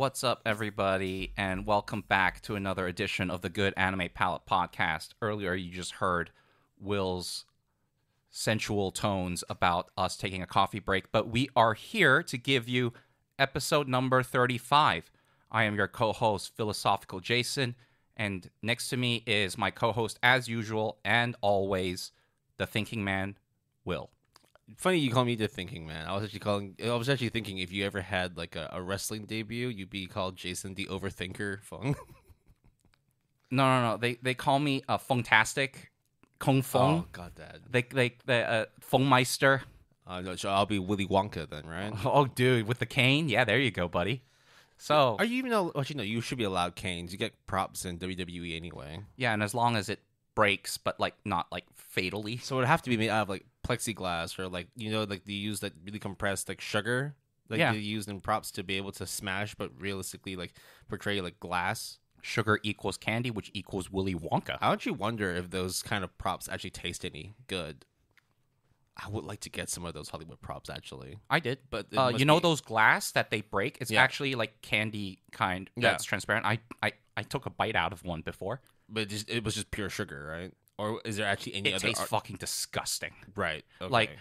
What's up, everybody, and welcome back to another edition of the Good Anime Palette Podcast. Earlier, you just heard Will's sensual tones about us taking a coffee break, but we are here to give you episode number 35. I am your co host, Philosophical Jason, and next to me is my co host, as usual and always, the thinking man, Will funny you call me the thinking man. I was actually calling. I was actually thinking if you ever had like a, a wrestling debut, you'd be called Jason the Overthinker Fung. no, no, no. They they call me a uh, Fungtastic, Kong Kung Fung. Oh, god, that they they they uh, Fungmeister. Uh, no, so I'll be Willy Wonka then, right? Oh, dude, with the cane. Yeah, there you go, buddy. So are you even? Al- well, you you should be allowed canes. You get props in WWE anyway. Yeah, and as long as it breaks, but like not like fatally. So it'd have to be made out of like plexiglass or like you know like they use like really compressed like sugar like yeah. they used in props to be able to smash but realistically like portray like glass sugar equals candy which equals willy wonka i actually wonder if those kind of props actually taste any good i would like to get some of those hollywood props actually i did but uh, you know be... those glass that they break it's yeah. actually like candy kind that's yeah. transparent I, I i took a bite out of one before but it, just, it was just pure sugar right or is there actually any it other? It tastes fucking disgusting. Right. Okay. Like,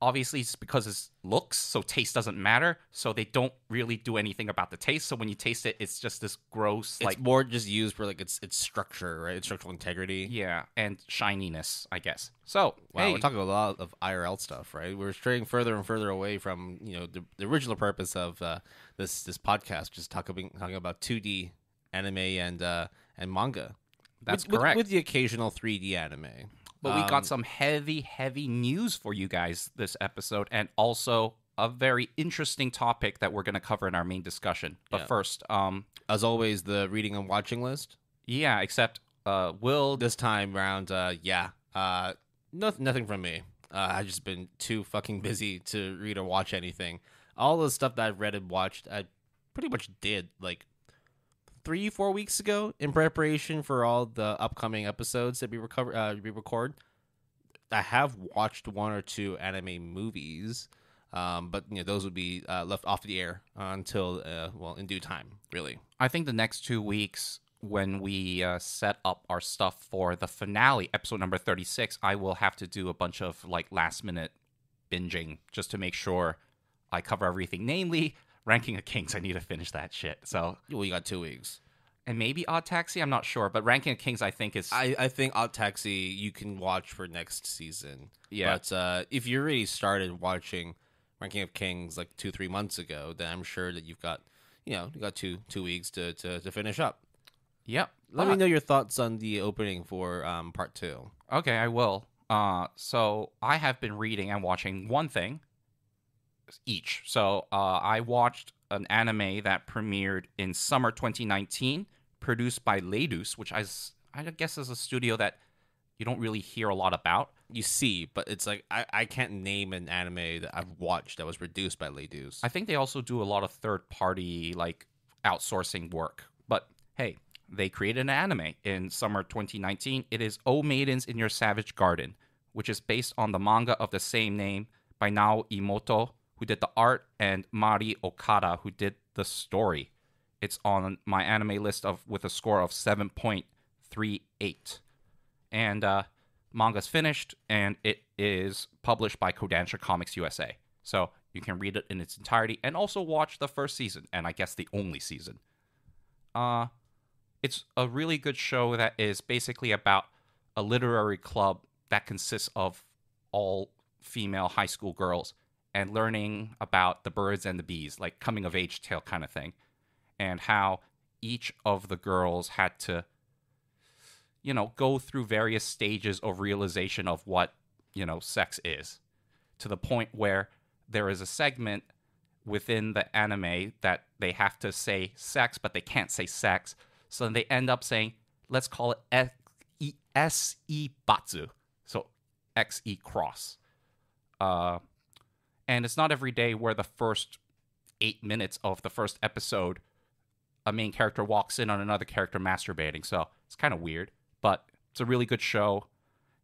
obviously, it's because it's looks, so taste doesn't matter. So they don't really do anything about the taste. So when you taste it, it's just this gross. It's like more just used for like its its structure, right? Its structural integrity. Yeah, and shininess, I guess. So wow, hey. we're talking a lot of IRL stuff, right? We're straying further and further away from you know the, the original purpose of uh, this this podcast, just talking talking about two D anime and uh, and manga. That's with, correct. With, with, the occasional 3D anime. But um, we got um, some heavy, heavy news for you guys this episode, and also a very interesting topic that we're going to cover in our main discussion. But yeah. first, um, as always, the reading and watching list. Yeah, except uh, Will this time round. Uh, yeah, uh, nothing from me. Uh, I've just been too fucking busy to read or watch anything. All the stuff that I've read and watched, I pretty much did like three four weeks ago in preparation for all the upcoming episodes that we recover uh, we record. I have watched one or two anime movies, um, but you know those would be uh, left off the air until uh, well in due time, really. I think the next two weeks when we uh, set up our stuff for the finale, episode number 36, I will have to do a bunch of like last minute binging just to make sure I cover everything. Namely, Ranking of Kings. I need to finish that shit. So well, you got two weeks, and maybe Odd Taxi. I'm not sure, but Ranking of Kings, I think is. I, I think Odd Taxi you can watch for next season. Yeah, but uh, if you already started watching Ranking of Kings like two three months ago, then I'm sure that you've got you know you got two two weeks to to, to finish up. Yep. Let me uh, know your thoughts on the opening for um, part two. Okay, I will. Uh, so I have been reading and watching one thing, each. So uh, I watched an anime that premiered in summer 2019, produced by Ladus, which I, I guess is a studio that you don't really hear a lot about. You see, but it's like I, I can't name an anime that I've watched that was produced by Ladus. I think they also do a lot of third party like outsourcing work. But hey, they created an anime in summer 2019. It is O Maidens in Your Savage Garden, which is based on the manga of the same name by Nao Imoto who did the art, and Mari Okada, who did the story. It's on my anime list of with a score of 7.38. And uh, manga's finished, and it is published by Kodansha Comics USA. So you can read it in its entirety and also watch the first season, and I guess the only season. Uh, it's a really good show that is basically about a literary club that consists of all female high school girls and learning about the birds and the bees, like coming of age tale kind of thing, and how each of the girls had to, you know, go through various stages of realization of what, you know, sex is to the point where there is a segment within the anime that they have to say sex, but they can't say sex. So then they end up saying, let's call it S E Batsu. So X E cross. Uh, and it's not every day where the first eight minutes of the first episode, a main character walks in on another character masturbating. So it's kind of weird, but it's a really good show.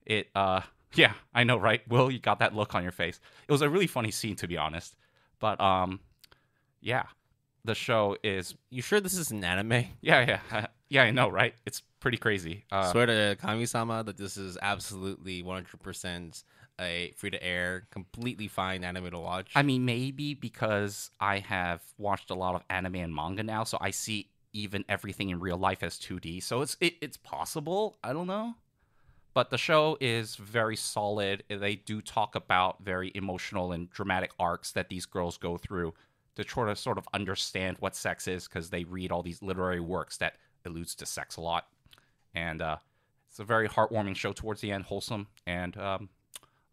It, uh, yeah, I know, right? Will, you got that look on your face. It was a really funny scene, to be honest. But, um, yeah, the show is. You sure this is an anime? Yeah, yeah. yeah, I know, right? It's pretty crazy. Uh, Swear to Kami-sama that this is absolutely 100% a free to air, completely fine anime to watch? I mean, maybe because I have watched a lot of anime and manga now, so I see even everything in real life as 2D. So it's it, it's possible. I don't know. But the show is very solid. They do talk about very emotional and dramatic arcs that these girls go through to try to sort of understand what sex is because they read all these literary works that alludes to sex a lot. And uh, it's a very heartwarming show towards the end, wholesome, and um,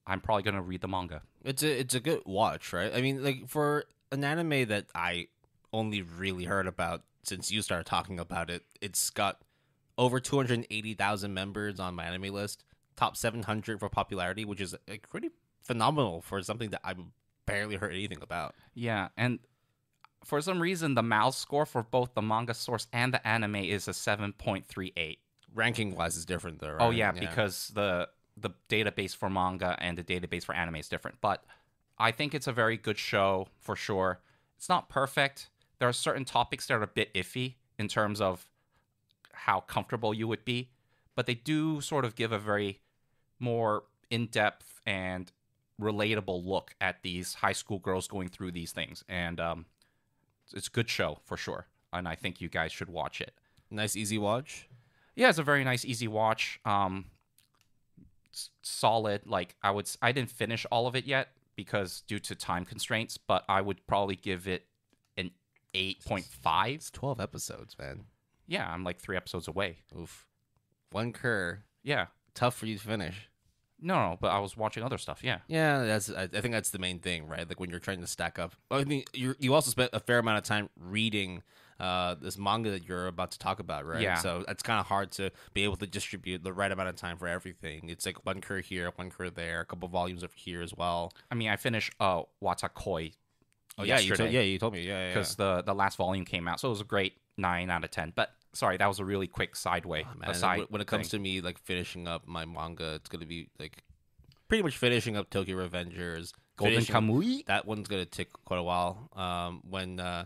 I'm probably gonna read the manga. It's a it's a good watch, right? I mean, like for an anime that I only really heard about since you started talking about it, it's got over 280,000 members on my anime list, top 700 for popularity, which is like, pretty phenomenal for something that i barely heard anything about. Yeah, and for some reason, the mouse score for both the manga source and the anime is a 7.38. Ranking wise is different though. Oh, right? Oh yeah, yeah, because the the database for manga and the database for anime is different, but I think it's a very good show for sure. It's not perfect. There are certain topics that are a bit iffy in terms of how comfortable you would be, but they do sort of give a very more in depth and relatable look at these high school girls going through these things. And um, it's a good show for sure. And I think you guys should watch it. Nice, easy watch. Yeah, it's a very nice, easy watch. Um, solid. Like I would, I didn't finish all of it yet because due to time constraints, but I would probably give it an eight point five. It's twelve episodes, man. Yeah, I'm like three episodes away. Oof, one cur. Yeah, tough for you to finish. No, no, but I was watching other stuff. Yeah. Yeah, that's. I, I think that's the main thing, right? Like when you're trying to stack up. I mean, you you also spent a fair amount of time reading uh, this manga that you're about to talk about, right? Yeah. So it's kind of hard to be able to distribute the right amount of time for everything. It's like one career here, one career there, a couple volumes over here as well. I mean, I finished uh, Watakoi. Oh yeah, you yeah, you told me, yeah, because yeah, yeah. the the last volume came out, so it was a great nine out of ten. But sorry, that was a really quick sideway. Oh, when it comes thing. to me, like finishing up my manga, it's gonna be like pretty much finishing up Tokyo Revengers. Golden finishing, Kamui. That one's gonna take quite a while. Um, when uh,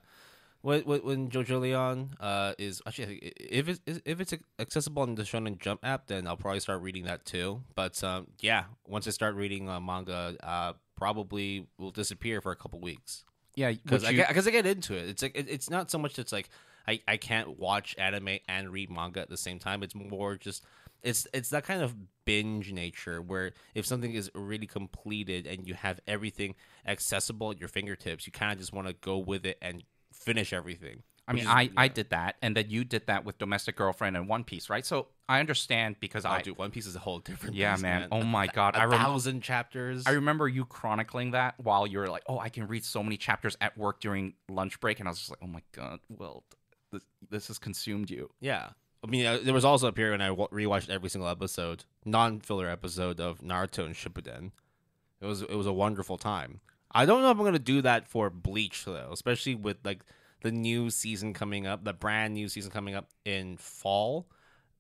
when when, Jojo Leon uh, is actually if it's if it's accessible on the Shonen Jump app, then I'll probably start reading that too. But um, yeah, once I start reading uh, manga, uh, probably will disappear for a couple weeks. Yeah, because I, get, I get into it. It's like it, it's not so much that's like I, I can't watch anime and read manga at the same time. It's more just it's it's that kind of binge nature where if something is really completed and you have everything accessible at your fingertips, you kind of just want to go with it and finish everything. I mean, is, I, yeah. I did that, and then you did that with Domestic Girlfriend and One Piece, right? So I understand because oh, I do. One Piece is a whole different. Yeah, piece, man. Oh my god, a I rem- thousand chapters. I remember you chronicling that while you were like, "Oh, I can read so many chapters at work during lunch break," and I was just like, "Oh my god, well, this, this has consumed you." Yeah, I mean, uh, there was also a period when I rewatched every single episode, non filler episode of Naruto and Shippuden. It was it was a wonderful time. I don't know if I'm gonna do that for Bleach though, especially with like the new season coming up, the brand new season coming up in fall.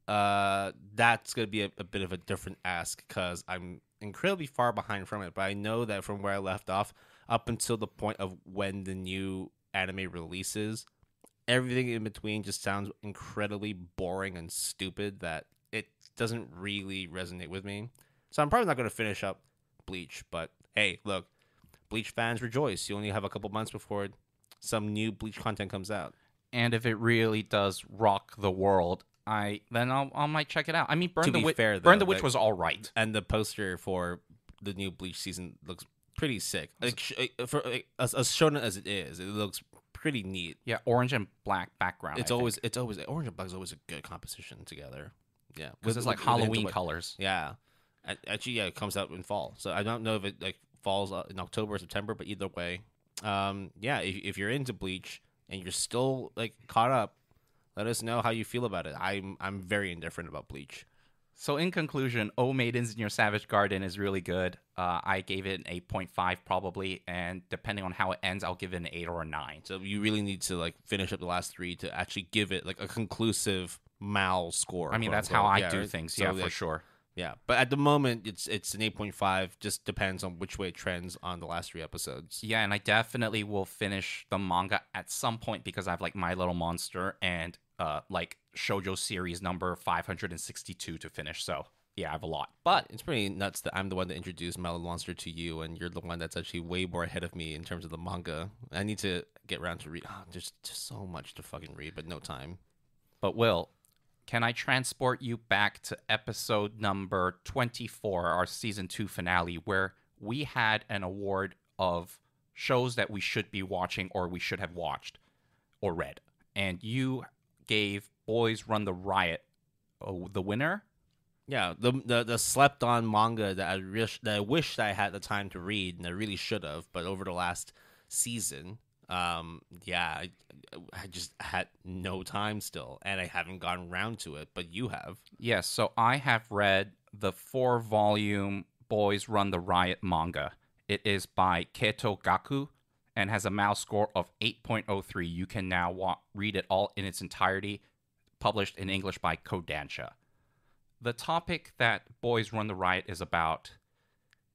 Uh, that's gonna be a, a bit of a different ask because I'm incredibly far behind from it. But I know that from where I left off up until the point of when the new anime releases, everything in between just sounds incredibly boring and stupid that it doesn't really resonate with me. So I'm probably not gonna finish up Bleach, but hey, look Bleach fans rejoice. You only have a couple months before some new Bleach content comes out. And if it really does rock the world, I then I'll, I might check it out. I mean, Burn to the Witch. Fair, Burn the Witch like, was all right, and the poster for the new Bleach season looks pretty sick. Like, for like, as, as shown as it is, it looks pretty neat. Yeah, orange and black background. It's I always think. it's always orange and black is always a good composition together. Yeah, because it's like Halloween colors. Yeah, actually, yeah, it comes out in fall. So I don't know if it like falls uh, in October or September, but either way, um, yeah, if, if you're into Bleach and you're still like caught up, let us know how you feel about it. I'm I'm very indifferent about Bleach. So in conclusion, Oh Maidens in Your Savage Garden is really good. Uh, I gave it an 8.5 probably, and depending on how it ends, I'll give it an 8 or a 9. So you really need to like finish up the last three to actually give it like a conclusive mal score. I mean, that's how I yeah, do things, so, yeah, for like, sure. Yeah, but at the moment it's it's an 8.5. Just depends on which way it trends on the last three episodes. Yeah, and I definitely will finish the manga at some point because I have like My Little Monster and uh like shojo series number 562 to finish. So yeah, I have a lot. But it's pretty nuts that I'm the one that introduced My Little Monster to you, and you're the one that's actually way more ahead of me in terms of the manga. I need to get around to read. Oh, there's just so much to fucking read, but no time. But Will, can I transport you back to episode number 24, our season two finale, where we had an award of shows that we should be watching or we should have watched or read. And you gave Boys Run the Riot oh, the winner. Yeah, the, the, the slept on manga that I wish that I wished I had the time to read and I really should have, but over the last season, um, yeah, I, I, just had no time still, and I haven't gotten around to it, but you have. Yes, so I have read the four volume Boys Run the Riot manga. It is by Keto Gaku and has a mouse score of 8.03. You can now wa- read it all in its entirety, published in English by Kodansha. The topic that Boys Run the Riot is about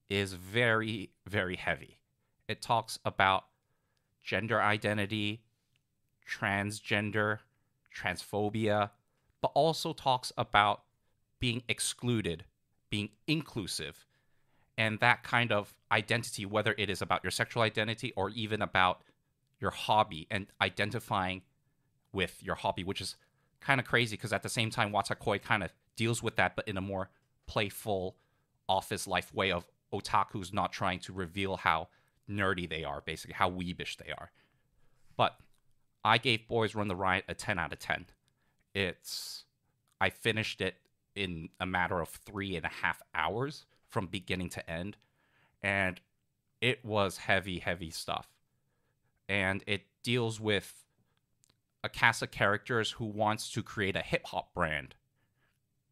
is very, very heavy. It talks about gender identity, transgender, transphobia, but also talks about being excluded, being inclusive, and that kind of identity, whether it is about your sexual identity or even about your hobby and identifying with your hobby, which is kind of crazy because at the same time, Watakoi kind of deals with that, but in a more playful, office life way of otaku's not trying to reveal how nerdy they are, basically, how weebish they are. But I gave Boys Run the Riot a 10 out of 10. It's, I finished it in a matter of three and a half hours from beginning to end. And it was heavy, heavy stuff. And it deals with a cast of characters who wants to create a hip hop brand.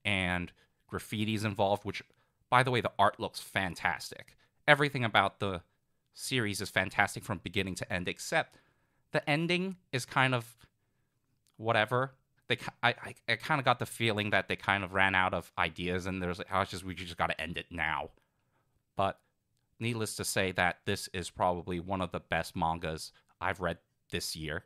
And graffiti's involved, which, by the way, the art looks fantastic. Everything about the series is fantastic from beginning to end, except the ending is kind of whatever. They, I, I, I kind of got the feeling that they kind of ran out of ideas, and there's like, oh, just we just got to end it now. But needless to say, that this is probably one of the best mangas I've read this year,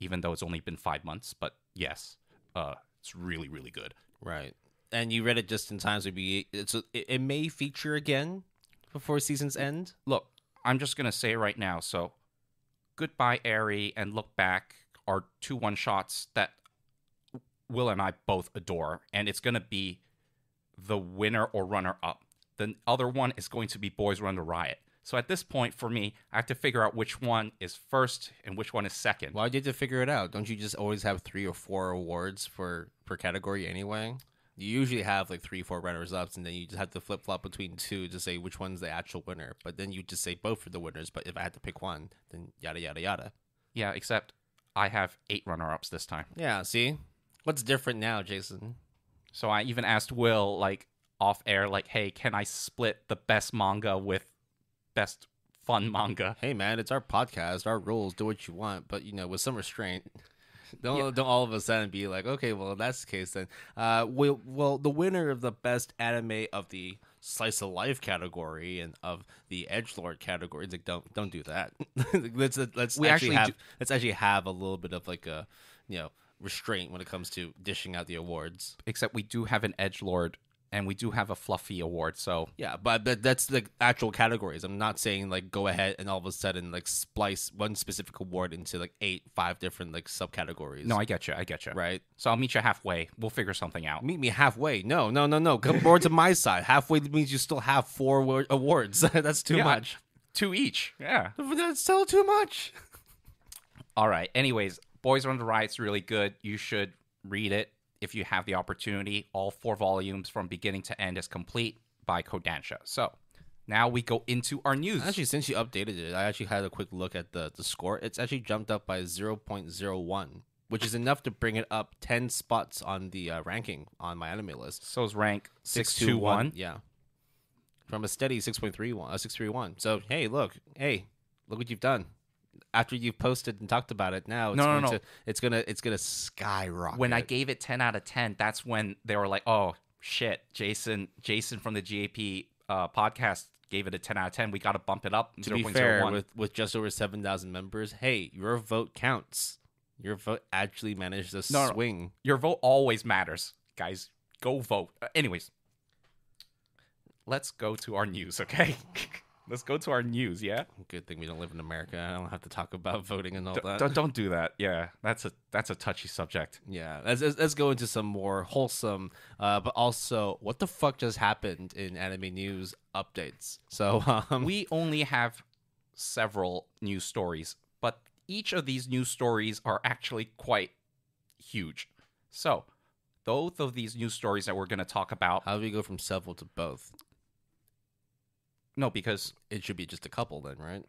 even though it's only been five months. But yes, uh, it's really, really good. Right, and you read it just in time to so be. It's a, it may feature again before season's end. Look, I'm just going to say right now. So, Goodbye, Airy, and Look Back are two one shots that Will and I both adore. And it's going to be the winner or runner up. The other one is going to be Boys Run the Riot. So at this point, for me, I have to figure out which one is first and which one is second. Why did you have to figure it out? Don't you just always have three or four awards for per category anyway? You usually have like three, four runners ups, and then you just have to flip flop between two to say which one's the actual winner. But then you just say both are the winners. But if I had to pick one, then yada yada yada. Yeah, except I have eight runner ups this time. Yeah, see, what's different now, Jason? So I even asked Will like off air, like, "Hey, can I split the best manga with best fun manga?" Hey, man, it's our podcast, our rules. Do what you want, but you know, with some restraint don't yeah. don't all of a sudden be like, okay, well, that's the case then. Uh, well, well, the winner of the best anime of the slice of life category and of the edge lord category. Like, don't don't do that. let's let's we actually, actually have do- let's actually have a little bit of like a you know restraint when it comes to dishing out the awards. Except we do have an edge lord and we do have a fluffy award. So yeah, but, that's the actual categories. I'm not saying like go ahead and all of a sudden like splice one specific award into like eight, five different like subcategories. No, I get you. I get you. Right. So I'll meet you halfway. We'll figure something out. Meet me halfway. No, no, no, no. Come more to my side. Halfway means you still have four awards. that's too yeah. much. Two each. Yeah. That's still too much. all right. Anyways, Boys on the Ride's really good. You should read it if you have the opportunity. All four volumes from beginning to end is complete by Kodansha. So now we go into our news. Actually, since you updated it, I actually had a quick look at the, the score. It's actually jumped up by 0.01, which is enough to bring it up 10 spots on the uh, ranking on my anime list. So it's rank 621. Yeah. From a steady 6.31, uh, 631. So, hey, look, hey, look what you've done after you've posted and talked about it now, it's no, no, going no. To, it's gonna it's gonna skyrocket. When I gave it ten out of ten, that's when they were like, "Oh shit, Jason, Jason from the GAP uh, podcast gave it a ten out of ten. We got to bump it up." To 0. be fair, with with just over seven thousand members, hey, your vote counts. Your vote actually managed to no, swing. No. Your vote always matters, guys. Go vote. Uh, anyways, let's go to our news, okay? Let's go to our news, yeah? Good thing we don't live in America. I don't have to talk about voting and all don't, that. Don't, don't do that. Yeah, that's a that's a touchy subject. Yeah, let's, let's go into some more wholesome, uh, but also what the fuck just happened in anime news updates. So um, we only have several news stories, but each of these news stories are actually quite huge. So both of these news stories that we're going to talk about. How do we go from several to both? No, because it should be just a couple then, right?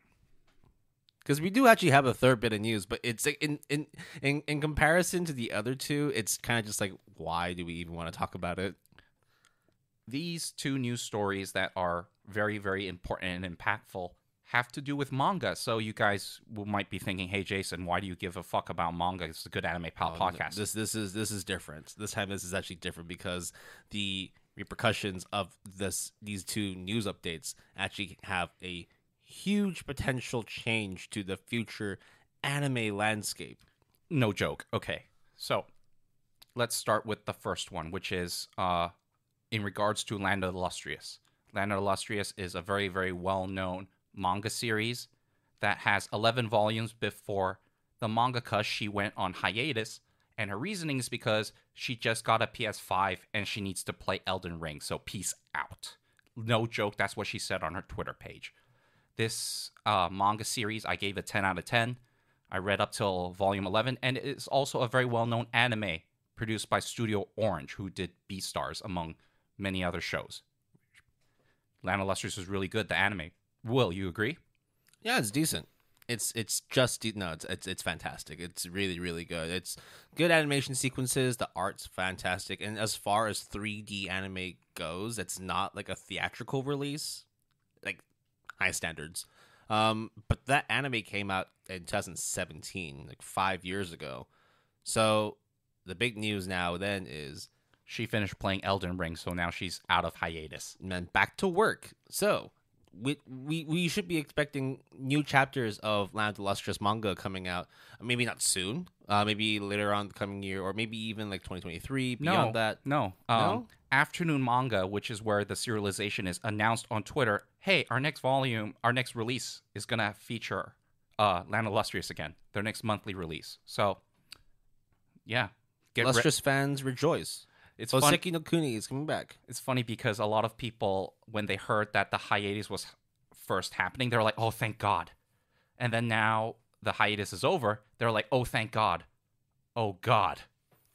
Because we do actually have a third bit of news, but it's in in in, in comparison to the other two, it's kind of just like, why do we even want to talk about it? These two news stories that are very very important and impactful have to do with manga. So you guys might be thinking, "Hey, Jason, why do you give a fuck about manga? It's a good anime oh, podcast." This this is this is different. This time, this is actually different because the repercussions of this these two news updates actually have a huge potential change to the future anime landscape. No joke. Okay. So, let's start with the first one, which is uh in regards to Land of Illustrious. Land of Illustrious is a very very well-known manga series that has 11 volumes before the mangaka she went on hiatus and her reasoning is because she just got a PS5 and she needs to play Elden Ring, so peace out. No joke, that's what she said on her Twitter page. This uh, manga series, I gave a 10 out of 10. I read up till volume 11, and it's also a very well known anime produced by Studio Orange, who did Beastars, among many other shows. Lana Lustrous was really good, the anime. Will, you agree? Yeah, it's decent it's it's just no it's, it's it's fantastic it's really really good it's good animation sequences the art's fantastic and as far as 3d anime goes it's not like a theatrical release like high standards um but that anime came out in 2017 like five years ago so the big news now then is she finished playing elden ring so now she's out of hiatus and then back to work so we, we we should be expecting new chapters of Land of manga coming out. Uh, maybe not soon. Uh, maybe later on the coming year, or maybe even like 2023. Beyond no, that, no. Um, no. Afternoon manga, which is where the serialization is announced on Twitter. Hey, our next volume, our next release is gonna feature uh, Land Illustrious again. Their next monthly release. So, yeah, get illustrious re- fans rejoice. It's Oseki fun- no Kuni is coming back. It's funny because a lot of people, when they heard that the hiatus was first happening, they were like, "Oh, thank God!" And then now the hiatus is over, they're like, "Oh, thank God! Oh God!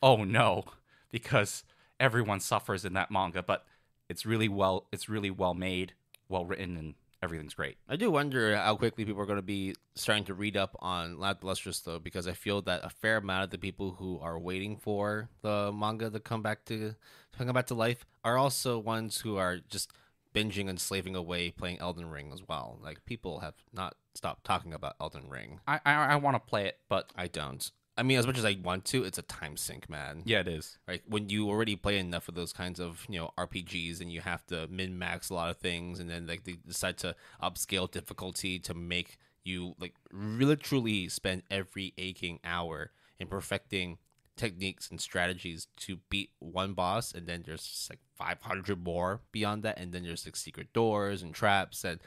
Oh no!" Because everyone suffers in that manga, but it's really well, it's really well made, well written, and everything's great. I do wonder how quickly people are going to be starting to read up on Loud Lustrous, though, because I feel that a fair amount of the people who are waiting for the manga to come back to, to come back to life are also ones who are just binging and slaving away playing Elden Ring as well. Like people have not stopped talking about Elden Ring. I I, I want to play it, but I don't. I mean, as much as I want to, it's a time sink, man. Yeah, it is. Right when you already play enough of those kinds of you know RPGs, and you have to min max a lot of things, and then like they decide to upscale difficulty to make you like literally spend every aching hour in perfecting techniques and strategies to beat one boss, and then there's just, like 500 more beyond that, and then there's like secret doors and traps and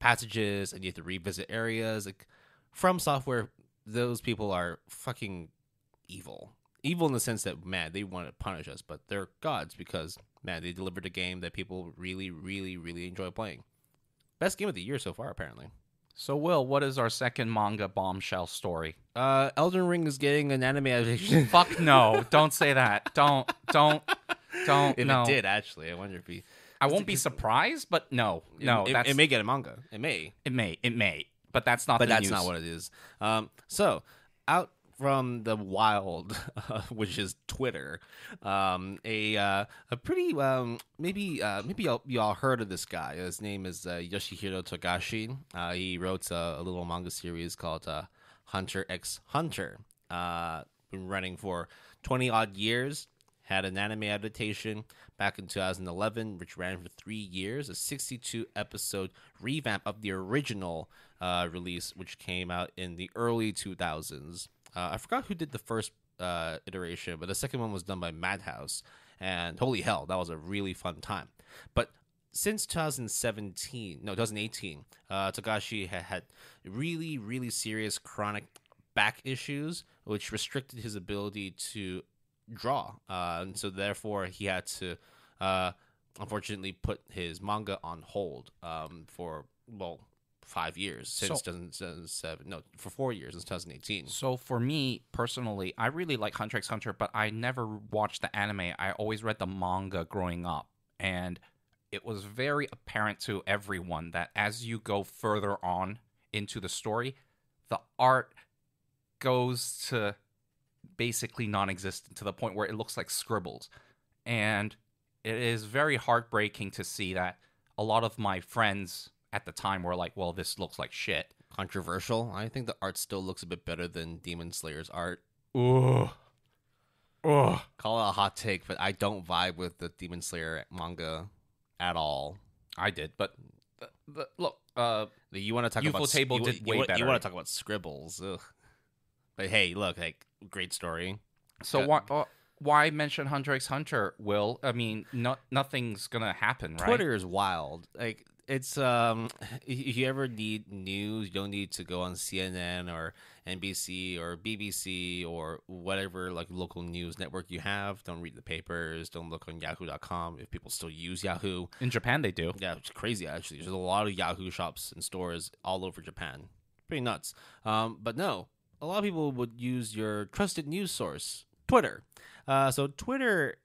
passages, and you have to revisit areas like from software those people are fucking evil. Evil in the sense that man, they want to punish us, but they're gods because man, they delivered a game that people really, really, really enjoy playing. Best game of the year so far, apparently. So, Will, what is our second manga bombshell story? Uh, Elden Ring is getting an anime adaptation. Fuck no! Don't say that. Don't, don't, don't. If no. it did, actually, I wonder if he. I won't be surprised, but no, no, it, it, it, may get a manga. It may. It may. It may but that's not. But that's news. not what it is. Um, so out from the wild, uh, which is Twitter, um, a uh, a pretty um, maybe uh, maybe y'all, y'all, heard of this guy. His name is uh, Yoshihiro Togashi. Uh, he wrote a, a, little manga series called uh, Hunter X Hunter. been running for twenty odd years. Had an anime adaptation. Back in 2011, which ran for three years, a 62 episode revamp of the original uh, release, which came out in the early 2000s. Uh, I forgot who did the first uh, iteration, but the second one was done by Madhouse. And holy hell, that was a really fun time. But since 2017, no, 2018, uh, had had really, really serious chronic back issues, which restricted his ability to draw. Uh, and so therefore he had to uh, unfortunately put his manga on hold um, for well five years since so, 2007 no for four years since 2018 so for me personally i really like hunter x hunter but i never watched the anime i always read the manga growing up and it was very apparent to everyone that as you go further on into the story the art goes to basically non-existent to the point where it looks like scribbles. And it is very heartbreaking to see that a lot of my friends at the time were like, "Well, this looks like shit." Controversial. I think the art still looks a bit better than Demon Slayer's art. Ooh. Ugh. Call it a hot take, but I don't vibe with the Demon Slayer manga at all. I did, but the, the, look, uh, you want to talk UFO about table you, did you, way you, better. You want to talk about scribbles? Ugh. But hey, look, like great story. So why uh, why mention Hunter x Hunter? Will I mean nothing's gonna happen, right? Twitter is wild. Like it's um, if you ever need news, you don't need to go on CNN or NBC or BBC or whatever like local news network you have. Don't read the papers. Don't look on Yahoo.com if people still use Yahoo. In Japan, they do. Yeah, it's crazy actually. There's a lot of Yahoo shops and stores all over Japan. Pretty nuts. Um, but no, a lot of people would use your trusted news source, Twitter. Uh, so Twitter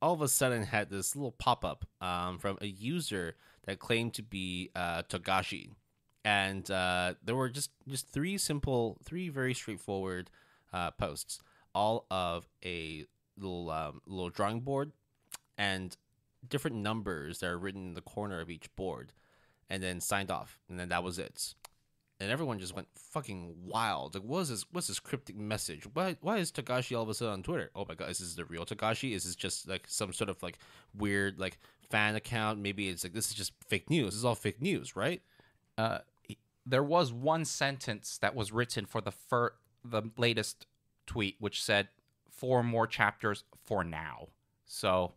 all of a sudden had this little pop up um, from a user that claimed to be uh, Togashi, and uh, there were just just three simple, three very straightforward uh, posts, all of a little um, little drawing board, and different numbers that are written in the corner of each board, and then signed off, and then that was it and everyone just went fucking wild. Like, what's this? What's this cryptic message? Why? Why is Takashi all of a sudden on Twitter? Oh my god, is this the real Takashi? Is this just like some sort of like weird like fan account? Maybe it's like this is just fake news. This is all fake news, right? Uh, there was one sentence that was written for the fir- the latest tweet, which said four more chapters for now. So,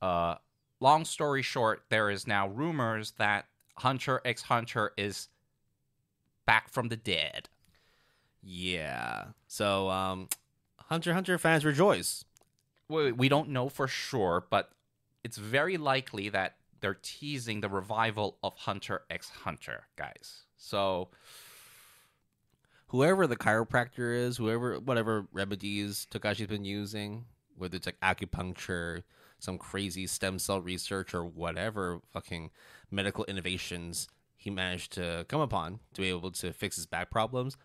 uh, long story short, there is now rumors that Hunter x Hunter is back from the dead. Yeah. So, um, Hunter Hunter fans rejoice. We, we don't know for sure, but it's very likely that they're teasing the revival of Hunter x Hunter, guys. So, whoever the chiropractor is, whoever whatever remedies Takashi's been using, whether it's like acupuncture, some crazy stem cell research, or whatever fucking medical innovations he managed to come upon to be able to fix his back problems.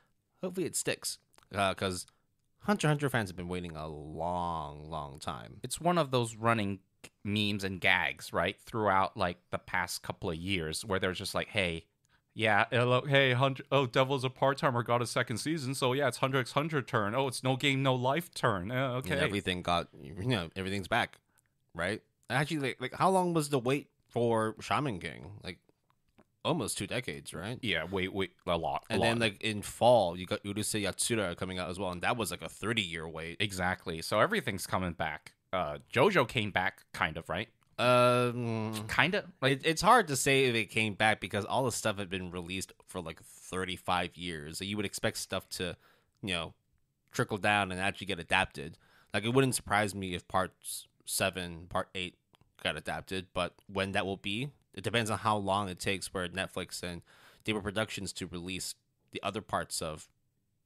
Hopefully, it sticks because uh, Hunter Hunter fans have been waiting a long, long time. It's one of those running memes and gags, right? Throughout like the past couple of years, where they're just like, "Hey, yeah, hello, uh, hey, Oh, Devil's a part timer got a second season, so yeah, it's hundred x hundred turn. Oh, it's no game, no life turn. Uh, okay, and everything got you know everything's back, right? Actually, like, like how long was the wait for Shaman King? Like almost two decades, right? Yeah, wait, wait, a lot. A and lot. then like in fall, you got Urusei Yatsura coming out as well, and that was like a thirty year wait. Exactly. So everything's coming back. Uh, JoJo came back, kind of, right? Um, kind of. Like it, it's hard to say if it came back because all the stuff had been released for like thirty five years. So you would expect stuff to, you know, trickle down and actually get adapted. Like it wouldn't surprise me if Part seven, part eight got adapted, but when that will be, it depends on how long it takes for Netflix and David Productions to release the other parts of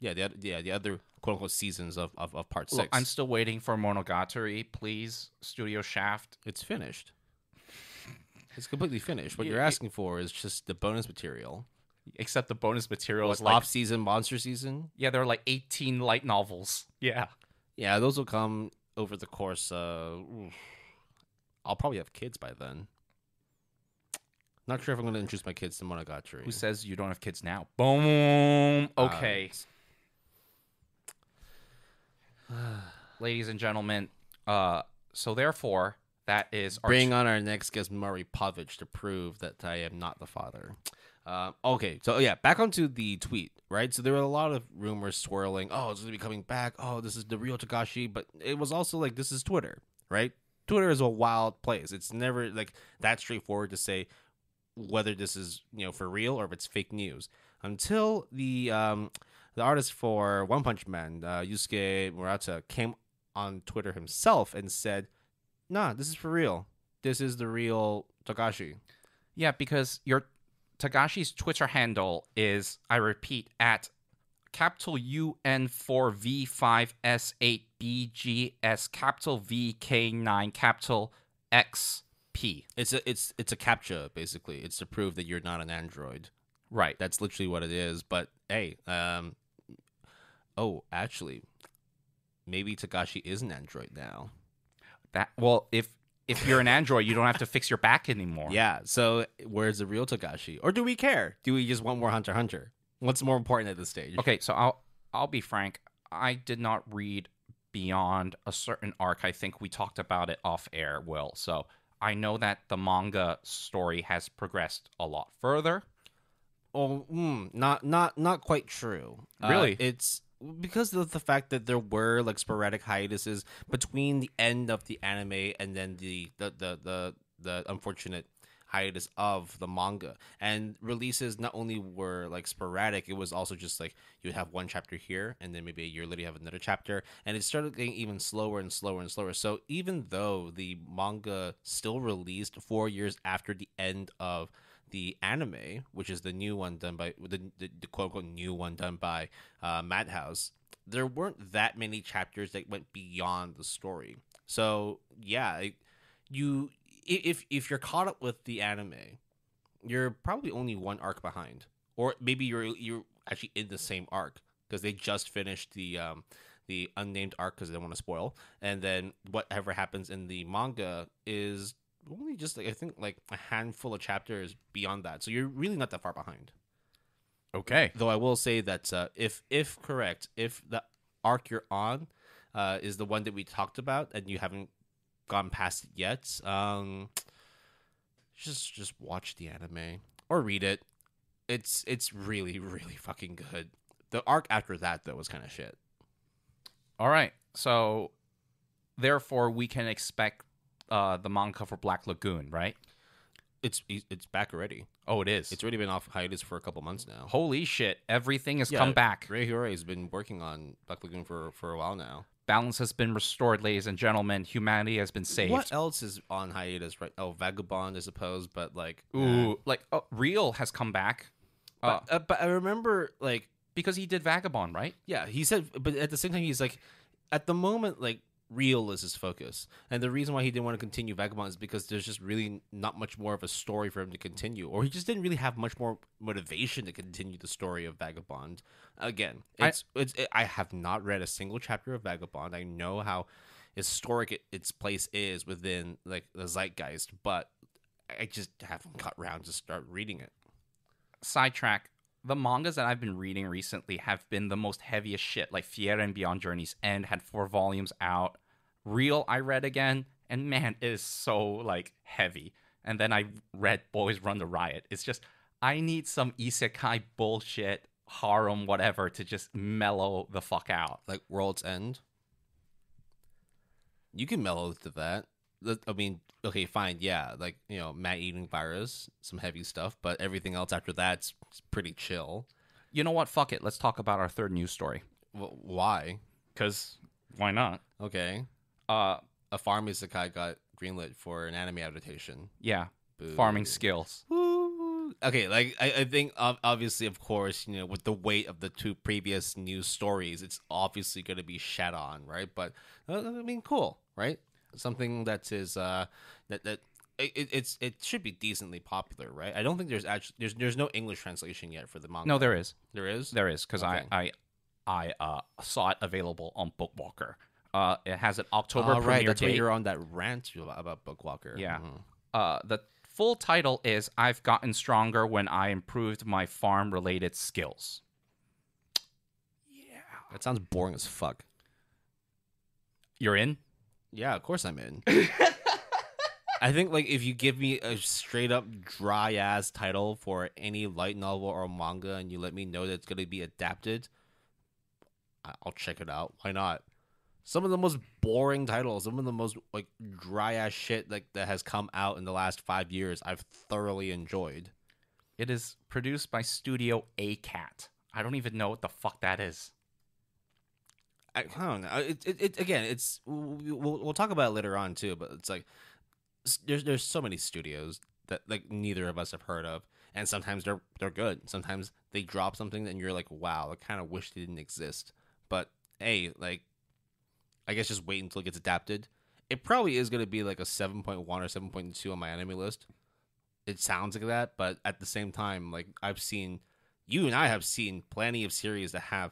yeah, the other, yeah, the other quote unquote seasons of, of, of part six. I'm still waiting for Monogatari, please, Studio Shaft. It's finished. It's completely finished. What you're asking for is just the bonus material. Except the bonus material is like off season, monster season. Yeah, there are like 18 light novels. Yeah. Yeah, those will come over the course. I'll probably have kids by then. Not sure if I'm going to introduce my kids to monogatari. Who says you don't have kids now? Boom. Uh, okay. Ladies and gentlemen, uh, so therefore, that is our bring on our next guest, Murray Povich, to prove that I am not the father. Uh, okay, so oh, yeah, back onto the tweet, right? So there were a lot of rumors swirling. Oh, it's going to be coming back. Oh, this is the real Takashi. But it was also like, this is Twitter, right? Twitter is a wild place. It's never like that straightforward to say whether this is you know for real or if it's fake news until the um, the artist for One Punch Man uh, Yusuke Murata came on Twitter himself and said, "Nah, this is for real. This is the real Takashi." Yeah, because your Takashi's Twitter handle is, I repeat, at capital UN4V5S8BGS capital VK9 capital X P. It's a it's it's a captcha basically. It's to prove that you're not an android. Right. That's literally what it is. But hey, um, oh, actually, maybe Takashi is an android now. That well, if if you're an android, you don't have to fix your back anymore. Yeah. So where's the real Takashi? Or do we care? Do we just want more Hunter Hunter? What's more important at this stage? Okay, so I'll I'll be frank. I did not read beyond a certain arc. I think we talked about it off air, Will. So I know that the manga story has progressed a lot further. Oh, mm, not not not quite true. Uh, really, uh, it's because of the fact that there were like sporadic hiatuses between the end of the anime and then the the the the, the unfortunate hiatus of the manga and releases not only were like sporadic it was also just like you would have one chapter here and then maybe a year later you have another chapter and it started getting even slower and slower and slower so even though the manga still released four years after the end of the anime which is the new one done by the, the, the quote-unquote new one done by uh, madhouse there weren't that many chapters that went beyond the story so yeah it, you if if you're caught up with the anime, you're probably only one arc behind, or maybe you're you're actually in the same arc because they just finished the um, the unnamed arc because they don't want to spoil, and then whatever happens in the manga is only just like I think like a handful of chapters beyond that, so you're really not that far behind. Okay. Though I will say that uh, if if correct, if the arc you're on uh, is the one that we talked about, and you haven't gone past it yet, um, just just watch the anime or read it. It's it's really really fucking good. The arc after that though was kind of shit. All right, so therefore we can expect uh, the manga for Black Lagoon, right? It's it's back already. Oh, it is. It's already been off hiatus for a couple months now. Holy shit! Everything has yeah, come back. Ray Hore has been working on Black Lagoon for for a while now. Balance has been restored, ladies and gentlemen. Humanity has been saved. What else is on hiatus right? Oh, Vagabond, I suppose, but like, ooh, like oh, Real has come back. But, uh, uh, but I remember like because he did Vagabond, right? Yeah, he said, but at the same time, he's like, at the moment, like real is his focus. And the reason why he didn't want to continue Vagabond is because there's just really not much more of a story for him to continue, or he just didn't really have much more motivation to continue the story of Vagabond. Again, it's I, it's it, I have not read a single chapter of Vagabond. I know how historic it, its place is within like the zeitgeist, but I just haven't got around to start reading it. Sidetrack the mangas that I've been reading recently have been the most heaviest shit, like Fiera and Beyond Journey's End had four volumes out. Real, I read again, and man, it is so like heavy. And then I read Boys Run the Riot. It's just I need some isekai bullshit, harem, whatever, to just mellow the fuck out. Like World's End. You can mellow to that. I mean, okay, fine, yeah, like you know, Matt eating virus, some heavy stuff, but everything else after that's pretty chill. You know what? Fuck it. Let's talk about our third news story. Well, why? Because why not? Okay. Uh, a farm guy got greenlit for an anime adaptation. Yeah. Boo. Farming skills. Woo. Okay, like I, I think obviously, of course, you know, with the weight of the two previous news stories, it's obviously going to be shed on, right? But uh, I mean, cool, right? something that is uh, that that it, it's it should be decently popular, right? I don't think there's actually there's there's no English translation yet for the manga. No, there is. There is. There is because okay. I I I uh, saw it available on Bookwalker. Uh, it has an October oh, premiere right. That's date. you're on that rant about Bookwalker. Yeah. Mm-hmm. Uh, the full title is "I've Gotten Stronger When I Improved My Farm Related Skills." Yeah. That sounds boring as fuck. You're in. Yeah, of course I'm in. I think like if you give me a straight up dry ass title for any light novel or manga, and you let me know that it's gonna be adapted, I'll check it out. Why not? Some of the most boring titles, some of the most like dry ass shit like that has come out in the last five years, I've thoroughly enjoyed. It is produced by Studio A Cat. I don't even know what the fuck that is. I, I don't know. It, it, it, again, it's we'll, we'll talk about it later on too. But it's like there's there's so many studios that like neither of us have heard of, and sometimes they're they're good. Sometimes they drop something and you're like, wow, I kind of wish they didn't exist. But hey, like I guess just wait until it gets adapted. It probably is going to be like a 7.1 or 7.2 on my enemy list. It sounds like that, but at the same time, like I've seen, you and I have seen plenty of series that have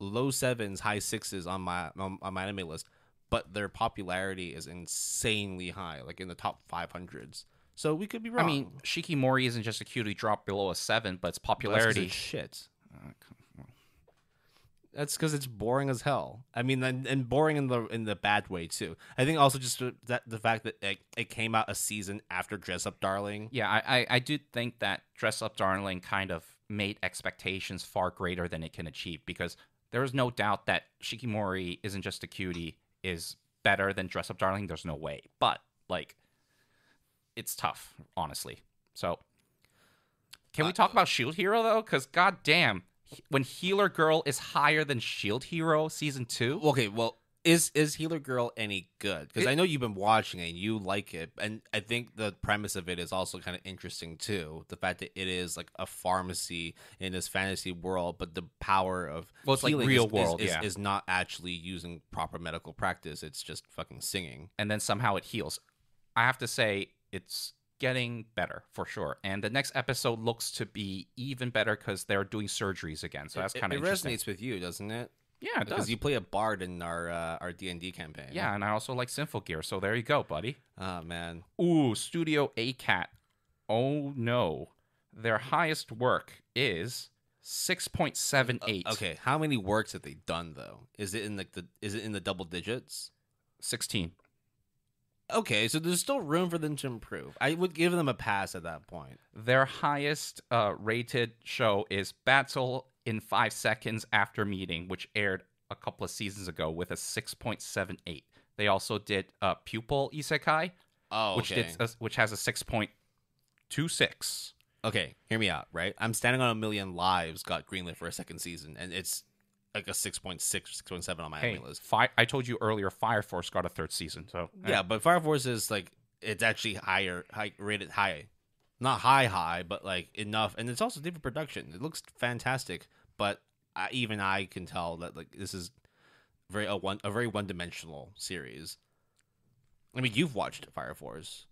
low sevens, high sixes on my on, my anime list, but their popularity is insanely high, like in the top 500s. So we could be wrong. I mean, Shiki Mori isn't just a cutie drop below a seven, but its popularity. Well, it's shit. Uh, that's because it's boring as hell. I mean, and, and, boring in the in the bad way too. I think also just that the fact that it, it came out a season after Dress Up Darling. Yeah, I, I I do think that Dress Up Darling kind of made expectations far greater than it can achieve because there is no doubt that Shikimori isn't just a cutie, is better than Dress Up Darling. There's no way. But, like, it's tough, honestly. So, can we uh, talk about Shield Hero, though? Because, goddamn, when Healer Girl is higher than Shield Hero season two. Okay, well, is is Healer Girl any good? Because I know you've been watching it and you like it, and I think the premise of it is also kind of interesting too. The fact that it is like a pharmacy in this fantasy world, but the power of well, it's like real is, world is, is, yeah. is not actually using proper medical practice. It's just fucking singing, and then somehow it heals. I have to say, it's getting better for sure. And the next episode looks to be even better because they're doing surgeries again. So that's kind of it resonates with you, doesn't it? Yeah, it because does. you play a bard in our uh, our D and D campaign. Yeah, and I also like Sinful Gear, so there you go, buddy. Oh man. Ooh, Studio ACAT. Oh no, their highest work is six point seven eight. okay, how many works have they done though? Is it in like the, the is it in the double digits? Sixteen. Okay, so there's still room for them to improve. I would give them a pass at that point. Their highest uh, rated show is Battle in five seconds after meeting, which aired a couple of seasons ago with a 6.78. They also did uh, Pupil Isekai, oh, which did a, which has a 6.26. Okay, hear me out, right? I'm Standing on a Million Lives got greenlit for a second season, and it's like a 6.6 or 6.7 on my hey, list. Fi- I told you earlier, Fire Force got a third season, so. Yeah, but Fire Force is like, it's actually higher, high, rated high not high high, but like enough. And it's also different production. It looks fantastic, but I, even I can tell that like this is very a one a very one dimensional series. I mean, you've watched Fire Force,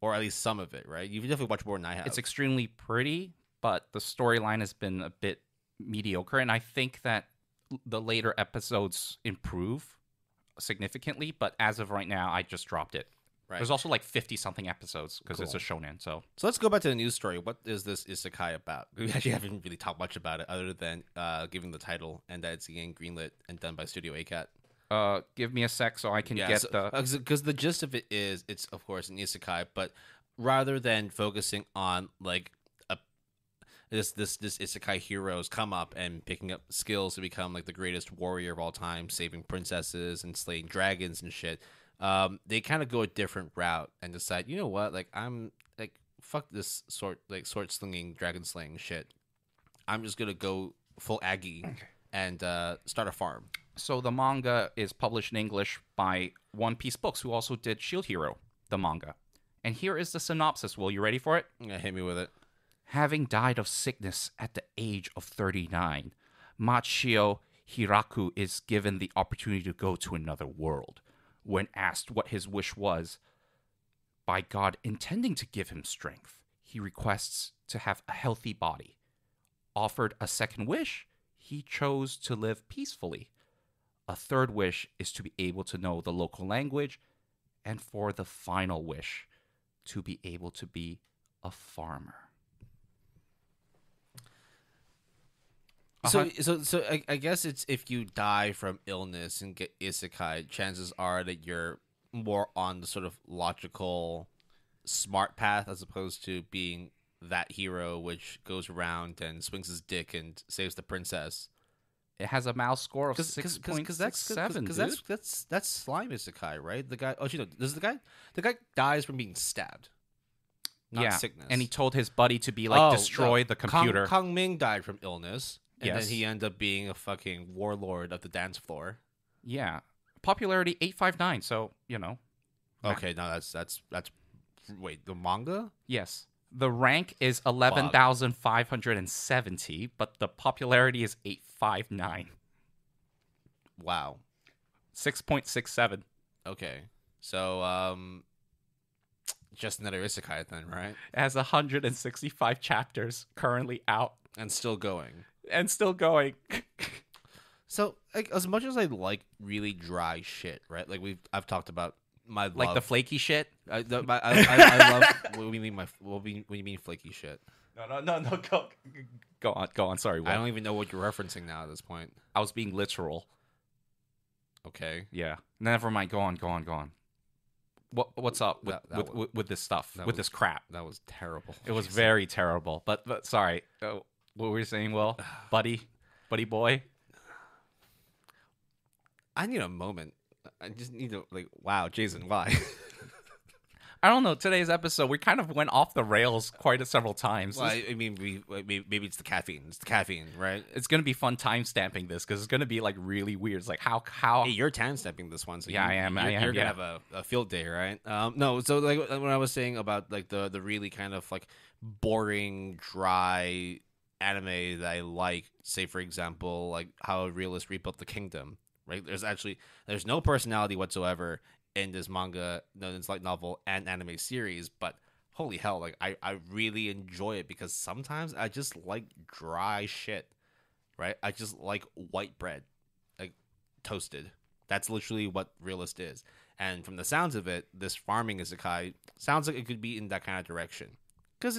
or at least some of it, right? You've definitely watched more than I have. It's extremely pretty, but the storyline has been a bit mediocre, and I think that the later episodes improve significantly. But as of right now, I just dropped it. Right. There's also like 50 something episodes because cool. it's a shonen. So so let's go back to the news story. What is this isekai about? We actually haven't really talked much about it other than uh, giving the title and that it's again greenlit and done by Studio ACAT. Uh, give me a sec so I can yeah, get so, the. Because uh, the gist of it is, it's of course an isekai, but rather than focusing on like a this this this isekai heroes come up and picking up skills to become like the greatest warrior of all time, saving princesses and slaying dragons and shit um, they kind of go a different route and decide, you know what, like I'm like fuck this sort like sword slinging, dragon slaying shit. I'm just gonna go full Aggie and uh, start a farm. So the manga is published in English by One Piece Books, who also did Shield Hero, the manga. And here is the synopsis. Will you ready for it? Yeah, hit me with it. Having died of sickness at the age of 39, Machio Hiraku is given the opportunity to go to another world when asked what his wish was by God, intending to give him strength. He requests to have a healthy body. Offered a second wish, he chose to live peacefully. A third wish is to be able to know the local language. And for the final wish, to be able to be a farmer. So, uh-huh. so, so I, I, guess it's if you die from illness and get isekai, chances are that you're more on the sort of logical, smart path as opposed to being that hero which goes around and swings his dick and saves the princess. It has a mouse score of point six seven. Because that's that's that's slime isekai, right? The guy. Oh, you know, this is the guy. The guy dies from being stabbed. Not yeah, sickness. and he told his buddy to be like oh, destroy no. the computer. Kong, Kong Ming died from illness and yes. then he end up being a fucking warlord of the dance floor. Yeah, popularity eight five nine. So you know. Okay, no, that's that's that's. Wait, the manga? Yes. The rank is 11,570, but the popularity is 859. Wow. 6.67. Okay. So, um, just another isekai then, right? It has 165 chapters currently out. And still going and still going. so, like, as much as I like really dry shit, right? Like we've I've talked about my love. like the flaky shit. I, uh, the, my, I, I, I love what do you mean my what do you, what do you mean flaky shit? No, no, no, no. Go, go on, go on. Sorry, what? I don't even know what you're referencing now at this point. I was being literal. Okay. Yeah. Never mind. Go on. Go on. Go on. What What's up with that, that with, was, with, this stuff? With was, this crap? That was terrible. It was very terrible. But, but sorry. Oh, what were you saying, Well, buddy, buddy boy? I need a moment. I just need to like, wow, Jason, why? I don't know. Today's episode, we kind of went off the rails quite a several times. Well, I, mean, we, maybe, it's the caffeine. It's the caffeine, right? It's gonna be fun time stamping this because it's gonna be like really weird. It's like how how hey, you're time stamping this one. So yeah, you, I am. You're, I am. You're gonna have a, a, field day, right? Um, no. So like when I was saying about like the the really kind of like boring, dry anime that I like, say for example, like how Realist rebuilt the kingdom. Right? There's actually there's no personality whatsoever in this manga, no, as this light novel and anime series, but holy hell, like I, I really enjoy it because sometimes I just like dry shit. Right? I just like white bread. Like toasted. That's literally what realist is. And from the sounds of it, this farming isekai sounds like it could be in that kind of direction. Because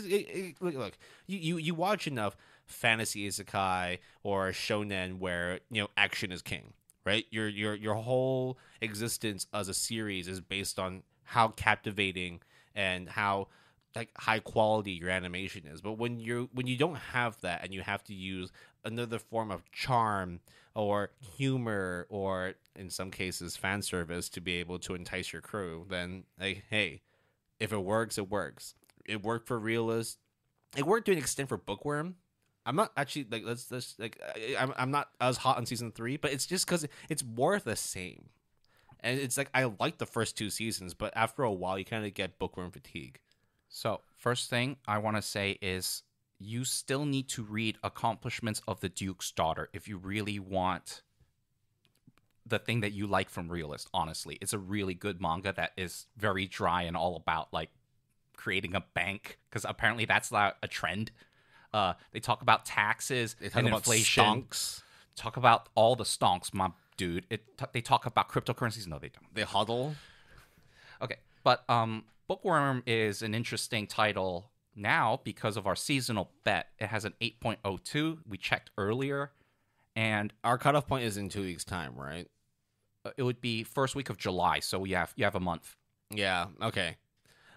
look, look, you, you you watch enough fantasy isekai or shonen where you know action is king right your your your whole existence as a series is based on how captivating and how like high quality your animation is but when you when you don't have that and you have to use another form of charm or humor or in some cases fan service to be able to entice your crew then like hey if it works it works it worked for realist it worked to an extent for bookworm I'm not actually like let's let's like I'm I'm not as hot on season three, but it's just because it's more the same, and it's like I like the first two seasons, but after a while you kind of get bookworm fatigue. So first thing I want to say is you still need to read Accomplishments of the Duke's Daughter if you really want the thing that you like from realist honestly it's a really good manga that is very dry and all about like creating a bank because apparently that's not a trend uh, they talk about taxes they talk and about inflation. Stonks. Talk about all the stonks, my dude. It, t- they talk about cryptocurrencies. No, they don't. They huddle. Okay, but um, Bookworm is an interesting title now because of our seasonal bet. It has an 8.02. We checked earlier, and our cutoff point is in two weeks' time, right? Uh, it would be first week of July, so you have you have a month. Yeah. Okay.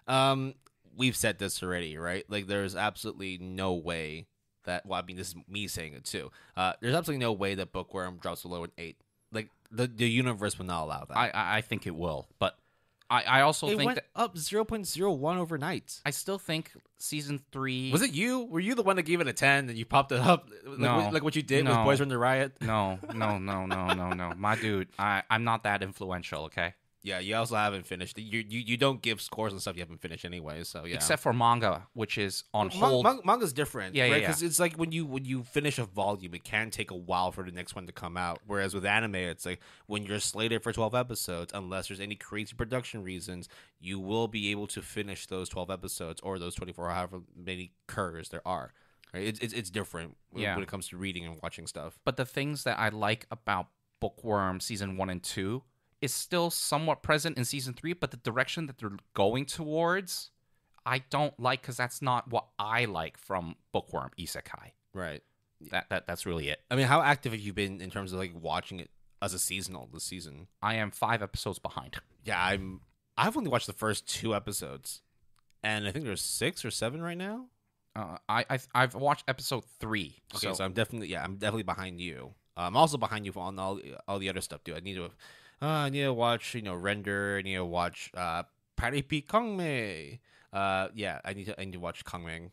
Um, we've said this already, right? Like there's absolutely no way that well, I mean this is me saying it too. Uh, there's absolutely no way that Bookworm drops below an eight. Like the the universe would not allow that. I I, think it will, but I, I also it think went that, up zero point zero one overnight. I still think season three was it you? Were you the one that gave it a ten and you popped it up? Like, no, what, like what you did no, with Boys Run the Riot. No, no, no, no, no, no. My dude, I I'm not that influential. Okay, yeah, you also haven't finished. You you, you don't give scores and stuff you haven't finished anyway. So yeah, except for manga, which is on hold. Man- manga's different, yeah, right? Because yeah, it's like when you when you finish a volume, it can take a while for the next one to come out. Whereas with anime, it's like when you're slated for twelve episodes, unless there's any crazy production reasons, you will be able to finish those twelve episodes or those twenty four, however many curves there are. Right? It's, it's it's different yeah. when it comes to reading and watching stuff. But the things that I like about Bookworm season one and two is still somewhat present in season three, but the direction that they're going towards, I don't like because that's not what I like from Bookworm Isekai. Right. That, that that's really it. I mean, how active have you been in terms of like watching it as a seasonal this season? I am five episodes behind. Yeah, I'm. I've only watched the first two episodes, and I think there's six or seven right now. Uh, I I've, I've, watched episode three. Okay, so. so I'm definitely yeah, I'm definitely behind you. Uh, I'm also behind you on all all the other stuff, dude. I need to I need to watch, you know, Render. I need to watch uh, Kong Me. Uh, yeah, I need to I need to watch Kongmeng.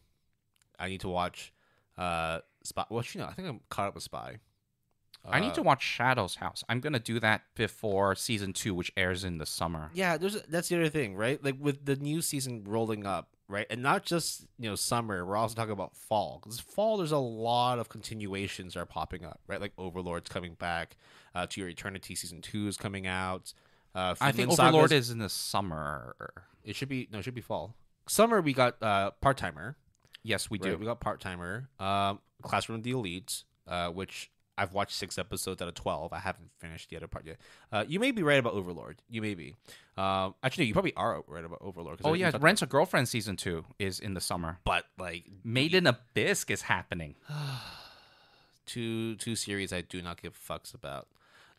I need to watch uh, Spy. Well, you know, I think I'm caught up with Spy. Uh, I need to uh, watch Shadow's House. I'm gonna do that before season two, which airs in the summer. Yeah, there's that's the other thing, right? Like with the new season rolling up, right? And not just you know summer. We're also talking about fall because fall there's a lot of continuations are popping up, right? Like Overlord's coming back. Uh, to Your Eternity season two is coming out. Uh, I think Overlord is in the summer. It should be no, it should be fall. Summer we got uh, part timer. Yes, we right? do. We got part timer. Um, Classroom of the Elite, uh, which I've watched six episodes out of twelve. I haven't finished the other part yet. Uh, you may be right about Overlord. You may be. Uh, actually, you probably are right about Overlord. Oh I yeah, Rent a Girlfriend season two is in the summer. But like Made in Abyss is happening. two two series I do not give fucks about.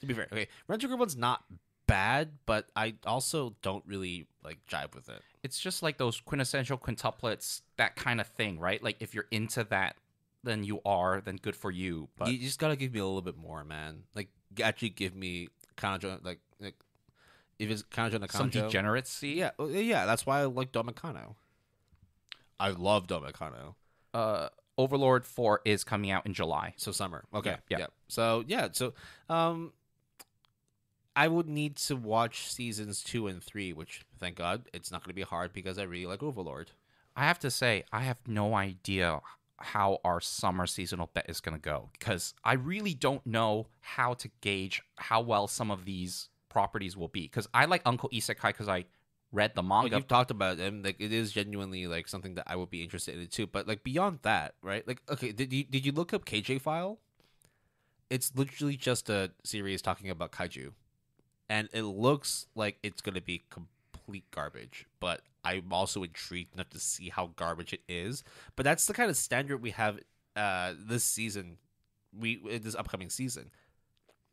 To be fair, okay, Rent a Girlfriend's not bad, but I also don't really like jive with it. It's just like those quintessential quintuplets, that kind of thing, right? Like if you're into that then you are, then good for you. But you just gotta give me a little bit more, man. Like actually give me Kanjo, like, like if it's Kanjo Nakano, some degeneracy. Yeah, uh, yeah. That's why I like Domicano. I love Domicano. Uh, Overlord Four is coming out in July, so summer. Okay, yeah. yeah. yeah. So yeah, so um, I would need to watch seasons two and three, which thank God it's not going to be hard because I really like Overlord. I have to say, I have no idea how our summer seasonal bet is going to go because I really don't know how to gauge how well some of these properties will be. Because I like Uncle Isekai because I read the manga. Well, you've talked about it, and like it is genuinely like something that I would be interested in too. But like beyond that, right? Like, okay, did you did you look up KJ File? It's literally just a series talking about kaiju, and it looks like it's gonna be complete garbage. But I'm also intrigued enough to see how garbage it is. But that's the kind of standard we have uh, this season, we this upcoming season.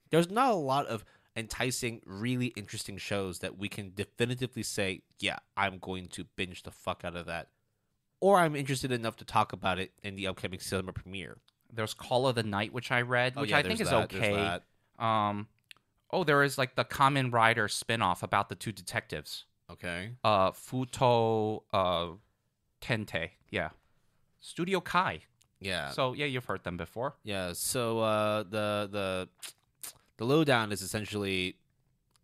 There's not a lot of enticing, really interesting shows that we can definitively say, yeah, I'm going to binge the fuck out of that, or I'm interested enough to talk about it in the upcoming cinema premiere. There's Call of the Night, which I read, oh, which yeah, I think that, is okay. Um, oh, there is like the Common Rider spinoff about the two detectives. Okay. Uh, Futo uh, Tente. Yeah. Studio Kai. Yeah. So yeah, you've heard them before. Yeah. So uh, the the the lowdown is essentially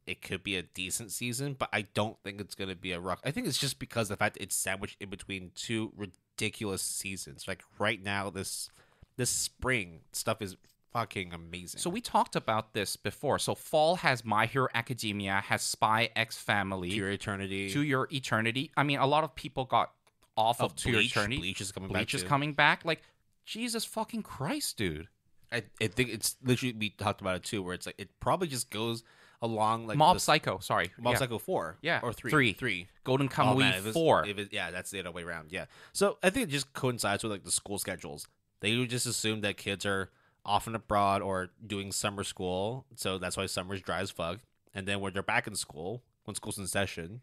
it could be a decent season, but I don't think it's going to be a rock. I think it's just because the fact it's sandwiched in between two ridiculous seasons. Like right now, this this spring stuff is fucking amazing. So we talked about this before. So Fall has My Hero Academia, has Spy X Family, To Your Eternity, To Your Eternity. I mean, a lot of people got off of, of To Your Eternity. Bleach is coming Bleach back. Bleach is too. coming back. Like Jesus fucking Christ, dude. I, I think it's literally we talked about it too, where it's like it probably just goes along like Mob the, Psycho. Sorry, Mob yeah. Psycho four. Yeah, or three. Three. Three. Golden Kamuy oh, man, four. It yeah, that's the other way around. Yeah. So I think it just coincides with like the school schedules. They just assume that kids are often abroad or doing summer school. So that's why summer's dry as fuck. And then when they're back in school, when school's in session,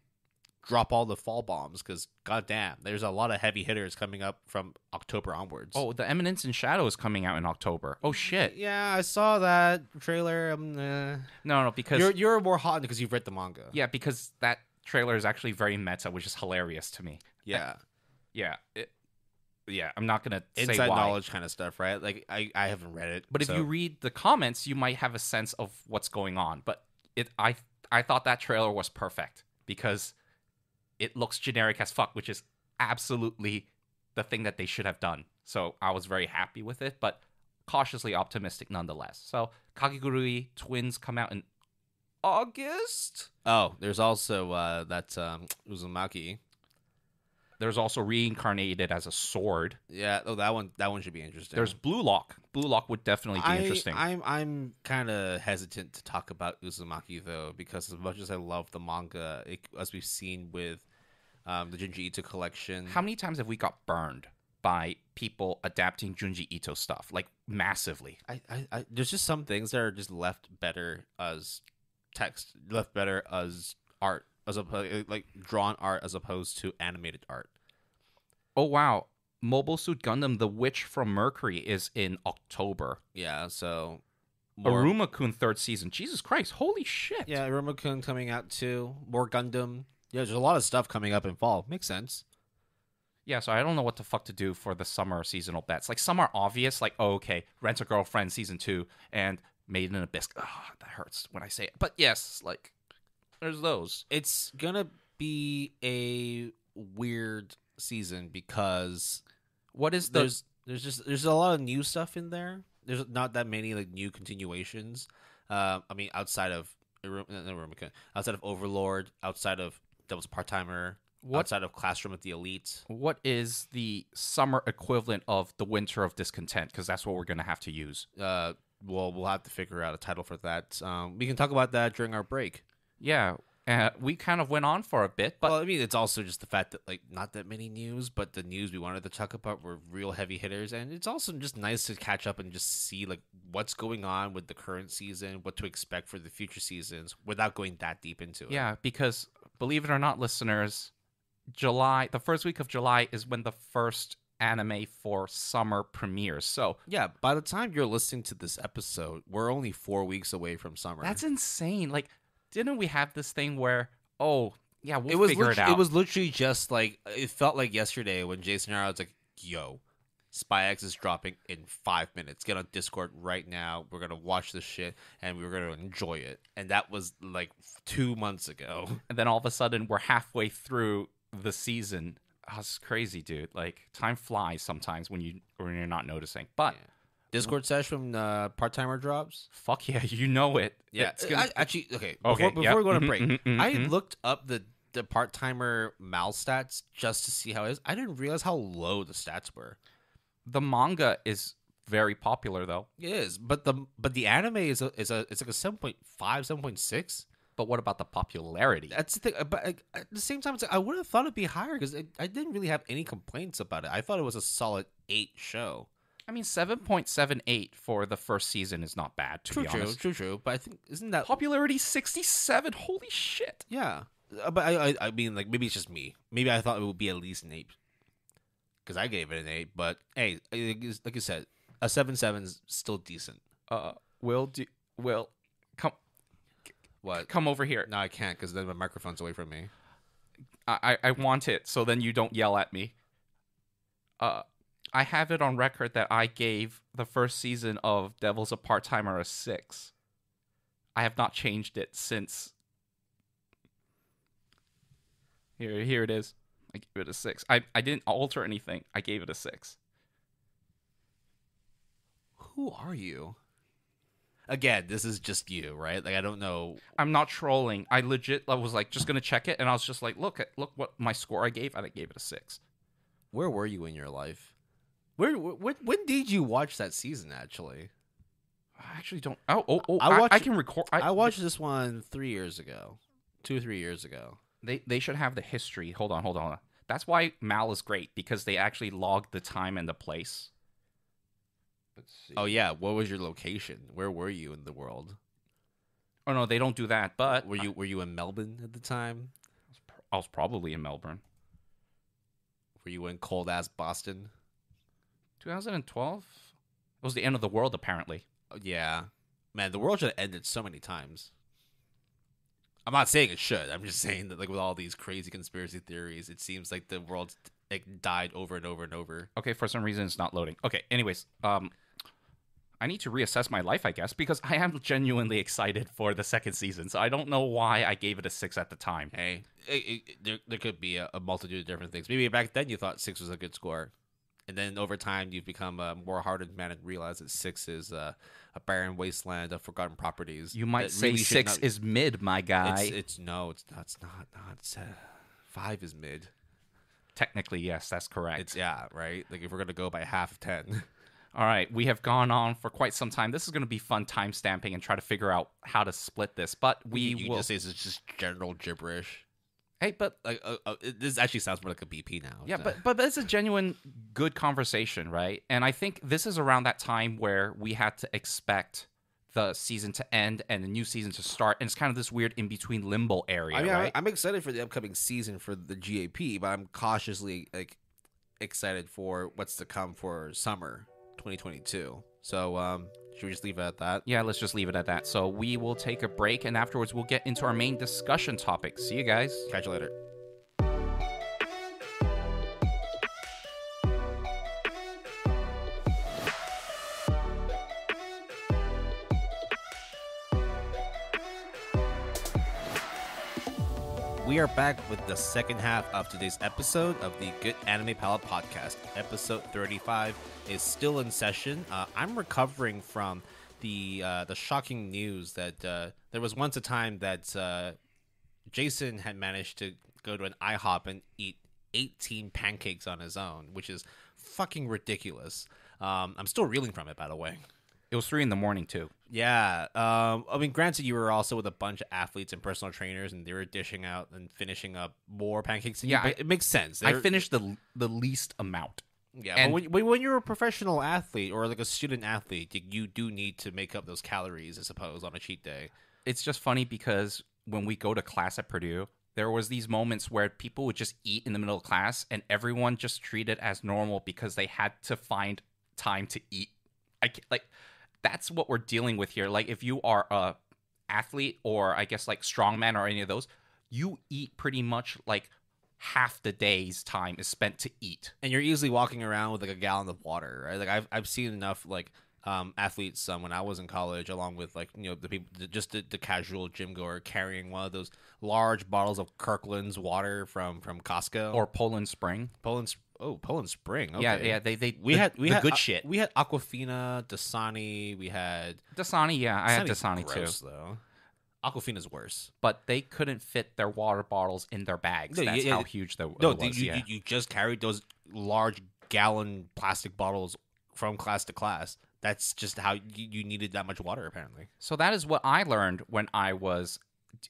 drop all the fall bombs because goddamn, there's a lot of heavy hitters coming up from October onwards. Oh, the Eminence in Shadow is coming out in October. Oh shit. Yeah, I saw that trailer. Um, uh... No, no, because you're you're more hot because you've read the manga. Yeah, because that trailer is actually very meta, which is hilarious to me. Yeah, yeah. It, yeah, I'm not gonna inside knowledge kind of stuff, right? Like I, I haven't read it, but so. if you read the comments, you might have a sense of what's going on. But it, I, I thought that trailer was perfect because it looks generic as fuck, which is absolutely the thing that they should have done. So I was very happy with it, but cautiously optimistic nonetheless. So Kakigurui Twins come out in August. Oh, there's also uh, that um, Uzumaki there's also reincarnated as a sword. Yeah, oh that one that one should be interesting. There's Blue Lock. Blue Lock would definitely be I, interesting. I'm I'm kind of hesitant to talk about Uzumaki though because as much as I love the manga, it, as we've seen with um, the Junji Ito collection, how many times have we got burned by people adapting Junji Ito stuff like massively? I, I, I there's just some things that are just left better as text, left better as art as opposed eh, like drawn art as opposed to animated art. Oh wow. Mobile Suit Gundam The Witch from Mercury is in October. Yeah, so more... third season. Jesus Christ, holy shit. Yeah, Arumakun coming out too. More Gundam. Yeah, there's a lot of stuff coming up in fall. Makes sense. Yeah, so I don't know what the fuck to do for the summer seasonal bets. Like some are obvious, like oh, okay, Rent a Girlfriend season two and Made in Abyss. Oh, that hurts when I say it. But yes, like there's those. It's gonna be a weird season because what is the, there's there's just there's a lot of new stuff in there. There's not that many like new continuations. Uh, I mean, outside of outside of Overlord, outside of Devil's Part Timer, outside of Classroom of the Elite. What is the summer equivalent of the Winter of Discontent? Because that's what we're gonna have to use. Uh, well, we'll have to figure out a title for that. Um, we can talk about that during our break yeah, uh, we kind of went on for a bit, but well, I mean, it's also just the fact that like not that many news, but the news we wanted to talk about were real heavy hitters, and it's also just nice to catch up and just see like what's going on with the current season, what to expect for the future seasons, without going that deep into it. Yeah, because believe it or not, listeners, July, the first week of July is when the first anime for summer premieres. So yeah, by the time you're listening to this episode, we're only four weeks away from summer. That's insane. Like didn't we have this thing where oh yeah we'll it was figure it out? It was literally just like it felt like yesterday when Jason and I was like, "Yo, SpyX is dropping in five minutes. Get on Discord right now. We're gonna watch this shit and we're gonna enjoy it." And that was like two months ago. And then all of a sudden, we're halfway through the season. Ah, it's crazy, dude. Like time flies sometimes when you when you're not noticing. But yeah. Discord session uh, part timer drops. Fuck yeah, you know it. Yeah, it's gonna... I, actually okay. Before, okay, before yep. we go on mm-hmm, break, mm-hmm, mm-hmm, I mm-hmm. looked up the the part timer mal stats just to see how it is. I didn't realize how low the stats were. The manga is very popular though. It is, but the but the anime is a is a it's like a 7.5, 7.6. But what about the popularity? That's the thing. Uh, but at the same time, like, I would have thought it'd be higher because I didn't really have any complaints about it. I thought it was a solid eight show. I mean, seven point seven eight for the first season is not bad. To true, be honest, true, true, true. But I think isn't that popularity sixty seven? Holy shit! Yeah, uh, but I, I, I mean, like maybe it's just me. Maybe I thought it would be at least an eight because I gave it an eight. But hey, like you said, a seven seven's still decent. Uh, will do. Will come. What? Come over here. No, I can't because then my microphone's away from me. I I want it so then you don't yell at me. Uh, I have it on record that I gave the first season of Devil's a Part Timer a six. I have not changed it since. Here, here it is. I gave it a six. I, I didn't alter anything. I gave it a six. Who are you? Again, this is just you, right? Like I don't know. I'm not trolling. I legit. I was like just gonna check it, and I was just like, look, look what my score I gave, and I gave it a six. Where were you in your life? Where, when, when did you watch that season? Actually, I actually don't. Oh, oh, oh I, watched, I, can record. I, I watched this one three years ago, two three years ago. They they should have the history. Hold on, hold on. That's why Mal is great because they actually logged the time and the place. Let's see. Oh yeah, what was your location? Where were you in the world? Oh no, they don't do that. But were you were you in Melbourne at the time? I was, pro- I was probably in Melbourne. Were you in cold ass Boston? 2012? It was the end of the world, apparently. Oh, yeah. Man, the world should have ended so many times. I'm not saying it should. I'm just saying that, like, with all these crazy conspiracy theories, it seems like the world's like died over and over and over. Okay, for some reason it's not loading. Okay, anyways, um I need to reassess my life, I guess, because I am genuinely excited for the second season. So I don't know why I gave it a six at the time. Hey, it, it, there, there could be a, a multitude of different things. Maybe back then you thought six was a good score and then over time you've become a uh, more hardened man and realize that six is uh, a barren wasteland of forgotten properties. You might say really six not, is mid, my guy. It's, it's, no, it's not. It's not. not it's, uh, five is mid. Technically, yes, that's correct. It's yeah, right. Like if we're gonna go by half of ten. All right, we have gone on for quite some time. This is going to be fun time stamping and try to figure out how to split this. But we you, you will... just say this is just general gibberish. Hey, but like, uh, uh, this actually sounds more like a BP now. Yeah, but but it's a genuine good conversation, right? And I think this is around that time where we had to expect the season to end and the new season to start, and it's kind of this weird in between limbo area. I mean, right? I, I'm excited for the upcoming season for the GAP, but I'm cautiously like excited for what's to come for summer 2022. So, um, should we just leave it at that? Yeah, let's just leave it at that. So we will take a break and afterwards we'll get into our main discussion topic. See you guys. Catch you later. We are back with the second half of today's episode of the Good Anime Palette podcast. Episode 35 is still in session. Uh, I'm recovering from the uh, the shocking news that uh, there was once a time that uh, Jason had managed to go to an IHOP and eat 18 pancakes on his own, which is fucking ridiculous. Um, I'm still reeling from it, by the way. It was three in the morning too. Yeah. Um, I mean, granted, you were also with a bunch of athletes and personal trainers, and they were dishing out and finishing up more pancakes. Than yeah, you, I, it makes sense. They're, I finished the the least amount. Yeah, and but when, when you're a professional athlete or like a student athlete, you do need to make up those calories, I suppose, on a cheat day. It's just funny because when we go to class at Purdue, there was these moments where people would just eat in the middle of class, and everyone just treated as normal because they had to find time to eat. I like that's what we're dealing with here. Like if you are a athlete or I guess like strongman or any of those, you eat pretty much like half the day's time is spent to eat. And you're easily walking around with like a gallon of water, right? Like I've I've seen enough like um, athletes um, when I was in college, along with like you know the people, the, just the, the, casual gym goer carrying one of those large bottles of Kirkland's water from from Costco or Poland Spring. Poland Oh, Poland Spring. Okay. Yeah, yeah. They they we the, had we had good uh, shit. We had Aquafina, Dasani. We had Dasani. Yeah, I had Dasani gross, too. Though Aquafina's worse, but they couldn't fit their water bottles in their bags. No, That's yeah, how yeah. huge the no. you, yeah. you just carried those large gallon plastic bottles from class to class. That's just how you, you needed that much water apparently. So that is what I learned when I was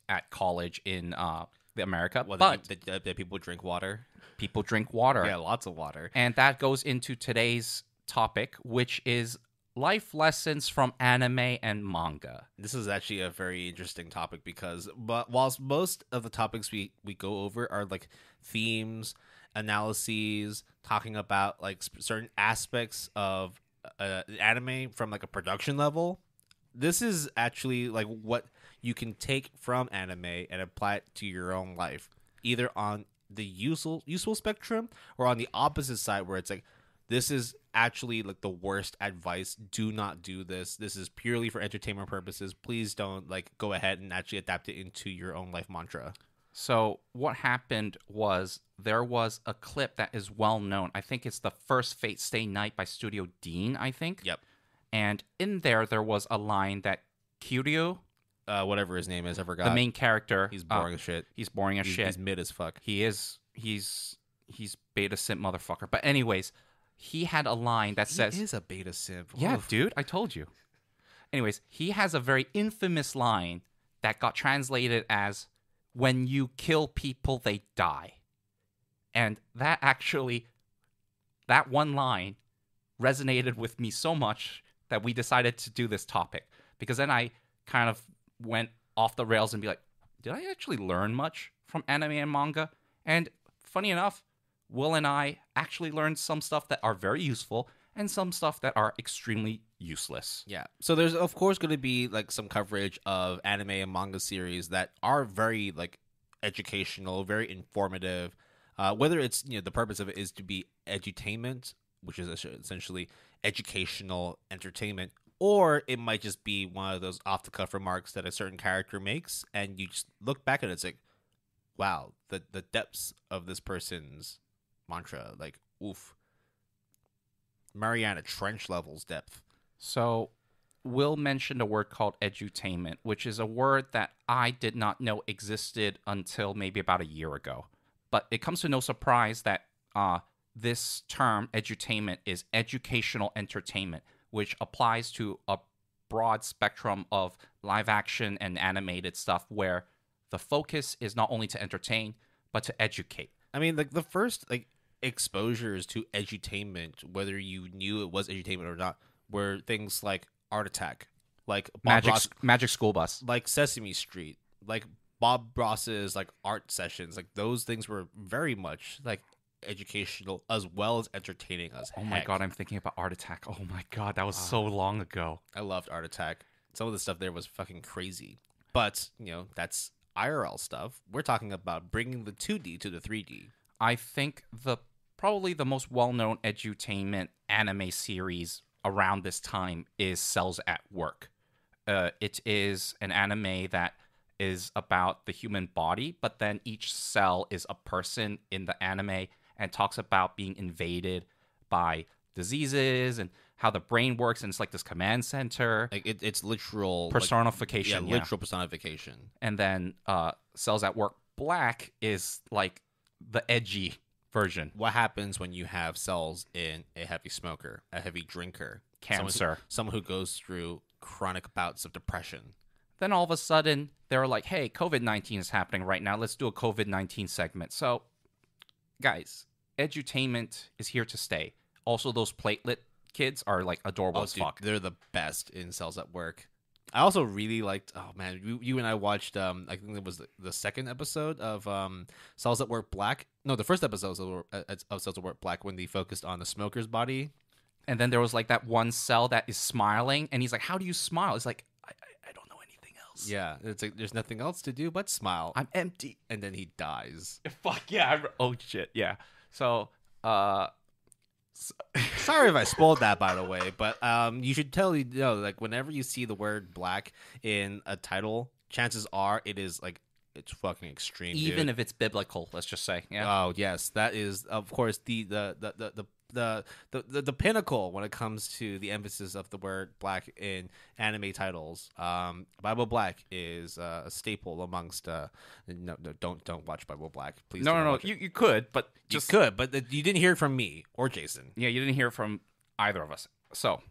at college in uh, America. Well, but the, the, the people drink water. People drink water. yeah, lots of water. And that goes into today's topic, which is life lessons from anime and manga. This is actually a very interesting topic because, but whilst most of the topics we we go over are like themes, analyses, talking about like certain aspects of uh, anime from like a production level, this is actually like what you can take from anime and apply it to your own life, either on the useful useful spectrum or on the opposite side where it's like this is actually like the worst advice do not do this this is purely for entertainment purposes please don't like go ahead and actually adapt it into your own life mantra so what happened was there was a clip that is well known i think it's the first fate stay night by studio dean i think yep and in there there was a line that Kyuryu uh, whatever his name is, I forgot. The main character. He's boring uh, as shit. He's boring as he's, shit. He's mid as fuck. He is. He's he's beta simp motherfucker. But anyways, he had a line that he says, "Is a beta simp." Yeah, dude, I told you. Anyways, he has a very infamous line that got translated as "When you kill people, they die," and that actually, that one line, resonated with me so much that we decided to do this topic because then I kind of went off the rails and be like, did I actually learn much from anime and manga? And funny enough, Will and I actually learned some stuff that are very useful and some stuff that are extremely useless. Yeah. So there's of course going to be like some coverage of anime and manga series that are very like educational, very informative. Uh, whether it's you know the purpose of it is to be edutainment, which is essentially educational entertainment, or it might just be one of those off the cuff remarks that a certain character makes, and you just look back and it's like, wow, the the depths of this person's mantra, like, oof, Mariana Trench levels depth. So, Will mentioned a word called edutainment, which is a word that I did not know existed until maybe about a year ago. But it comes to no surprise that uh, this term, edutainment, is educational entertainment which applies to a broad spectrum of live action and animated stuff where the focus is not only to entertain but to educate. I mean, like the first like exposures to edutainment, whether you knew it was edutainment or not, were things like Art Attack, like Bob Magic Ross, Magic School Bus, like Sesame Street, like Bob Ross's like art sessions, like those things were very much like educational as well as entertaining us. Oh my god, I'm thinking about Art Attack. Oh my god, that was so ah. long ago. I loved Art Attack. Some of the stuff there was fucking crazy. But, you know, that's IRL stuff. We're talking about bringing the 2D to the 3D. I think the probably the most well-known edutainment anime series around this time is Cells at Work. Uh, it is an anime that is about the human body, but then each cell is a person in the anime and talks about being invaded by diseases and how the brain works and it's like this command center like it, it's literal personification like, yeah, literal yeah. personification and then uh cells at work black is like the edgy version what happens when you have cells in a heavy smoker a heavy drinker cancer someone, someone who goes through chronic bouts of depression then all of a sudden they're like hey covid-19 is happening right now let's do a covid-19 segment so guys, edutainment is here to stay. Also, those platelet kids are like adorable oh, as dude, fuck. They're the best in cells at work. I also really liked. Oh man, you, you and I watched. Um, I think it was the, the second episode of um, Cells at Work Black. No, the first episode of, uh, of Cells at Work Black when they focused on the smoker's body. And then there was like that one cell that is smiling, and he's like, "How do you smile?" It's like, smiles. Yeah, it's like there's nothing else to do but smile. I'm empty, and then he dies. Fuck yeah! I'm, oh shit, yeah. So, uh, so... sorry if I spoiled that, by the way, but um, you should tell you know like whenever you see the word black in a title, chances are it is like it's fucking extreme. Even dude. if it's biblical, let's just say. Yeah. Oh yes, that is of course the the the the, the the, the the, pinnacle when it comes to the emphasis of the word black in anime titles. Um, Bible Black is uh, a staple amongst. Uh, no, no, don't don't watch Bible Black, please. No, no, no. You, you could, but just you could, but you didn't hear from me or Jason. Yeah, you didn't hear from either of us. So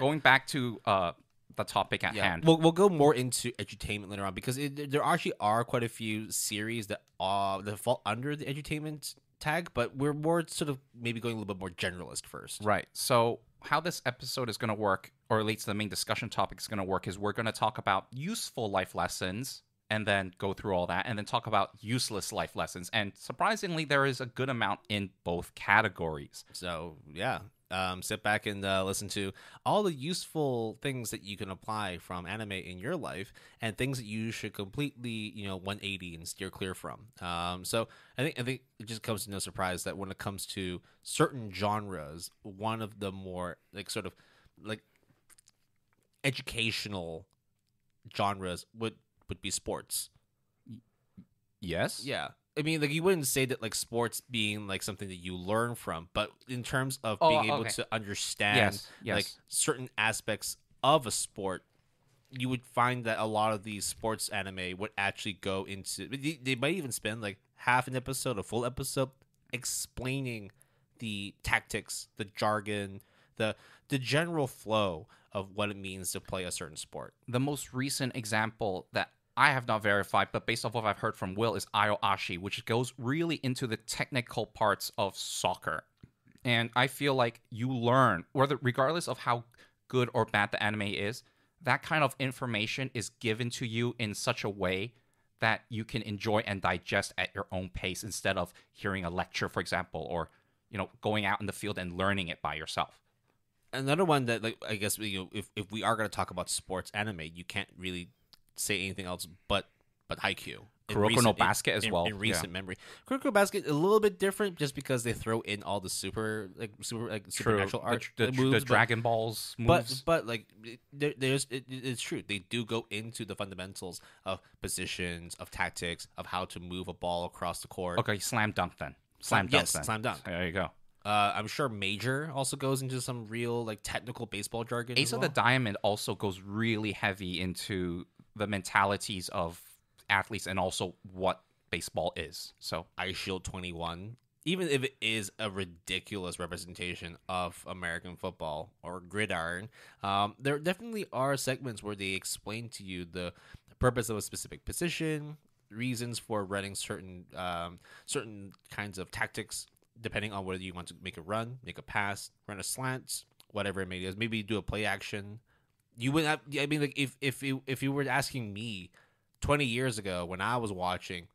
going back to uh, the topic at yeah. hand. We'll, we'll go more into edutainment later on because it, there actually are quite a few series that uh, that fall under the edutainment tag, but we're more sort of maybe going a little bit more generalist first. Right. So, how this episode is going to work, or at least the main discussion topic is going to work, is we're going to talk about useful life lessons and then go through all that and then talk about useless life lessons. And surprisingly, there is a good amount in both categories. So, yeah, um, sit back and uh, listen to all the useful things that you can apply from anime in your life and things that you should completely, you know, 180 and steer clear from. Um, so I think I think it just comes to no surprise that when it comes to certain genres, one of the more like sort of like educational genres would would be sports. Yes. Yeah. I mean, like you wouldn't say that like sports being like something that you learn from, but in terms of oh, being able to understand yes, yes. like certain aspects of a sport, you would find that a lot of these sports anime would actually go into. They, they might even spend like half an episode, a full episode, explaining the tactics, the jargon, the the general flow of what it means to play a certain sport. The most recent example that I have not verified, but based off what I've heard from Will, is Ayoashi, which goes really into the technical parts of soccer. And I feel like you learn, whether regardless of how good or bad the anime is, that kind of information is given to you in such a way that you can enjoy and digest at your own pace instead of hearing a lecture, for example, or you know, going out in the field and learning it by yourself another one that like I guess you know, if if we are going to talk about sports anime, you can't really say anything else but but Haikyuu. Kuroko no Basket in, as well. In, in recent yeah. memory, Kuroko Basket a little bit different just because they throw in all the super like super like supernatural art the, the, moves, the but, Dragon Balls moves. But but like there, there's it, it's true they do go into the fundamentals of positions of tactics of how to move a ball across the court. Okay, slam dunk then. Slam, dunk. Yes, then. slam dunk. There you go. Uh, I'm sure Major also goes into some real like technical baseball jargon. Ace well. of the Diamond also goes really heavy into the mentalities of athletes and also what baseball is. So Ice Shield 21, even if it is a ridiculous representation of American football or gridiron, um, there definitely are segments where they explain to you the purpose of a specific position, reasons for running certain um, certain kinds of tactics, depending on whether you want to make a run, make a pass, run a slant, whatever it may be. Maybe do a play action you wouldn't. Have, I mean, like if if you if you were asking me twenty years ago when I was watching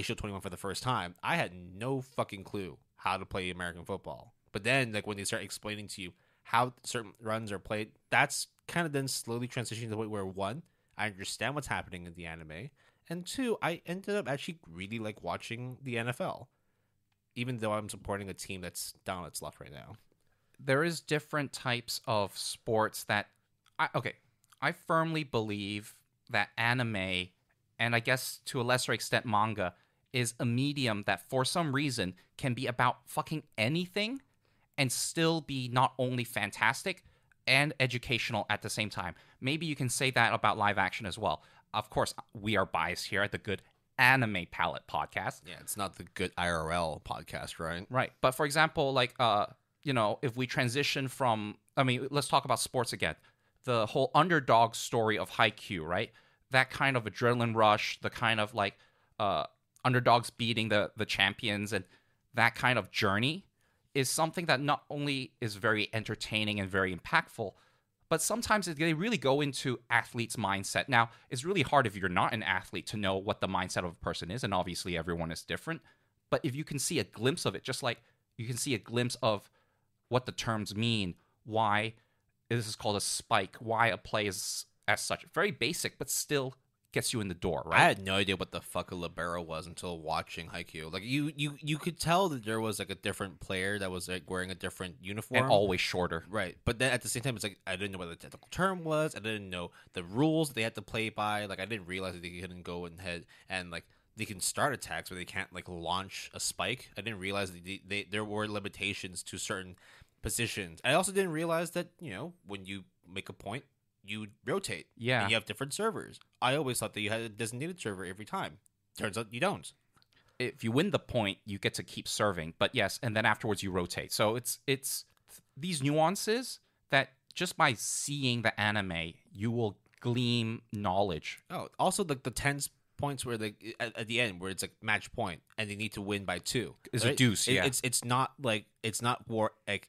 show twenty one for the first time, I had no fucking clue how to play American football. But then, like when they start explaining to you how certain runs are played, that's kind of then slowly transitioning to the point where one, I understand what's happening in the anime, and two, I ended up actually really like watching the NFL, even though I'm supporting a team that's down its luck right now. There is different types of sports that I, okay, I firmly believe that anime, and I guess to a lesser extent manga, is a medium that for some reason can be about fucking anything and still be not only fantastic and educational at the same time. Maybe you can say that about live action as well. Of course, we are biased here at the Good Anime Palette podcast. Yeah, it's not the Good IRL podcast, right? Right. But for example, like uh, you know, if we transition from I mean, let's talk about sports again the whole underdog story of Haikyuu, right? That kind of adrenaline rush, the kind of like uh, underdogs beating the the champions, and that kind of journey is something that not only is very entertaining and very impactful, but sometimes they really go into athlete's mindset. Now, it's really hard if you're not an athlete to know what the mindset of a person is, and obviously everyone is different. But if you can see a glimpse of it, just like you can see a glimpse of what the terms mean, why this is called a spike. Why a play is as such very basic, but still gets you in the door, right? I had no idea what the fuck a libero was until watching Haiku. Like you, you, you could tell that there was like a different player that was like wearing a different uniform and always shorter, right? But then at the same time, it's like I didn't know what the technical term was. I didn't know the rules they had to play by. Like I didn't realize that they couldn't go and head and like they can start attacks, but they can't like launch a spike. I didn't realize they, they there were limitations to certain positions. I also didn't realize that, you know, when you make a point, you rotate. Yeah. And you have different servers. I always thought that you had a designated server every time. Turns out you don't. If you win the point, you get to keep serving. But yes, and then afterwards you rotate. So it's it's these nuances that just by seeing the anime, you will glean knowledge. Oh, also the the tense points where they at, at the end where it's like match point and they need to win by two. Is right? a deuce. It, yeah, it's it's not like it's not war like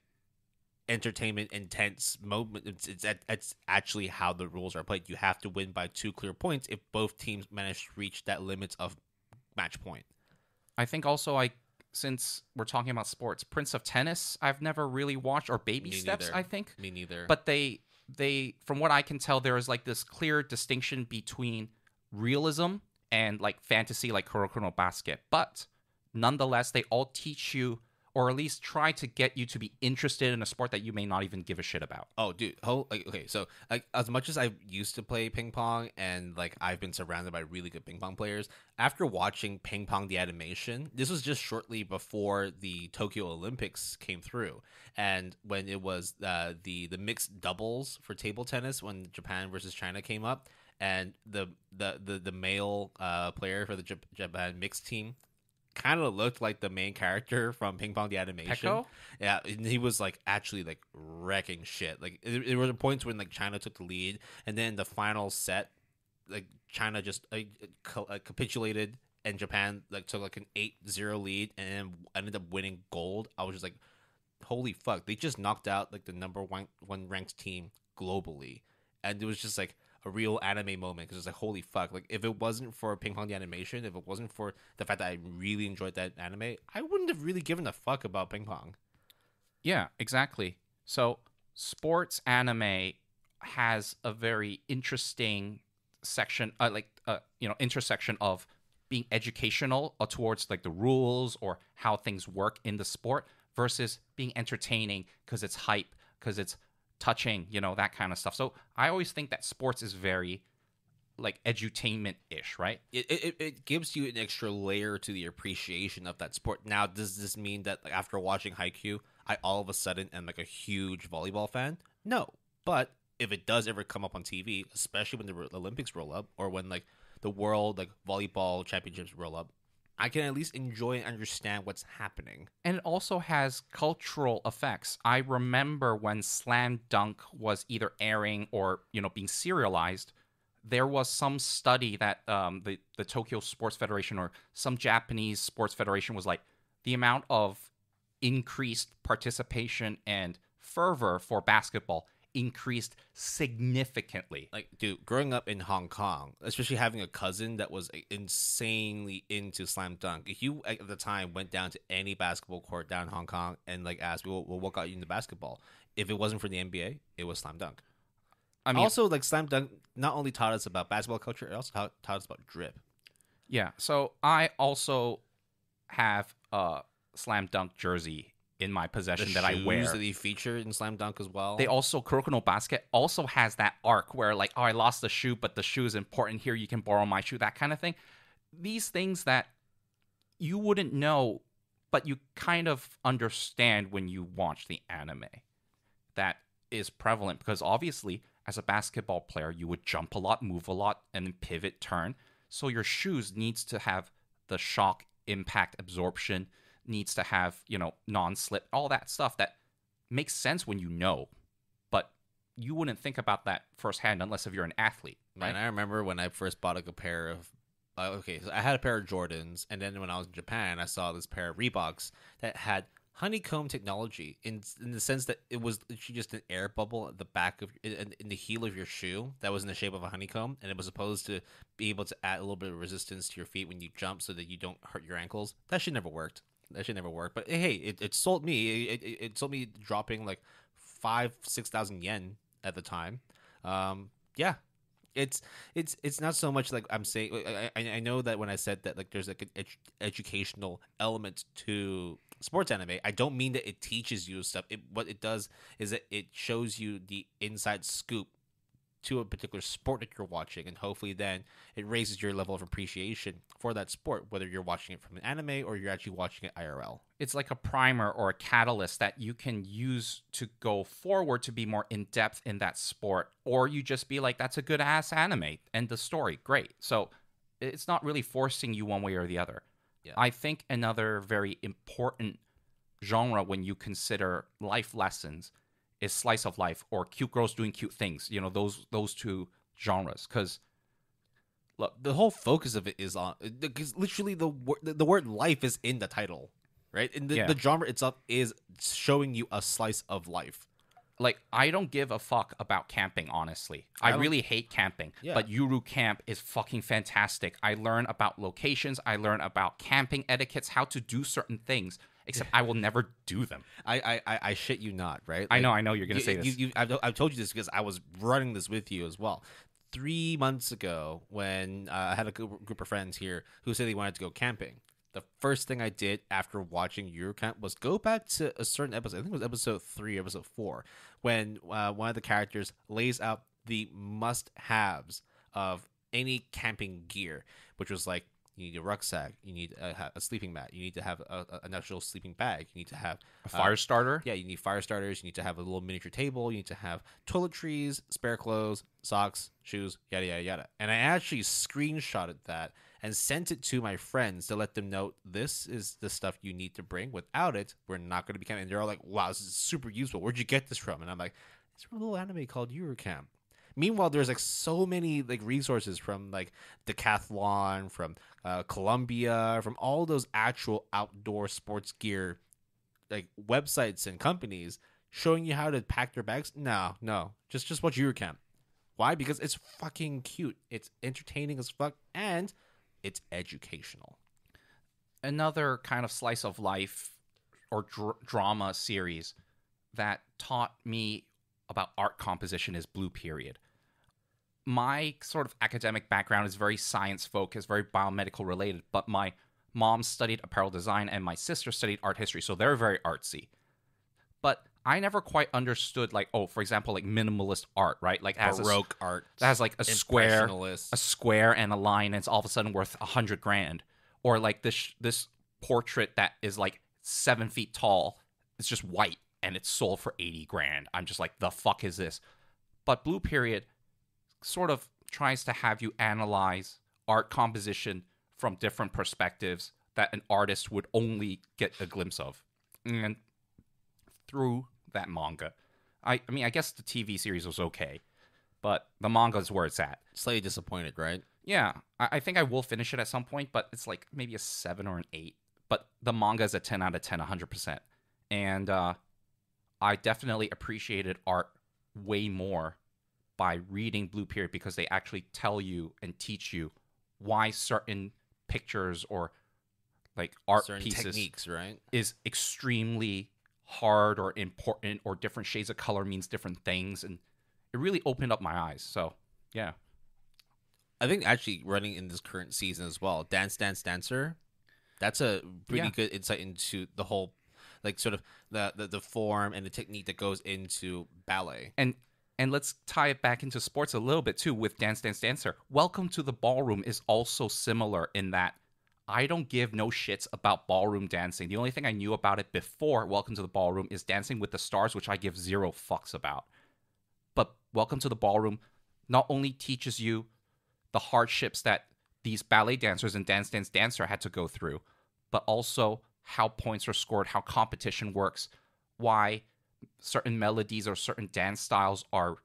entertainment intense moment. It's, it's, it's actually how the rules are played. You have to win by two clear points if both teams manage to reach that limit of match point. I think also I since we're talking about sports, Prince of Tennis, I've never really watched or Baby Me Steps, neither. I think. Me neither. But they they from what I can tell there is like this clear distinction between realism and like fantasy like Kuroko no Basket. But nonetheless, they all teach you or at least try to get you to be interested in a sport that you may not even give a shit about. Oh, dude. Oh, okay. So, like, as much as I used to play ping pong and like I've been surrounded by really good ping pong players, after watching Ping Pong the animation, this was just shortly before the Tokyo Olympics came through, and when it was uh, the the mixed doubles for table tennis when Japan versus China came up, and the the the, the male uh, player for the Japan mixed team kind of looked like the main character from Ping Pong the Animation. Yeah, and he was like actually like wrecking shit. Like there were points when like China took the lead, and then the final set, like China just like, uh, capitulated, and Japan like took like an 8-0 lead and ended up winning gold. I was just like, holy fuck! They just knocked out like the number one one ranked team globally, and it was just like a real anime moment because it's like holy fuck like if it wasn't for ping pong the animation if it wasn't for the fact that i really enjoyed that anime i wouldn't have really given a fuck about ping pong yeah exactly so sports anime has a very interesting section uh, like uh, you know intersection of being educational or uh, towards like the rules or how things work in the sport versus being entertaining because it's hype because it's touching, you know, that kind of stuff. So I always think that sports is very like edutainment ish, right? It, it, it gives you an extra layer to the appreciation of that sport. Now, does this mean that like, after watching Haikyuu, I all of a sudden am like a huge volleyball fan? No, but if it does ever come up on TV, especially when the Olympics roll up or when like the world like volleyball championships roll up, I can at least enjoy and understand what's happening. And it also has cultural effects. I remember when Slam Dunk was either airing or, you know, being serialized, there was some study that um, the, the Tokyo Sports Federation or some Japanese sports federation was like, the amount of increased participation and fervor for basketball increased significantly. Like, dude, growing up in Hong Kong, especially having a cousin that was uh, insanely into slam dunk, if you at the time went down to any basketball court down in Hong Kong and like asked, well, what got you into basketball? If it wasn't for the NBA, it was slam dunk. I mean, also like slam dunk not only taught us about basketball culture, it also taught, taught us about drip. Yeah. So I also have a slam dunk jersey in my possession the that I wear. That he featured in Slam Dunk as well. They also Kurokono Basket also has that arc where like, oh, I lost the shoe, but the shoe is important here. You can borrow my shoe, that kind of thing. These things that you wouldn't know, but you kind of understand when you watch the anime. That is prevalent because obviously, as a basketball player, you would jump a lot, move a lot, and pivot, turn. So your shoes needs to have the shock impact absorption needs to have you know non-slip, all that stuff that makes sense when you know, but you wouldn't think about that firsthand unless if you're an athlete. Right? I remember when I first bought like a pair of uh, okay, so I had a pair of Jordans, and then when I was in Japan, I saw this pair of Reeboks that had honeycomb technology in in the sense that it was just an air bubble at the back of in, in, the heel of your shoe that was in the shape of a honeycomb and it was supposed to be able to add a little bit of resistance to your feet when you jump so that you don't hurt your ankles that shit never worked that should never work. But hey, it, it sold me. It, it, it sold me dropping like five six thousand yen at the time. Um, yeah, it's it's it's not so much like I'm saying. I, I know that when I said that like there's like an educational element to sports anime, I don't mean that it teaches you stuff. It, what it does is that it shows you the inside scoop to a particular sport that you're watching, and hopefully then it raises your level of appreciation for that sport, whether you're watching it from an anime or you're actually watching it IRL. It's like a primer or a catalyst that you can use to go forward to be more in depth in that sport, or you just be like, that's a good ass anime, and the story, great. So it's not really forcing you one way or the other. Yeah. I think another very important genre when you consider life lessons is slice of life or cute girls doing cute things. You know those those two genres because look, the whole focus of it is on because literally the word the word life is in the title, right? And the, yeah. the genre itself is showing you a slice of life. Like I don't give a fuck about camping, honestly. I, I really hate camping, yeah. but Yuru Camp is fucking fantastic. I learn about locations, I learn about camping etiquettes, how to do certain things Except I will never do them. I I, I shit you not, right? Like, I know, I know you're gonna you, say this. You, you, I've, I've told you this because I was running this with you as well three months ago when uh, I had a group of friends here who said they wanted to go camping. The first thing I did after watching your camp was go back to a certain episode. I think it was episode three, episode four, when uh, one of the characters lays out the must-haves of any camping gear, which was like you need a rucksack. You need a, a sleeping mat. You need to have a, a, an actual sleeping bag. You need to have a fire uh, starter. Yeah, you need fire starters. You need to have a little miniature table. You need to have toiletries, spare clothes, socks, shoes, yada yada yada. And I actually screenshotted that and sent it to my friends to let them know this is the stuff you need to bring. Without it, we're not going to be camping. And they're all like, "Wow, this is super useful. Where'd you get this from?" And I'm like, "It's from a little anime called Eurocamp." Meanwhile, there's like so many like resources from like Decathlon, from uh, Columbia, from all those actual outdoor sports gear like websites and companies showing you how to pack your bags. No, no, just just watch Eurocamp. Why? Because it's fucking cute. It's entertaining as fuck, and it's educational. Another kind of slice of life or dr- drama series that taught me about art composition is Blue Period my sort of academic background is very science focused, very biomedical related, but my mom studied apparel design and my sister studied art history, so they're very artsy. But I never quite understood, like, oh, for example, like minimalist art, right? Like has baroque a, art that has like a square, a square and a line, and it's all of a sudden worth a hundred grand, or like this this portrait that is like seven feet tall, it's just white and it's sold for eighty grand. I'm just like, the fuck is this? But Blue Period sort of tries to have you analyze art composition from different perspectives that an artist would only get a glimpse of. And through that manga, I, I mean, I guess the TV series was okay, but the manga is where it's at. Slightly disappointed, right? Yeah, I, I think I will finish it at some point, but it's like maybe a seven or an eight. But the manga is a 10 out of 10, 100%. And uh, I definitely appreciated art way more by reading Blue Period because they actually tell you and teach you why certain pictures or like art certain pieces techniques, right? is extremely hard or important or different shades of color means different things and it really opened up my eyes. So, yeah. I think actually running in this current season as well, Dance Dance Dancer, that's a pretty yeah. good insight into the whole like sort of the, the the form and the technique that goes into ballet. And and let's tie it back into sports a little bit too with Dance Dance Dancer. Welcome to the Ballroom is also similar in that I don't give no shits about ballroom dancing. The only thing I knew about it before Welcome to the Ballroom is Dancing with the Stars, which I give zero fucks about. But Welcome to the Ballroom not only teaches you the hardships that these ballet dancers and Dance Dance Dancer had to go through, but also how points are scored, how competition works, why certain melodies or certain dance styles are,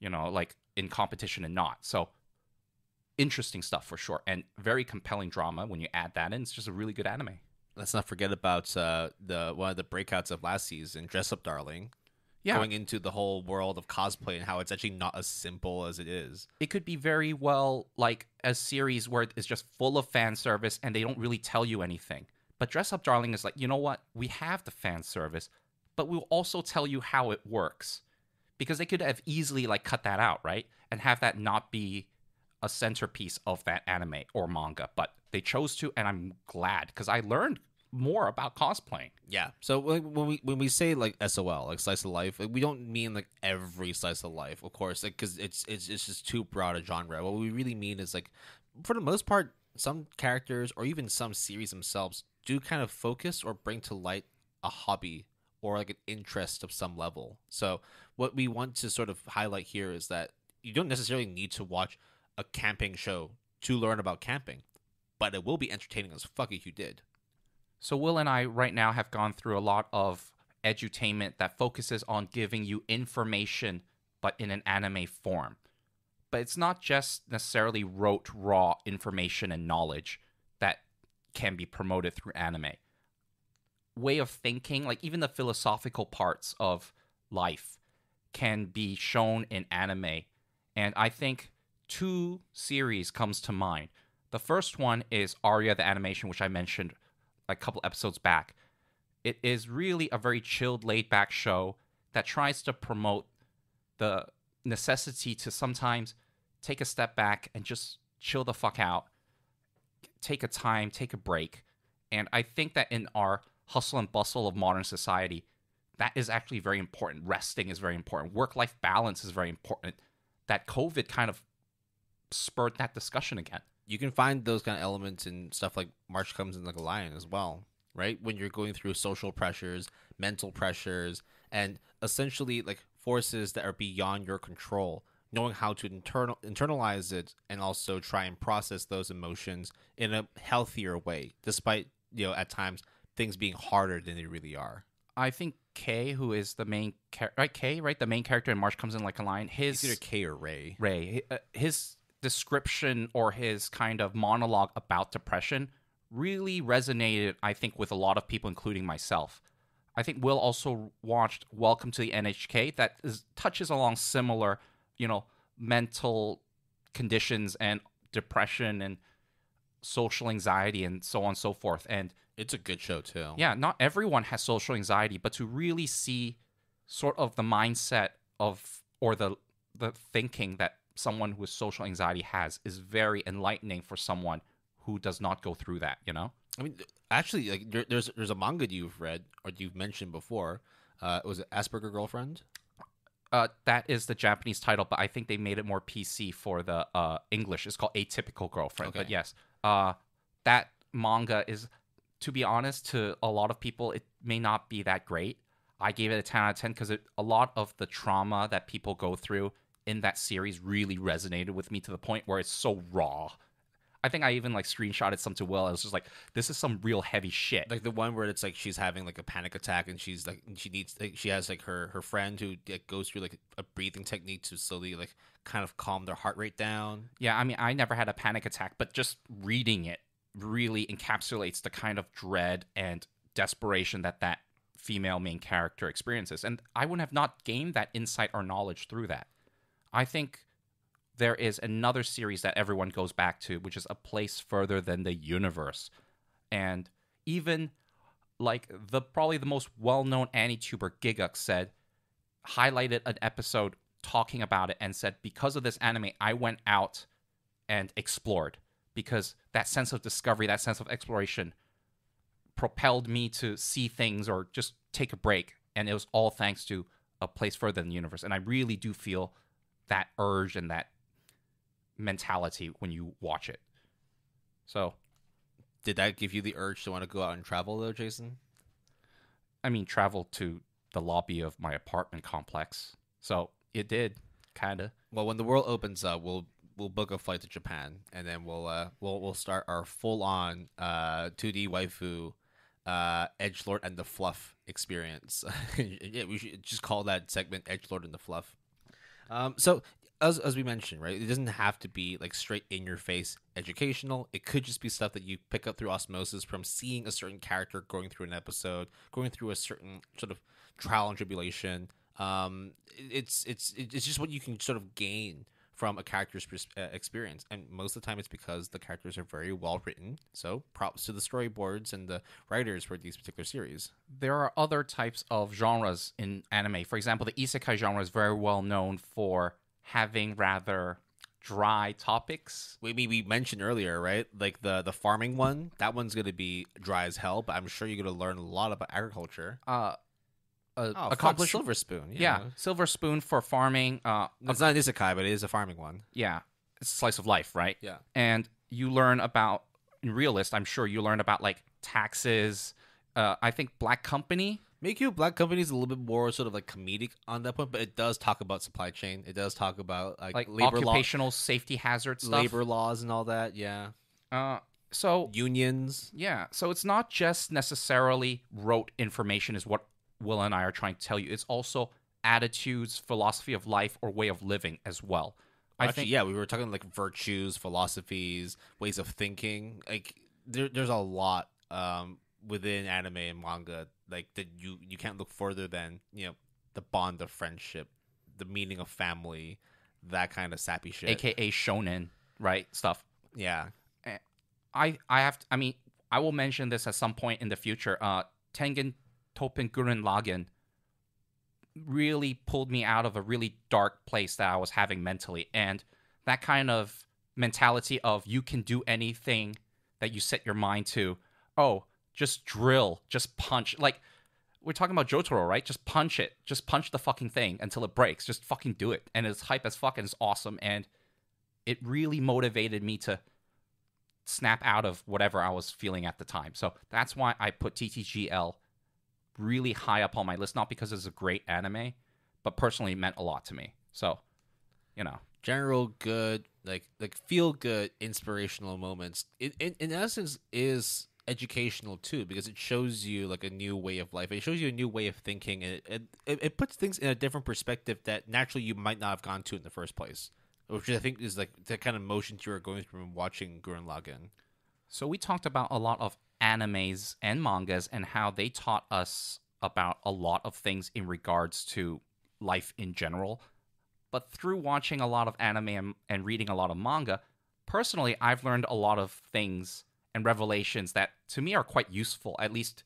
you know, like in competition and not. So interesting stuff for sure, and very compelling drama when you add that in. It's just a really good anime. Let's not forget about uh, the one of the breakouts of last season, Dress Up Darling. Yeah. Going into the whole world of cosplay and how it's actually not as simple as it is. It could be very well like a series where it's just full of fan service and they don't really tell you anything. But Dress Up Darling is like, you know what? We have the fan service but we'll also tell you how it works because they could have easily like cut that out, right? And have that not be a centerpiece of that anime or manga, but they chose to, and I'm glad because I learned more about cosplaying. Yeah. So when we when we say like SOL, like slice of life, we don't mean like every slice of life, of course, because like, it's it's it's just too broad a genre. What we really mean is like, for the most part, some characters or even some series themselves do kind of focus or bring to light a hobby or like an interest of some level. So what we want to sort of highlight here is that you don't necessarily need to watch a camping show to learn about camping, but it will be entertaining as fuck if you did. So Will and I right now have gone through a lot of edutainment that focuses on giving you information but in an anime form. But it's not just necessarily rote raw information and knowledge that can be promoted through anime way of thinking, like even the philosophical parts of life, can be shown in anime. And I think two series comes to mind. The first one is Arya the Animation, which I mentioned a couple episodes back. It is really a very chilled, laid back show that tries to promote the necessity to sometimes take a step back and just chill the fuck out, take a time, take a break. And I think that in our hustle and bustle of modern society, that is actually very important. Resting is very important. Work life balance is very important. That COVID kind of spurred that discussion again. You can find those kind of elements in stuff like March Comes in like a Lion as well, right? When you're going through social pressures, mental pressures, and essentially like forces that are beyond your control knowing how to internal internalize it and also try and process those emotions in a healthier way despite you know at times things being harder than they really are. I think K, who is the main character, right K, right the main character in Marsh comes in like a line. His either K or Ray. Ray, uh, his description or his kind of monologue about depression really resonated. I think with a lot of people, including myself. I think Will also watched Welcome to the NHK that is, touches along similar, you know, mental conditions and depression and social anxiety and so on and so forth. And it's a good show too. Yeah, not everyone has social anxiety, but to really see sort of the mindset of or the the thinking that someone with social anxiety has is very enlightening for someone who does not go through that. You know, I mean, actually, like there, there's there's a manga you've read or you've mentioned before. Uh, was it Asperger Girlfriend? Uh, that is the Japanese title, but I think they made it more PC for the uh, English. It's called Atypical Girlfriend. Okay. But yes, uh, that manga is, to be honest, to a lot of people, it may not be that great. I gave it a 10 out of 10 because a lot of the trauma that people go through in that series really resonated with me to the point where it's so raw I think I even like screenshotted some to Will. I was just like, this is some real heavy shit. Like the one where it's like she's having like a panic attack and she's like she needs like, she has like her her friend who like, goes through like a breathing technique to slowly like kind of calm their heart rate down. Yeah, I mean, I never had a panic attack, but just reading it really encapsulates the kind of dread and desperation that that female main character experiences. And I would have not gained that insight or knowledge through that. I think there is another series that everyone goes back to, which is A Place Further Than the Universe. And even like the probably the most well-known tuber Gigux said highlighted an episode talking about it and said because of this anime I went out and explored because that sense of discovery, that sense of exploration propelled me to see things or just take a break and it was all thanks to a place further than the universe and I really do feel that urge and that mentality when you watch it. So, did that give you the urge to want to go out and travel though, Jason? I mean, travel to the lobby of my apartment complex. So it did, kinda. Well, when the world opens up, we'll we'll book a flight to Japan, and then we'll uh, we'll we'll start our full on uh, 2D waifu, uh, Edge Lord and the Fluff experience. yeah, we should just call that segment Edge Lord and the Fluff. Um, so as as we mentioned, right? It doesn't have to be like straight in your face educational. It could just be stuff that you pick up through osmosis from seeing a certain character going through an episode, going through a certain sort of trial and tribulation. Um, it's it's it's just what you can sort of gain from a character's uh, experience. And most of the time, it's because the characters are very well written. So props to the storyboards and the writers for these particular series. There are other types of genres in anime. For example, the isekai genre is very well known for having rather dry topics. We we, mentioned earlier, right? Like the the farming one, that one's going to be dry as hell, but I'm sure you're going to learn a lot about agriculture. Uh uh, oh, silver spoon. Yeah. yeah. silver spoon for farming. Uh, it's not an isekai, but it is a farming one. Yeah, it's slice of life, right? Yeah, and you learn about in realist. I'm sure you learn about like taxes. Uh, I think Black Company Make you Black Company is a little bit more sort of like comedic on that point, but it does talk about supply chain. It does talk about like, like labor occupational law, safety hazards, labor laws, and all that. Yeah. Uh, so unions. Yeah. So it's not just necessarily rote information is what Will and I are trying to tell you. It's also attitudes, philosophy of life, or way of living as well. I Actually, think yeah, we were talking like virtues, philosophies, ways of thinking. Like there, there's a lot um, within anime and manga like that you you can't look further than you know the bond of friendship, the meaning of family, that kind of sappy shit, aka shonen, right stuff. Yeah, eh, I I have to, I mean I will mention this at some point in the future. Uh, Tengen Topin really pulled me out of a really dark place that I was having mentally, and that kind of mentality of you can do anything that you set your mind to. Oh, just drill, just punch. Like we're talking about Jotaro, right? Just punch it. Just punch the fucking thing until it breaks. Just fucking do it. And it's hype as fuck and it's awesome and it really motivated me to snap out of whatever I was feeling at the time. So that's why I put TTGL really high up on my list, not because it's a great anime, but personally meant a lot to me. So, you know, general good, like like feel good, inspirational moments. It, in, in essence is educational too because it shows you like a new way of life. It shows you a new way of thinking, and it, it, it puts things in a different perspective that naturally you might not have gone to in the first place, which I think is like the kind of motions you are going through from watching Gurren Lagann. So we talked about a lot of animes and mangas and how they taught us about a lot of things in regards to life in general. But through watching a lot of anime and, and reading a lot of manga, personally, I've learned a lot of things and revelations that to me are quite useful, at least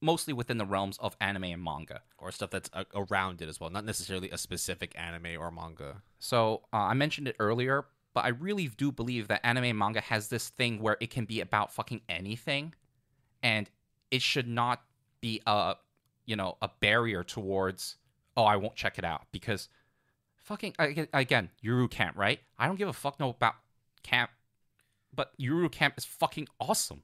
mostly within the realms of anime and manga or stuff that's uh, around it as well, not necessarily a specific anime or manga. So uh, I mentioned it earlier, but I really do believe that anime and manga has this thing where it can be about fucking anything, and it should not be a you know a barrier towards oh I won't check it out because fucking again Yuru Camp right I don't give a fuck no about camp but Eurocamp is fucking awesome.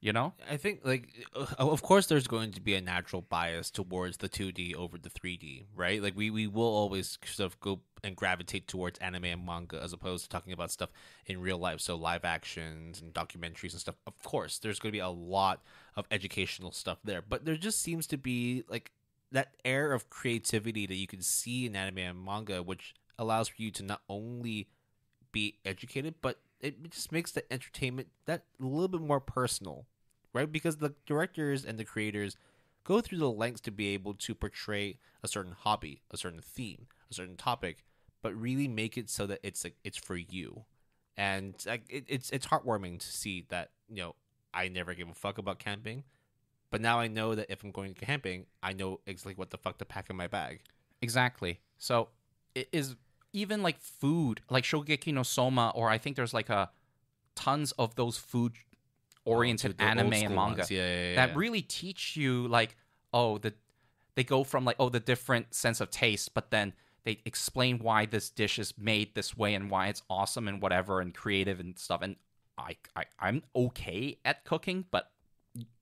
You know? I think like uh, of course there's going to be a natural bias towards the 2D over the 3D, right? Like we we will always sort of go and gravitate towards anime and manga as opposed to talking about stuff in real life, so live actions and documentaries and stuff. Of course, there's going to be a lot of educational stuff there, but there just seems to be like that air of creativity that you can see in anime and manga which allows for you to not only be educated but it just makes the entertainment that a little bit more personal, right? Because the directors and the creators go through the lengths to be able to portray a certain hobby, a certain theme, a certain topic, but really make it so that it's like it's for you. And like it, it's it's heartwarming to see that you know I never gave a fuck about camping, but now I know that if I'm going camping, I know exactly what the fuck to pack in my bag. Exactly. So it is even like food, like Shogeki no Soma, or I think there's like a tons of those food oh, oriented oh, anime and manga yeah, yeah, yeah, that really teach you like oh the they go from like oh the different sense of taste, but then they explain why this dish is made this way and why it's awesome and whatever and creative and stuff. And I, I I'm okay at cooking, but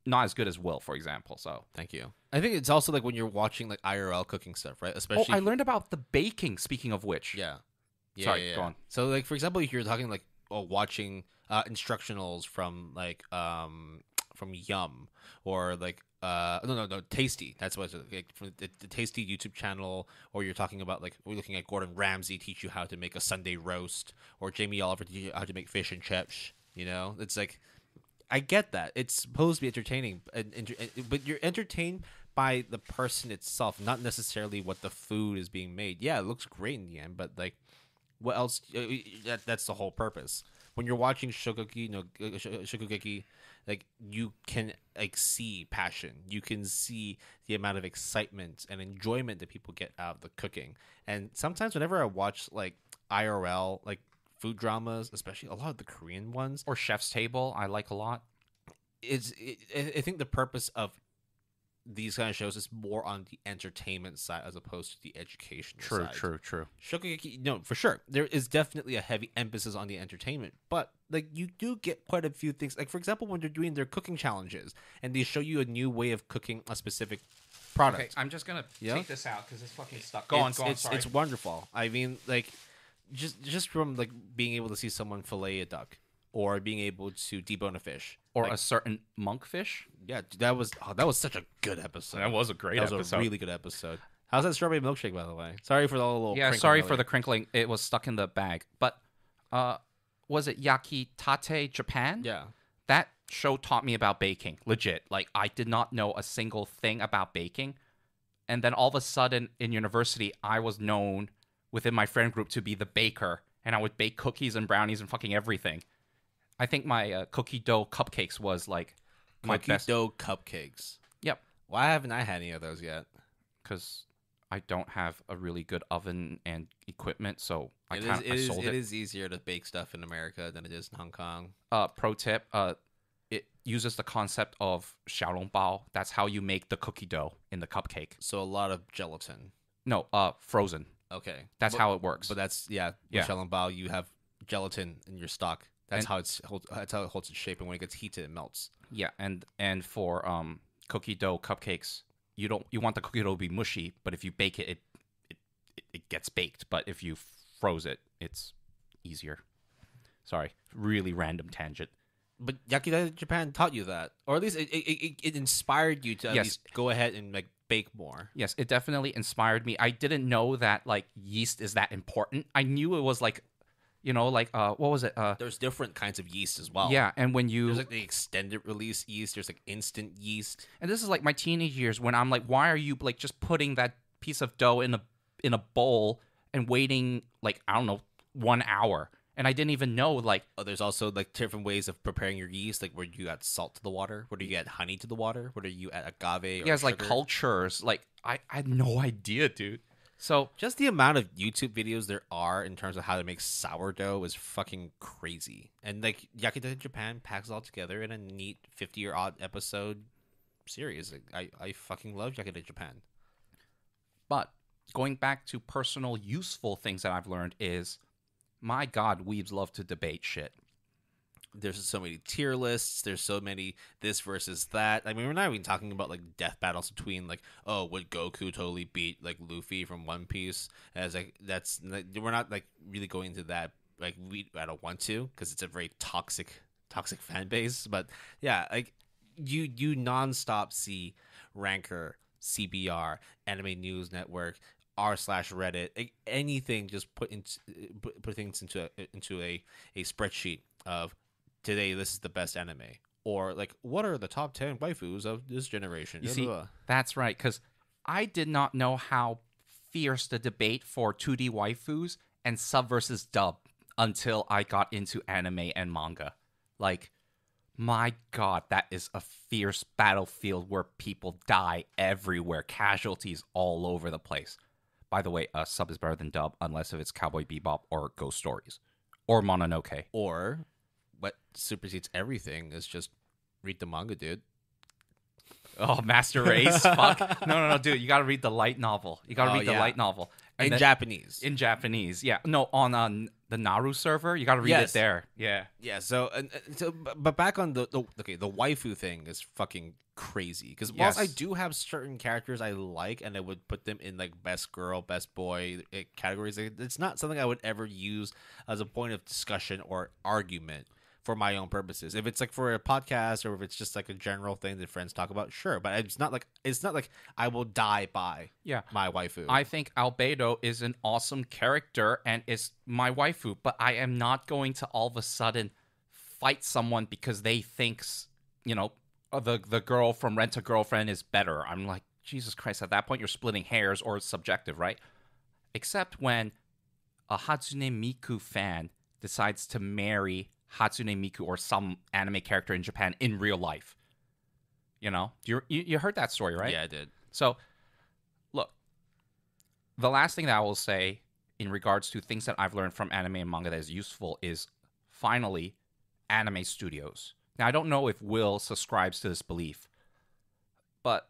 not as good as Will, for example. So thank you. I think it's also like when you're watching like IRL cooking stuff, right? Oh, Especially. Oh, I learned about the baking. Speaking of which, yeah, yeah, Sorry, yeah, yeah. go on. So like for example, you're talking like oh, watching uh, instructionals from like um from Yum or like uh no no no Tasty. That's what it's like from the, the, Tasty YouTube channel. Or you're talking about like we're looking at Gordon Ramsay teach you how to make a Sunday roast, or Jamie Oliver teach you how to make fish and chips. You know, it's like I get that it's supposed to be entertaining, but you're entertained by the person itself, not necessarily what the food is being made. Yeah, it looks great in the end, but like, what else? That, that's the whole purpose. When you're watching shokugeki, no uh, uh, shokugeki, like you can like see passion. You can see the amount of excitement and enjoyment that people get out of the cooking. And sometimes, whenever I watch like IRL, like food dramas, especially a lot of the Korean ones, or Chef's Table, I like a lot. It's, it, I think the purpose of these kind of shows is more on the entertainment side as opposed to the education true, side. True, true, true. Shokugeki, no, for sure. There is definitely a heavy emphasis on the entertainment, but like you do get quite a few things. Like for example, when they're doing their cooking challenges and they show you a new way of cooking a specific product. Okay, I'm just gonna yeah? take this out because it's fucking stuck. Go it's, on, go on. It's, sorry. it's wonderful. I mean, like just just from like being able to see someone fillet a duck or being able to debone a fish or like, a certain monkfish. Yeah, that was oh, that was such a good episode. That was a great. That episode. was a really good episode. How's that strawberry milkshake, by the way? Sorry for the little. Yeah, sorry for the crinkling. It was stuck in the bag. But uh, was it Yakitate Japan? Yeah, that show taught me about baking. Legit, like I did not know a single thing about baking, and then all of a sudden in university, I was known within my friend group to be the baker, and I would bake cookies and brownies and fucking everything. I think my uh, cookie dough cupcakes was like my cookie best. dough cupcakes. Yep. Why haven't I had any of those yet? Because I don't have a really good oven and equipment, so I it is, it it. it is easier to bake stuff in America than it is in Hong Kong. Uh, pro tip: uh, it uses the concept of xiaolongbao. That's how you make the cookie dough in the cupcake. So a lot of gelatin. No, uh, frozen. Okay, that's but, how it works. But that's yeah, yeah. Michelle Bao, you have gelatin in your stock. That's and, how it's that's how it holds its shape, and when it gets heated, it melts. Yeah, and and for um cookie dough cupcakes, you don't you want the cookie dough to be mushy, but if you bake it, it it, it gets baked. But if you froze it, it's easier. Sorry, really random tangent. But yakiniku Japan taught you that, or at least it, it, it, it inspired you to yes. go ahead and like bake more. Yes, it definitely inspired me. I didn't know that like yeast is that important. I knew it was like you know, like uh, what was it? Uh, there's different kinds of yeast as well. Yeah, and when you there's like the extended release yeast, there's like instant yeast, and this is like my teenage years when I'm like, why are you like just putting that piece of dough in a in a bowl and waiting like I don't know one hour? and I didn't even know like oh, there's also like different ways of preparing your yeast, like where you add salt to the water, where do you add honey to the water, where do you add agave? Yeah, it's like cultures. Like I, I had no idea, dude. So just the amount of YouTube videos there are in terms of how to make sourdough is fucking crazy. And like Yakuza Japan packs it all together in a neat fifty or odd episode series. Like, I, I fucking love Yakuza Japan. But going back to personal useful things that I've learned is my God, weebs love to debate shit. There's so many tier lists. There's so many this versus that. I mean, we're not even talking about like death battles between like, oh, would Goku totally beat like Luffy from One Piece? As like that's like, we're not like really going into that. Like we, I don't want to because it's a very toxic, toxic fan base. But yeah, like you, you nonstop see rancor CBR, Anime News Network, r slash reddit anything just put in put, things into a, into a a spreadsheet of today this is the best anime or like what are the top 10 waifus of this generation you see, that's right because i did not know how fierce the debate for 2d waifus and sub versus dub until i got into anime and manga like my god that is a fierce battlefield where people die everywhere casualties all over the place by the way, a sub is better than dub unless if it's Cowboy Bebop or Ghost Stories or Mononoke. Or what supersedes everything is just read the manga, dude. Oh, Master Race. Fuck. No, no, no, dude. You got to read the light novel. You got to oh, read the yeah. light novel. And in then, Japanese. In Japanese. Yeah. No, on on uh, the Naru server. You got to read yes. it there. Yeah. Yeah. So, and, uh, so, but back on the, the okay, the waifu thing is fucking crazy because yes. whilst I do have certain characters I like and I would put them in like best girl, best boy eh, categories, eh, it's not something I would ever use as a point of discussion or argument for my own purposes. If it's like for a podcast or if it's just like a general thing that friends talk about, sure. But it's not like it's not like I will die by yeah my waifu. I think Albedo is an awesome character and is my waifu, but I am not going to all of a sudden fight someone because they thinks you know uh, the the girl from Rent a Girlfriend is better. I'm like Jesus Christ. At that point, you're splitting hairs or it's subjective, right? Except when a Hatsune Miku fan decides to marry Hatsune Miku or some anime character in Japan in real life. You know, you, you, heard that story, right? Yeah, I did. So, look, the last thing that I will say in regards to things that I've learned from anime and manga that is useful is finally anime studios. Now, I don't know if Will subscribes to this belief, but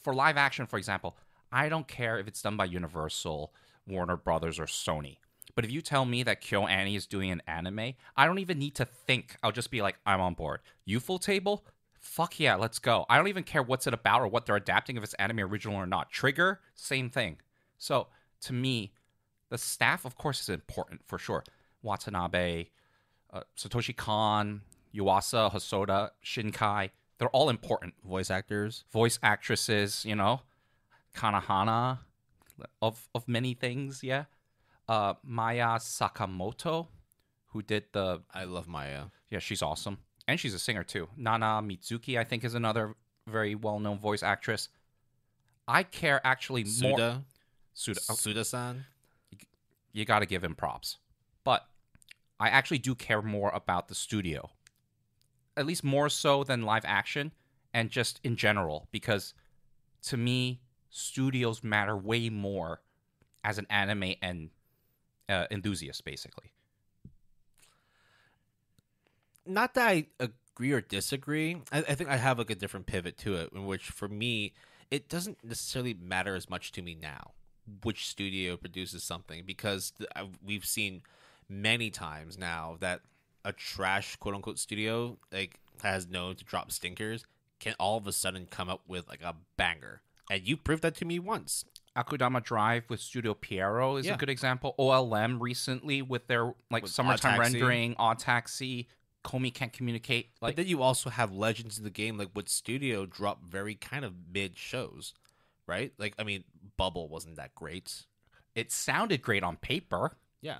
for live action, for example, I don't care if it's done by Universal, Warner Brothers, or Sony. But if you tell me that Kyo Annie is doing an anime, I don't even need to think. I'll just be like, I'm on board. You full table? Fuck yeah, let's go. I don't even care what's it about or what they're adapting, if it's anime original or not. Trigger, same thing. So to me, the staff, of course, is important for sure. Watanabe, uh, Satoshi Kon, Yuasa, Hosoda, Shinkai, they're all important. Voice actors, voice actresses, you know, Kanahana, of of many things, yeah uh, Maya Sakamoto, who did the. I love Maya. Yeah, she's awesome, and she's a singer too. Nana Mizuki, I think, is another very well-known voice actress. I care actually more. Suda, Suda, oh. Suda-san. You got to give him props, but I actually do care more about the studio, at least more so than live action, and just in general, because to me, studios matter way more as an anime and uh, enthusiast, basically. Not that I agree or disagree. I, I think I have like a different pivot to it, in which for me, it doesn't necessarily matter as much to me now which studio produces something because we've seen many times now that a trash quote unquote studio like has known to drop stinkers can all of a sudden come up with like a banger and you proved that to me once Akudama Drive with Studio Piero is yeah. a good example. OLM recently with their like with summertime rendering, odd Taxi, Comey can't communicate. Like, but then you also have legends in the game like Wood Studio drop very kind of mid shows, right? Like I mean, Bubble wasn't that great. It sounded great on paper. Yeah.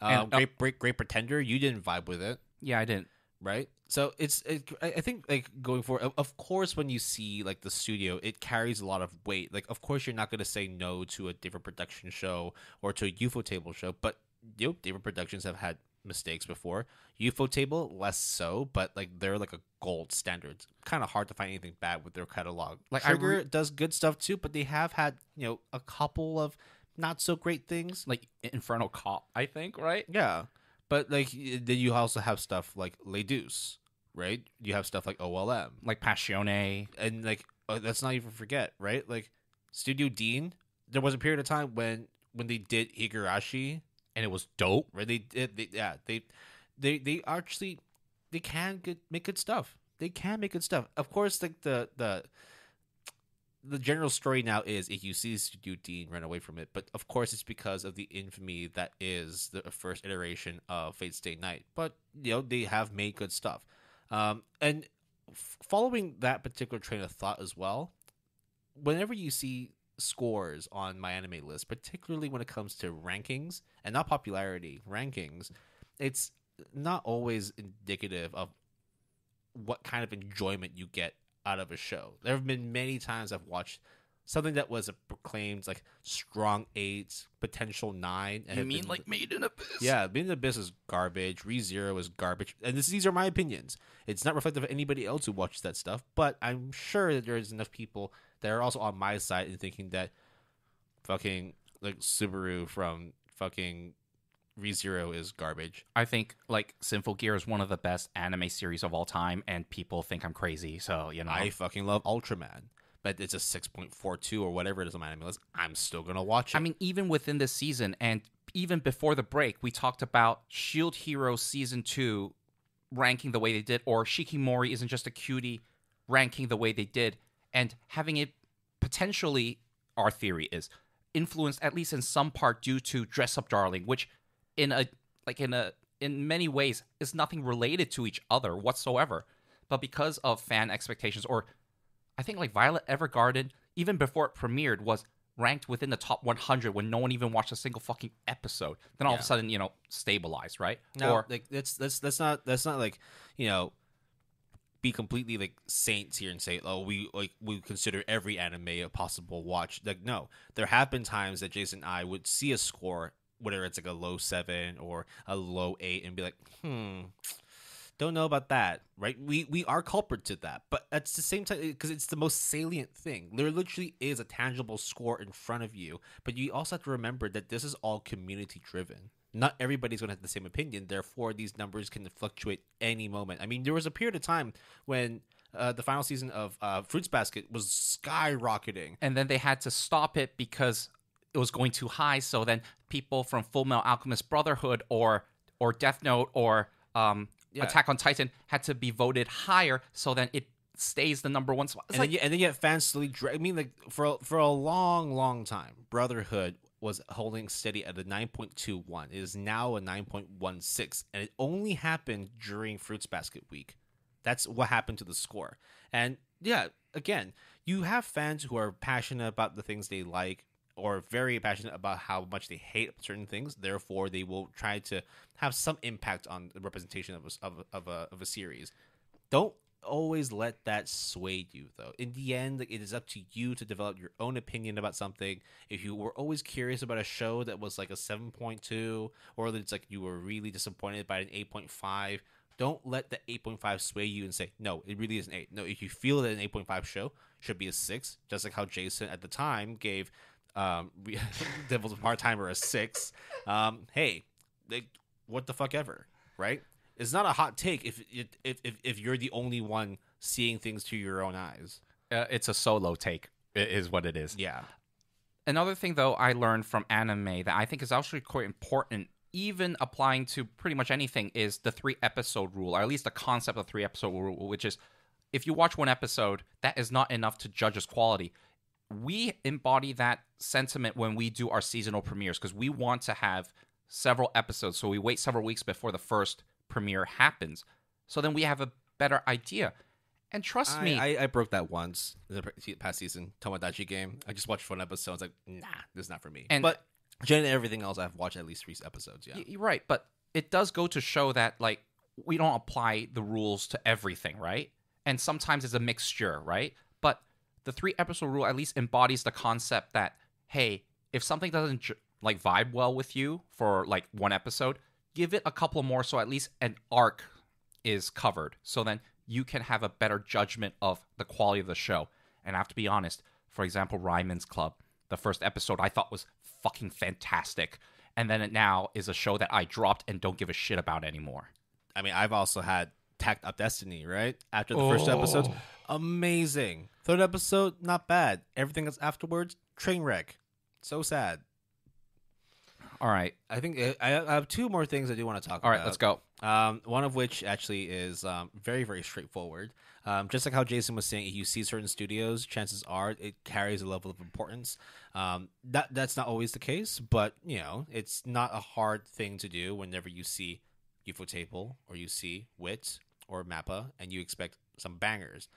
Uh, and, uh, uh great, great pretender. You didn't vibe with it. Yeah, I didn't right? So it's it, I think like going forward, of course, when you see like the studio, it carries a lot of weight. Like, of course, you're not going to say no to a different production show or to a UFO table show, but you know, different productions have had mistakes before. UFO table less so, but like they're like a gold standard. Kind of hard to find anything bad with their catalog. Like Sugar re- does good stuff too, but they have had you know a couple of not so great things. Like Infernal Cop, I think, right? Yeah. But like then you also have stuff like Les Deuce, right? You have stuff like OLM, like Passione, and like uh, oh, let's not even forget, right? Like Studio Dean. There was a period of time when when they did Higurashi, and it was dope. Right? They did. They, yeah. They they they actually they can get, make good stuff. They can make good stuff. Of course, like the the the general story now is if you see Studio Dean run away from it, but of course it's because of the infamy that is the first iteration of Fate Stay Night. But you know they have made good stuff, um, and f- following that particular train of thought as well. Whenever you see scores on my anime list, particularly when it comes to rankings and not popularity rankings, it's not always indicative of what kind of enjoyment you get out of a show. There have been many times I've watched something that was a proclaimed like strong eight, potential nine. And you mean been, like Made in Abyss? Yeah, Made in Abyss is garbage. ReZero is garbage. And this, these are my opinions. It's not reflective of anybody else who watches that stuff, but I'm sure that there is enough people that are also on my side in thinking that fucking like Subaru from fucking ReZero is garbage. I think like Sinful Gear is one of the best anime series of all time, and people think I'm crazy. So you know, I fucking love Ultraman, but it's a six point four two or whatever it is on my anime list. I'm still gonna watch it. I mean, even within this season, and even before the break, we talked about Shield Hero season two ranking the way they did, or Shikimori isn't just a cutie ranking the way they did, and having it potentially, our theory is influenced at least in some part due to Dress Up Darling, which in a like in a in many ways is nothing related to each other whatsoever, but because of fan expectations or I think like Violet Evergarden even before it premiered was ranked within the top 100 when no one even watched a single fucking episode. Then all yeah. of a sudden, you know, stabilized, right? No, or like that's that's that's not that's not like you know be completely like saints here and say oh we like we consider every anime a possible watch like no there have been times that jason and i would see a score whether it's like a low seven or a low eight and be like, hmm, don't know about that, right? We we are culprits to that, but at the same time, because it's the most salient thing. There literally is a tangible score in front of you, but you also have to remember that this is all community driven. Not everybody's going to have the same opinion. Therefore, these numbers can fluctuate any moment. I mean, there was a period of time when uh, the final season of uh, Fruits Basket was skyrocketing, and then they had to stop it because it was going too high. So then people from Full Metal Alchemist Brotherhood or or Death Note or um, yeah. Attack on Titan had to be voted higher so then it stays the number one spot. and, like, then, you, and then you have fans dra- I mean, like for for a long, long time, Brotherhood was holding steady at a 9.21. It is now a 9.16, and it only happened during Fruits Basket Week. That's what happened to the score. And yeah, again, you have fans who are passionate about the things they like, or very passionate about how much they hate certain things. Therefore, they will try to have some impact on the representation of a, of a, of a, of a series. Don't always let that sway you though in the end it is up to you to develop your own opinion about something if you were always curious about a show that was like a 7.2 or it's like you were really disappointed by an 8.5 don't let the 8.5 sway you and say no it really is an 8 no if you feel that an 8.5 show should be a 6 just like how jason at the time gave um, we, Devil's part timer a six. Um, hey, they, what the fuck ever, right? It's not a hot take if if if, if you're the only one seeing things to your own eyes. Uh, it's a solo take, is what it is. Yeah. Another thing, though, I learned from anime that I think is actually quite important, even applying to pretty much anything, is the three episode rule, or at least the concept of three episode rule, which is if you watch one episode, that is not enough to judge its quality we embody that sentiment when we do our seasonal premieres because we want to have several episodes. So we wait several weeks before the first premiere happens. So then we have a better idea. And trust I, me, I, I, broke that once the past season Tomodachi game. I just watched one episode. I was like, nah, this is not for me. And but generally everything else, I've watched at least three episodes. Yeah, you're right. But it does go to show that like we don't apply the rules to everything, right? And sometimes it's a mixture, right? the three episode rule at least embodies the concept that hey, if something doesn't like vibe well with you for like one episode, give it a couple more so at least an arc is covered. So then you can have a better judgment of the quality of the show. And I have to be honest, for example, Ryman's Club, the first episode I thought was fucking fantastic. And then it now is a show that I dropped and don't give a shit about anymore. I mean, I've also had Tacked Up Destiny, right? After the oh. first episode, amazing. Third episode, not bad. Everything else afterwards, train wreck. So sad. All right. I think eh, I, have two more things I do want to talk All about. All let's go. Um, one of which actually is um, very, very straightforward. Um, just like how Jason was saying, if you see certain studios, chances are it carries a level of importance. Um, that that's not always the case, but you know, it's not a hard thing to do. Whenever you see UFO Table or you see Wit or Mappa, and you expect some bangers,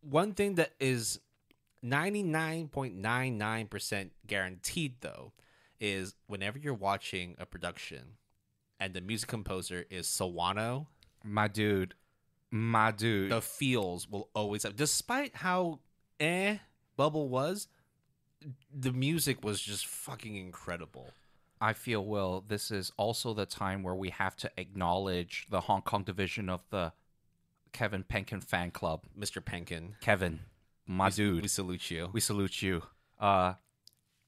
one thing that is 99.99% guaranteed though is whenever you're watching a production and the music composer is Sawano, my dude, my dude, the feels will always have, despite how eh Bubble was, the music was just fucking incredible. I feel, Will, this is also the time where we have to acknowledge the Hong Kong division of the Kevin Penkin fan club. Mr. Penkin. Kevin, my we, dude. We salute you. We salute you. Uh,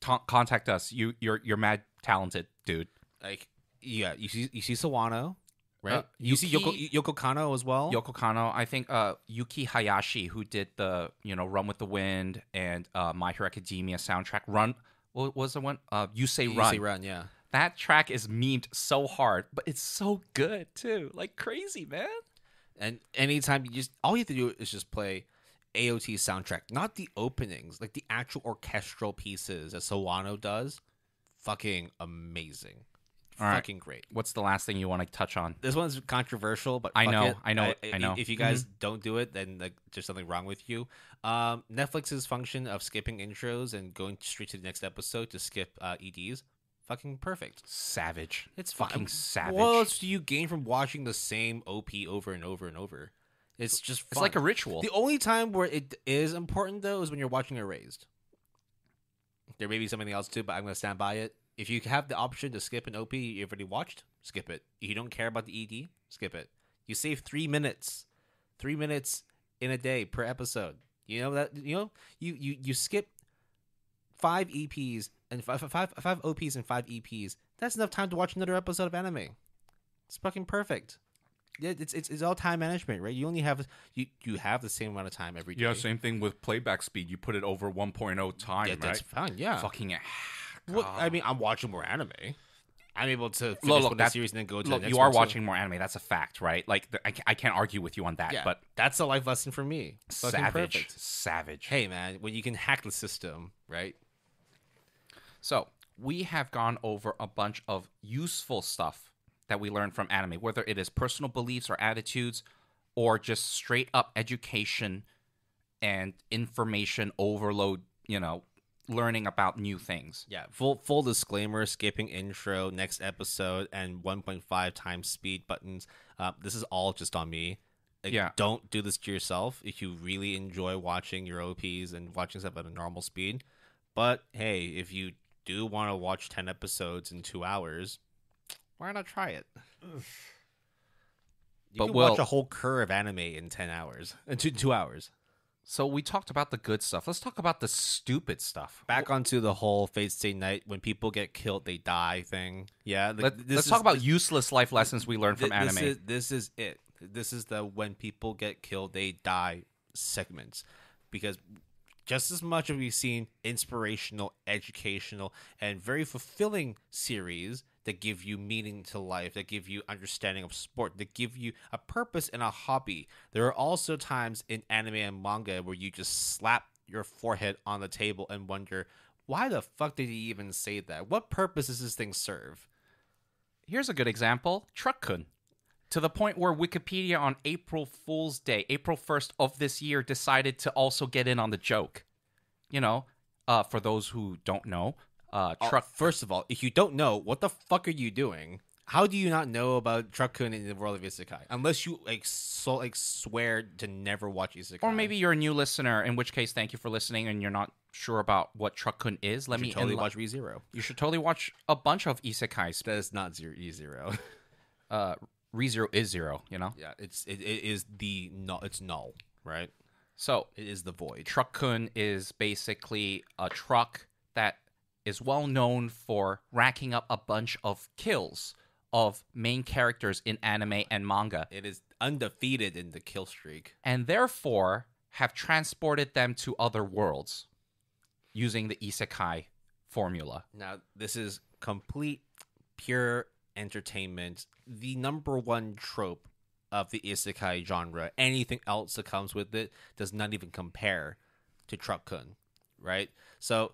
t- contact us. You, you're you're mad talented, dude. Like, yeah, you see you see Sawano, right? Uh, you Yuki, see Yoko Yoko Kano as well. Yoko Kano. I think uh, Yuki Hayashi, who did the you know Run with the Wind and uh, My Hero Academia soundtrack. Run. What was the one? Uh, you say run. You say run. Yeah. That track is memed so hard, but it's so good too. Like crazy, man. And anytime you just all you have to do is just play AOT soundtrack, not the openings, like the actual orchestral pieces that Sawano does. Fucking amazing. All fucking right. great. What's the last thing you want to touch on? This one's controversial, but I know, it. I know, I, I, I, know. If you guys mm-hmm. don't do it, then like there's something wrong with you. Um, Netflix's function of skipping intros and going straight to the next episode to skip uh, EDs fucking perfect. Savage. It's fucking fine. savage. What else do you gain from watching the same OP over and over and over? It's just fun. it's like a ritual. The only time where it is important though is when you're watching Erased. There may be something else too, but I'm gonna stand by it. If you have the option to skip an OP you've already watched, skip it. If you don't care about the ED, skip it. You save three minutes, three minutes in a day per episode. You know that you know you you you skip five EPs and five, five, five OPs and five EPs, that's enough time to watch another episode of anime. It's fucking perfect. It's, it's, it's all time management, right? You only have you you have the same amount of time every day. Yeah, same thing with playback speed. You put it over 1.0 time, yeah, right? That's fine. Yeah, fucking. Well, I mean, I'm watching more anime. I'm able to finish look, look, one series and then go to look, the You are watching too. more anime. That's a fact, right? Like, I, I can't argue with you on that. Yeah, but that's a life lesson for me. savage, savage. Hey, man, when you can hack the system, right? So we have gone over a bunch of useful stuff that we learn from anime, whether it is personal beliefs or attitudes or just straight up education and information overload, you know, learning about new things. Yeah, full full disclaimer: skipping intro, next episode, and 1.5 times speed buttons. Uh, this is all just on me. Like, yeah, don't do this to yourself if you really enjoy watching your OPs and watching stuff at a normal speed. But hey, if you do want to watch 10 episodes in two hours, why not try it? You but can well, watch a whole curve anime in 10 hours, in two, two hours. So we talked about the good stuff. Let's talk about the stupid stuff. Back well, onto the whole Fate Stay Night when people get killed, they die thing. Yeah, Let, us talk about this, useless life lessons we learned th- from this anime. Is, this is it. This is the when people get killed, they die segments because just as much as we've seen inspirational, educational, and very fulfilling series that give you meaning to life, that give you understanding of sport, that give you a purpose and a hobby. There are also times in anime and manga where you just slap your forehead on the table and wonder, why the fuck did he even say that? What purpose does this thing serve? Here's a good example Truck Kun to the point where Wikipedia on April Fool's Day, April 1st of this year, decided to also get in on the joke. You know, uh, for those who don't know, uh, oh, Truck. first of all, if you don't know, what the fuck are you doing? How do you not know about Truck-kun in the world of Isekai? Unless you like, so, like swear to never watch Isekai. Or maybe you're a new listener, in which case, thank you for listening, and you're not sure about what Truck-kun is. Let me totally enla- watch ReZero. You should totally watch a bunch of Isekais. That is not zero E Zero. uh, rezero is zero. You know. Yeah, it's it, it is the null. It's null, right? So it is the void. Truck-kun is basically a truck that is well known for racking up a bunch of kills of main characters in anime and manga. It is undefeated in the kill streak. And therefore have transported them to other worlds using the isekai formula. Now, this is complete, pure entertainment the number one trope of the isekai genre. Anything else that comes with it does not even compare to Truck Kun, right? So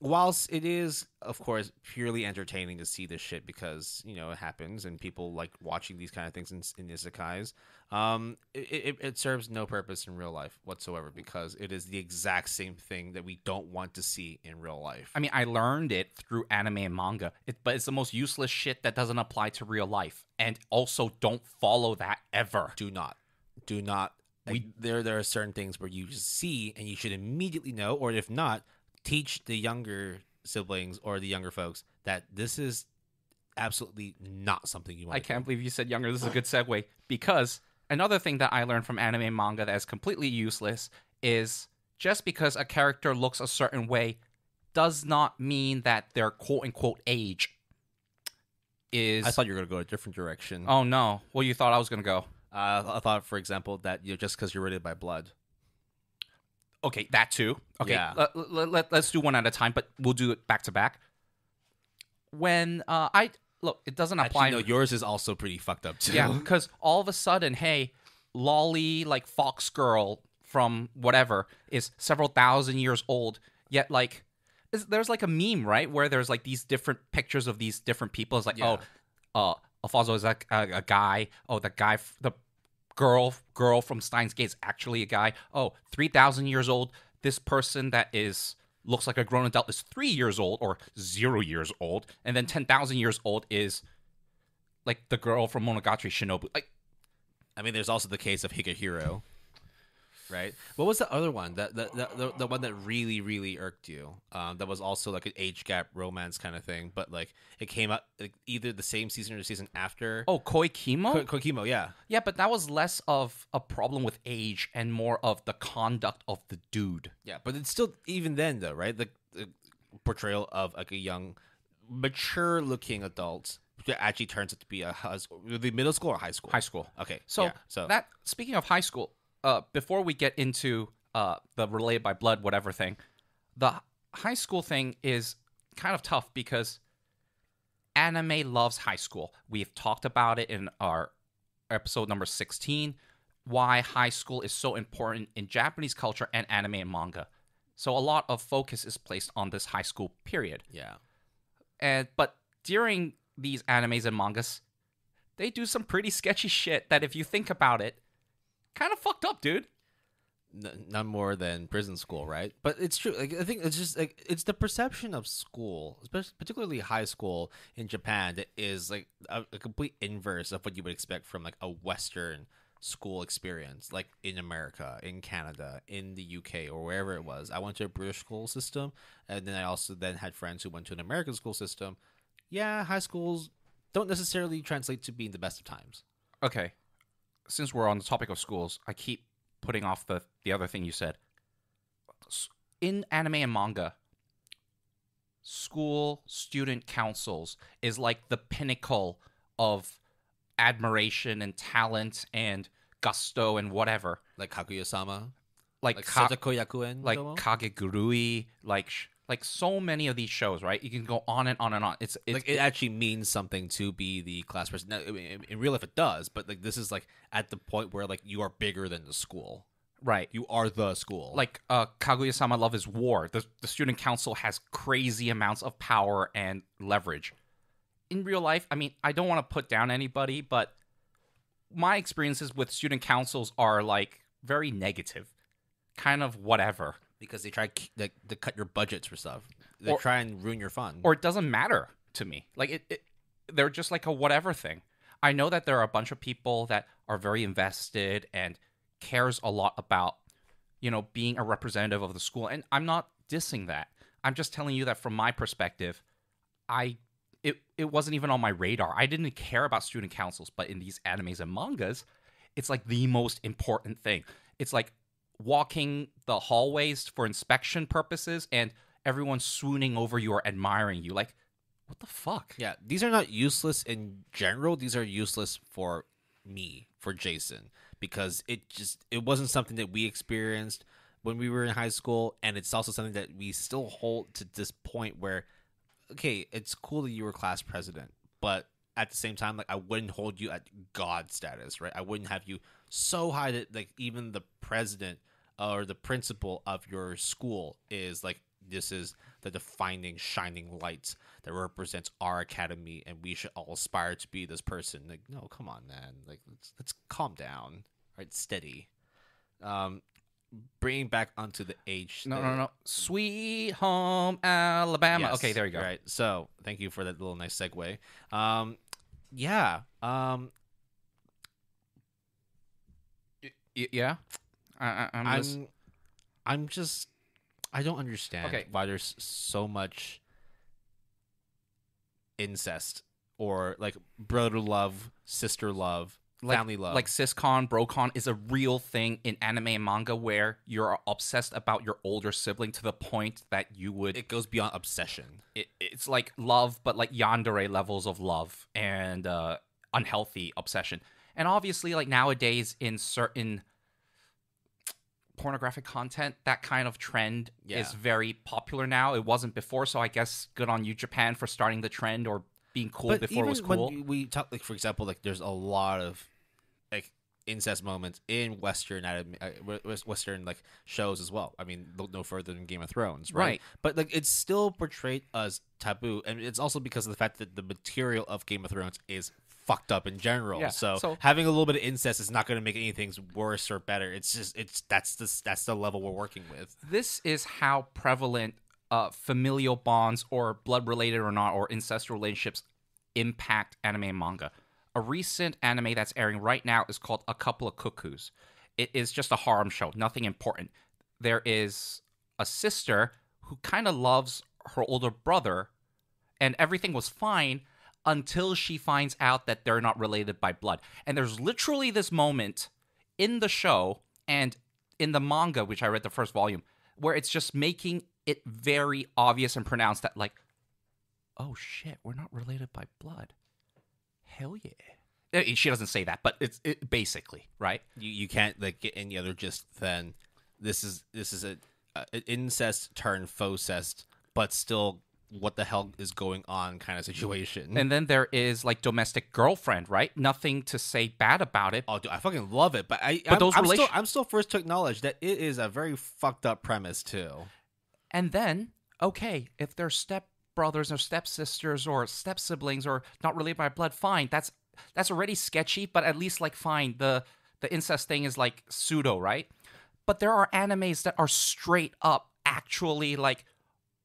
whilst it is, of course, purely entertaining to see this shit because you know it happens and people like watching these kind of things in, in isekais. Um, it, it, it serves no purpose in real life whatsoever because it is the exact same thing that we don't want to see in real life. I mean, I learned it through anime and manga, it, but it's the most useless shit that doesn't apply to real life. And also, don't follow that ever. Do not, do not. Like, we, there, there are certain things where you see and you should immediately know, or if not, teach the younger siblings or the younger folks that this is absolutely not something you want. I can't do. believe you said younger. This is a good segue because another thing that I learned from anime manga that is completely useless is just because a character looks a certain way does not mean that their quote unquote age is. I thought you were going to go a different direction. Oh no! Well, you thought I was going to go. Uh, I thought, for example, that you know, just because you're rated by blood okay, that too. Okay, yeah. let, let, let, us do one at a time, but we'll do it back to back. When uh, I look, it doesn't apply. Actually, no, yours is also pretty fucked up too. Yeah, because all of a sudden, hey, Lolly, like Fox Girl from whatever, is several thousand years old. Yet, like, there's like a meme, right, where there's like these different pictures of these different people. It's like, yeah. oh, uh, Alfonso is like a, a, guy. Oh, the guy, the girl girl from Steins Gate is actually a guy. Oh, 3,000 years old. This person that is looks like a grown adult is three years old or zero years old, and then 10,000 years old is like the girl from Monogatari Shinobu. Like, I mean, there's also the case of Higahiro right? What was the other one that the, the, the, one that really really irked you? Um, that was also like an age gap romance kind of thing, but like it came out like, either the same season or the season after. Oh, Koi Kimo. Koi, Koi Kimo, yeah, yeah, but that was less of a problem with age and more of the conduct of the dude. Yeah, but it's still even then though, right? The, the portrayal of like a young, mature looking adult actually turns out to be a the middle school or high school. High school. Okay. So, yeah, so that speaking of high school, uh, before we get into uh, the related by blood, whatever thing, the high school thing is kind of tough because anime loves high school. We've talked about it in our episode number 16 why high school is so important in Japanese culture and anime and manga. So a lot of focus is placed on this high school period. Yeah. And but during these animes and mangas, they do some pretty sketchy shit that if you think about it, kind of fucked up, dude. none more than prison school, right? But it's true. Like I think it's just like it's the perception of school, especially particularly high school in Japan, that is like a, a complete inverse of what you would expect from like a Western school experience, like in America, in Canada, in the UK, or wherever it was. I went to a British school system, and then I also then had friends who went to an American school system. Yeah, high schools don't necessarily translate to being the best of times. Okay, since we're on the topic of schools, I keep putting off the the other thing you said. In anime and manga, school student councils is like the pinnacle of admiration and talent and gusto and whatever. Like Kaguya-sama, like, like Ka- like Kagegurui, like sh- like so many of these shows, right? You can go on and on and on. It's, it's like it actually means something to be the class person. Now, in real life, it does, but like this is like at the point where like you are bigger than the school, right? You are the school. Like uh, Kaguya-sama: Love is War. The the student council has crazy amounts of power and leverage. In real life, I mean, I don't want to put down anybody, but my experiences with student councils are like very negative, kind of whatever because they try to cut your budgets for stuff. They or, try and ruin your fun. Or it doesn't matter to me. Like it, it, they're just like a whatever thing. I know that there are a bunch of people that are very invested and cares a lot about you know being a representative of the school and I'm not dissing that. I'm just telling you that from my perspective, I it it wasn't even on my radar. I didn't care about student councils, but in these animes and mangas, it's like the most important thing. It's like walking the hallways for inspection purposes and everyone swooning over you or admiring you. Like, what the fuck? Yeah, these are not useless in general. These are useless for me, for Jason, because it just it wasn't something that we experienced when we were in high school, and it's also something that we still hold to this point where, okay, it's cool that you were class president, but at the same time, like I wouldn't hold you at god status, right? I wouldn't have you so high that like even the president or the principal of your school is like this is the defining shining light that represents our academy and we should all aspire to be this person like no come on man like let's let's calm down right steady um bringing back onto the age no no no sweet home alabama yes. okay there you go right so thank you for that little nice segue um yeah um y- yeah I, am I'm, just... I'm just, I don't understand okay. why there's so much incest or like brother love, sister love, like, family love. Like siscon brocon is a real thing in anime and manga where you're obsessed about your older sibling to the point that you would. It goes beyond obsession. It, it's like love, but like yandere levels of love and uh, unhealthy obsession. And obviously, like nowadays in certain pornographic content, that kind of trend yeah. is very popular now. It wasn't before, so I guess good on you, Japan, for starting the trend or being cool but before it was cool. we talk like for example, like there's a lot of like incest moments in Western uh, Western like shows as well. I mean, no further than Game of Thrones, right? right? But like it's still portrayed as taboo, and it's also because of the fact that the material of Game of Thrones is fucked up in general. Yeah, so, so, having a little bit of incest is not going to make anything worse or better. It's just it's that's the that's the level we're working with. This is how prevalent uh, familial bonds or blood related or not or incestual relationships impact anime and manga. A recent anime that's airing right now is called A Couple of Cuckoos. It is just a harem show, nothing important. There is a sister who kind of loves her older brother and everything was fine until she finds out that they're not related by blood. And there's literally this moment in the show and in the manga, which I read the first volume, where it's just making it very obvious and pronounced that, like, oh shit, we're not related by blood. Hell yeah eh, she doesn't say that, but it's it, basically right. You you can't like get any other just then. This is this is a, a incest turn faux cest, but still what the hell is going on kind of situation. And then there is like domestic girlfriend, right? Nothing to say bad about it. Oh, dude, I fucking love it, but I but I'm, those I'm, relation- still, I'm still first to acknowledge that it is a very fucked up premise too. And then, okay, if they're stepbrothers or stepsisters or step siblings or not related by blood, fine. That's that's already sketchy, but at least like fine. The the incest thing is like pseudo, right? But there are animes that are straight up actually like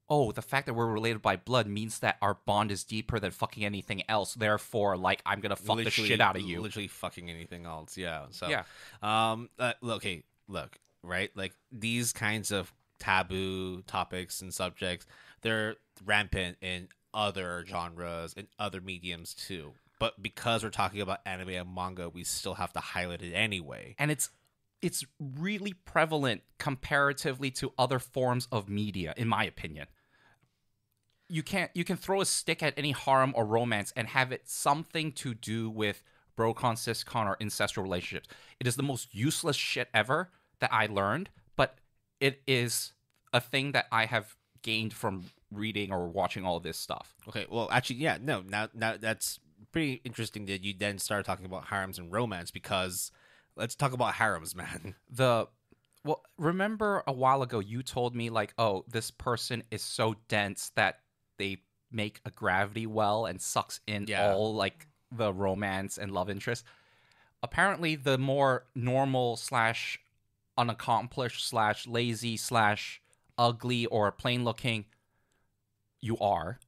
oh, the fact that we're related by blood means that our bond is deeper than fucking anything else. Therefore, like, I'm gonna fuck literally, the shit out of you. Literally fucking anything else. Yeah. So yeah. Um. Uh, okay. Look. Right. Like these kinds of taboo topics and subjects, they're rampant in other genres and other mediums too. But because we're talking about anime and manga, we still have to highlight it anyway. And it's it's really prevalent comparatively to other forms of media, in my opinion you can't you can throw a stick at any harem or romance and have it something to do with brocon ciscon or ancestral relationships it is the most useless shit ever that i learned but it is a thing that i have gained from reading or watching all this stuff okay well actually yeah no now, now that's pretty interesting that you then start talking about harems and romance because let's talk about harems man the well remember a while ago you told me like oh this person is so dense that they make a gravity well and sucks in yeah. all like the romance and love interest. Apparently, the more normal slash unaccomplished slash lazy slash ugly or plain looking you are,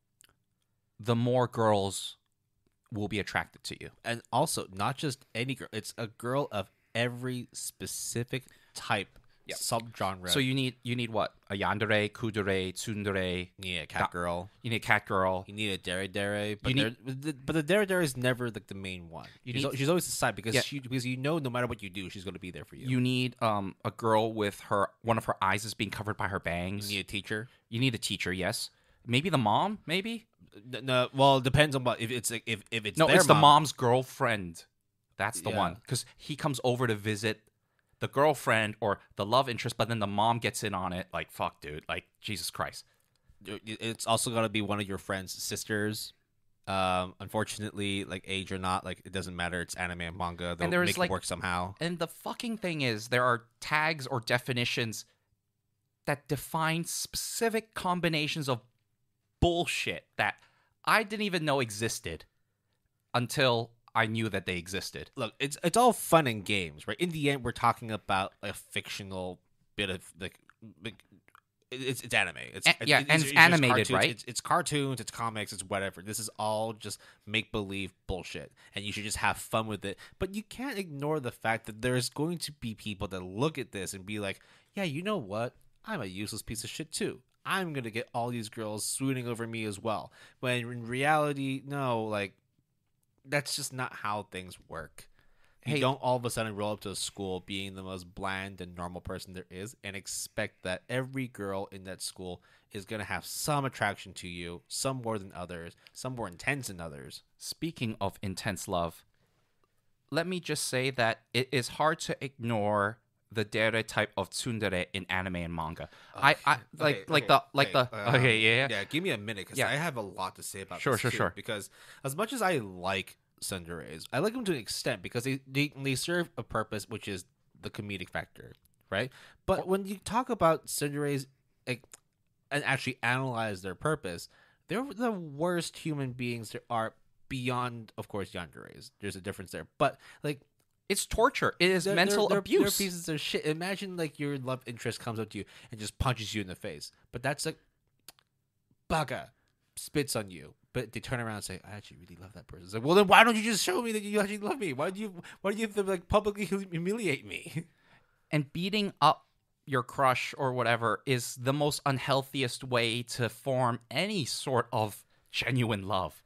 the more girls will be attracted to you. And also, not just any girl; it's a girl of every specific type yep. subgenre. So you need you need what a yandere, kudere, tsundere. You need a cat da- girl. You need a cat girl. You need a dere dere. But need, the, but the dere dere is never like the main one. You she's, need, al- she's always the side because yeah. she because you know no matter what you do she's going to be there for you. You need um a girl with her one of her eyes is being covered by her bangs. You need a teacher. You need a teacher. Yes. Maybe the mom. Maybe. No, well, depends on what if it's if if it's no, it's mom. the mom's girlfriend. That's the yeah. one because he comes over to visit the girlfriend or the love interest, but then the mom gets in on it. Like, fuck, dude. Like, Jesus Christ. It's also going to be one of your friend's sisters. Um, unfortunately, like age or not, like it doesn't matter. It's anime and manga. They'll and there's, make like, it work somehow. And the fucking thing is, there are tags or definitions that define specific combinations of bullshit that I didn't even know existed until I knew that they existed. Look, it's it's all fun and games, right? In the end, we're talking about a fictional bit of like, it's it's anime. It's, yeah, it's, and it's, it's animated, cartoons, right? It's, it's, cartoons, it's comics, it's whatever. This is all just make believe bullshit, and you should just have fun with it. But you can't ignore the fact that there's going to be people that look at this and be like, "Yeah, you know what? I'm a useless piece of shit too. I'm gonna get all these girls swooning over me as well." When in reality, no, like that's just not how things work. You don't all of a sudden roll up to a school being the most bland and normal person there is and expect that every girl in that school is going to have some attraction to you, some more than others, some more intense than others. Speaking of intense love, let me just say that it is hard to ignore the dare type of tsundere in anime and manga. Oh, I, I like okay, like okay, the like the uh, okay yeah, yeah yeah. Give me a minute because yeah. I have a lot to say about sure sure sure because as much as I like tsundere's, I like them to an extent because they, they they serve a purpose which is the comedic factor, right? But when you talk about tsundere's like, and actually analyze their purpose, they're the worst human beings there are beyond of course yandere's. There's a difference there, but like it's torture. It is they're, mental they're, abuse. They're pieces of shit. Imagine like your love interest comes up to you and just punches you in the face. But that's like bugger spits on you. But they turn around and say, "I actually really love that person." It's like, well, then why don't you just show me that you actually love me? Why do you why do you have to like publicly humiliate me? And beating up your crush or whatever is the most unhealthiest way to form any sort of genuine love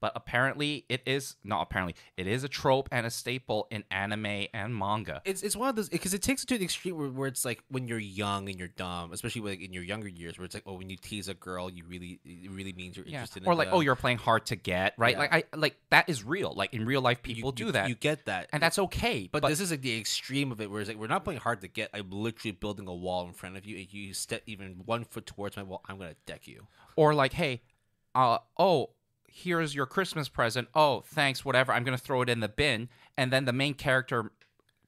but apparently it is not apparently it is a trope and a staple in anime and manga. It's it's one of those because it takes it to the extreme where, where, it's like when you're young and you're dumb, especially like in your younger years, where it's like oh when you tease a girl, you really it really means you're yeah. interested. Or in like them. oh you're playing hard to get, right? Yeah. Like I like that is real. Like in real life, people you, do you, that. You get that, and that's okay. But, but this is like the extreme of it, where it's like we're not playing hard to get. I'm literally building a wall in front of you, and you step even one foot towards my wall, I'm gonna deck you. Or like hey, uh, oh, here's your Christmas present. Oh, thanks, whatever. I'm going to throw it in the bin. And then the main character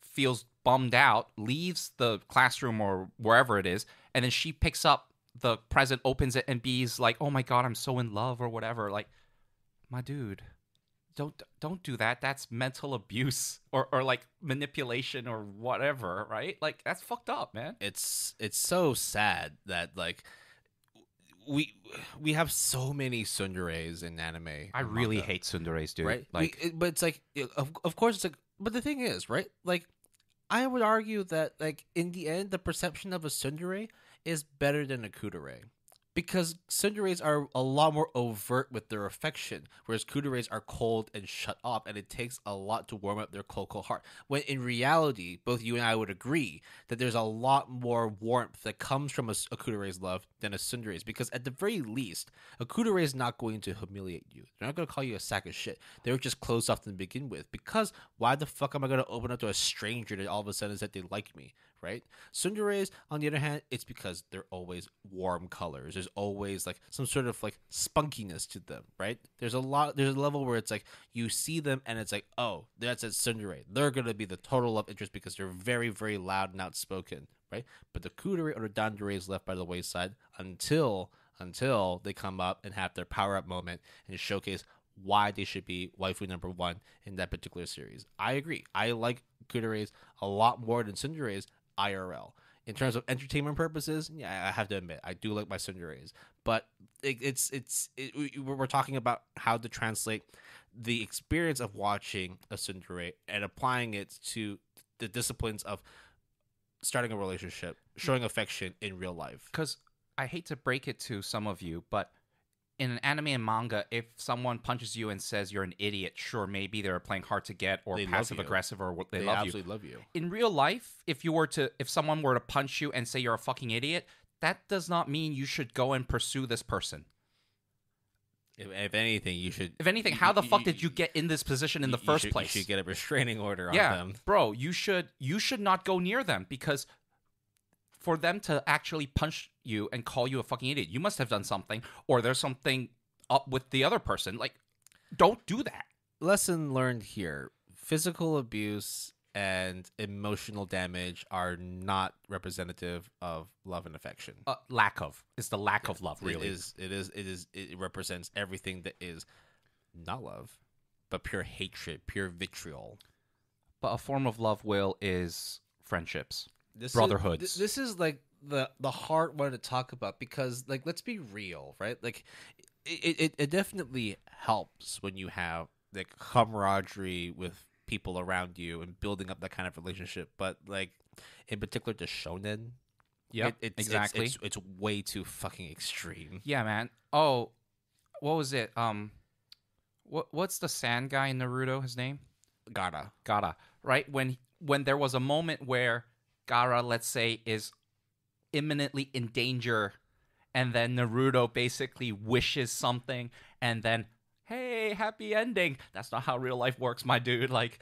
feels bummed out, leaves the classroom or wherever it is, and then she picks up the present, opens it, and B's like, "Oh my god, I'm so in love," or whatever. Like, my dude, don't don't do that. That's mental abuse or or like manipulation or whatever, right? Like that's fucked up, man. It's it's so sad that like we we have so many sundares in anime. I really manga, hate sundares, dude. Right? Like, we, it, but it's like, of, of course, it's like. But the thing is, right? Like, I would argue that, like, in the end, the perception of a sundare is better than a kudere because Cindereys are a lot more overt with their affection, whereas Kudereys are cold and shut off, and it takes a lot to warm up their cold, cold heart. When in reality, both you and I would agree that there's a lot more warmth that comes from a, a love than a Cindereys, because at the very least, a Kudere is not going to humiliate you. They're not going to call you a sack of shit. They're just closed off to begin with, because why the fuck am I going to open up to a stranger that all of a sudden said they like me, right? Sundares, on the other hand, it's because they're always warm colors. There's always like some sort of like spunkiness to them, right? There's a lot. There's a level where it's like you see them and it's like, oh, that's a Sundere. They're gonna be the total love interest because they're very, very loud and outspoken, right? But the Kudere or the Dandere is left by the wayside until until they come up and have their power up moment and showcase why they should be waifu number one in that particular series. I agree. I like Kudere's a lot more than cinderays. IRL. In terms of entertainment purposes, yeah, I have to admit I do like my Cinderella's, but it, it's it's it, we're talking about how to translate the experience of watching a Cinderella and applying it to the disciplines of starting a relationship, showing affection in real life. Because I hate to break it to some of you, but in an anime and manga, if someone punches you and says you're an idiot, sure, maybe they're playing hard to get or They passive aggressive or they, they love you. absolutely love you. In real life, if you were to, if someone were to punch you and say you're a fucking idiot, that does not mean you should go and pursue this person. If, if anything, you should. If anything, how the fuck did you get in this position in the first should- place? You should get a restraining order on yeah, them. bro, you should you should not go near them because for them to actually punch you and call you a fucking idiot. You must have done something, or there's something up with the other person. Like, don't do that. Lesson learned here physical abuse and emotional damage are not representative of love and affection. Uh, lack of. It's the lack of love, really. It is, it is, it is, it represents everything that is not love, but pure hatred, pure vitriol. But a form of love will is friendships this brotherhoods. Is, this is like the the heart wanted to talk about because like let's be real, right? Like it, it, it definitely helps when you have like camaraderie with people around you and building up that kind of relationship. But like in particular to shonen, yeah, it, exactly. It's, it's, it's way too fucking extreme. Yeah, man. Oh, what was it? Um, what what's the sand guy in Naruto? His name? Gara. Gara. Right when when there was a moment where Gara, let's say, is imminently in danger, and then Naruto basically wishes something, and then, hey, happy ending. That's not how real life works, my dude. Like,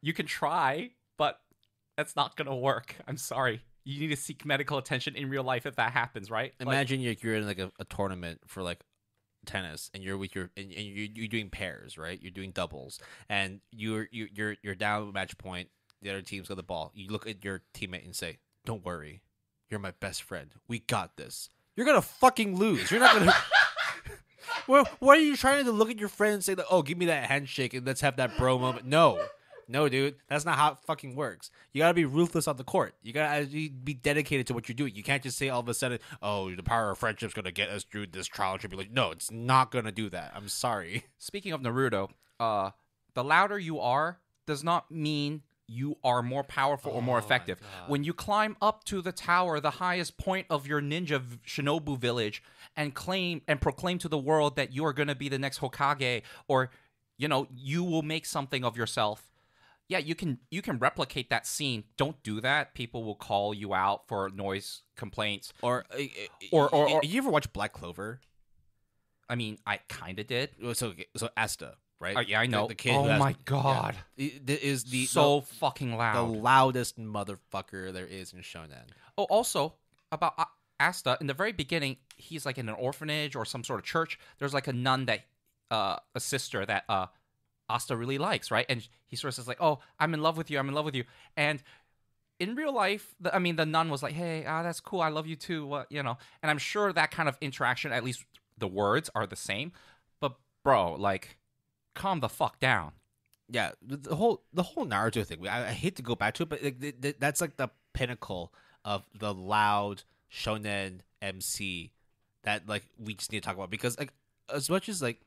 you can try, but that's not gonna work. I'm sorry. You need to seek medical attention in real life if that happens, right? Imagine like, you're, in like a, a tournament for like tennis and you're with your and, and, you're, you're doing pairs right you're doing doubles and you're you're you're down match point the other team's got the ball. You look at your teammate and say, "Don't worry, you're my best friend. We got this." You're gonna fucking lose. You're not gonna. well, why are you trying to look at your friend and say, "Oh, give me that handshake and let's have that bro moment"? No, no, dude, that's not how it fucking works. You gotta be ruthless on the court. You gotta uh, be dedicated to what you're doing. You can't just say all of a sudden, "Oh, the power of friendship's gonna get us through this trial and tribulation." No, it's not gonna do that. I'm sorry. Speaking of Naruto, uh, the louder you are does not mean you are more powerful oh or more oh effective. When you climb up to the tower, the highest point of your ninja shinobu village, and claim and proclaim to the world that you are going to be the next Hokage, or you know, you will make something of yourself. Yeah, you can you can replicate that scene. Don't do that. People will call you out for noise complaints. Or uh, or, or, or you ever watch Black Clover? I mean, I kind of did. So so Asta right? Uh, yeah, I know. The, the kid. Oh has, my god! Yeah, is the so the, fucking loud. The loudest motherfucker there is in Shonen. Oh, also about uh, Asta in the very beginning, he's like in an orphanage or some sort of church. There's like a nun that, uh, a sister that uh, Asta really likes, right? And he sort of says like, "Oh, I'm in love with you. I'm in love with you." And in real life, the, I mean, the nun was like, "Hey, ah, that's cool. I love you too." What you know? And I'm sure that kind of interaction, at least the words, are the same. But bro, like calm the fuck down. Yeah, the whole the whole Naruto thing. I, I hate to go back to it, but like, that's like the pinnacle of the loud shonen MC that like we just need to talk about because like as much as like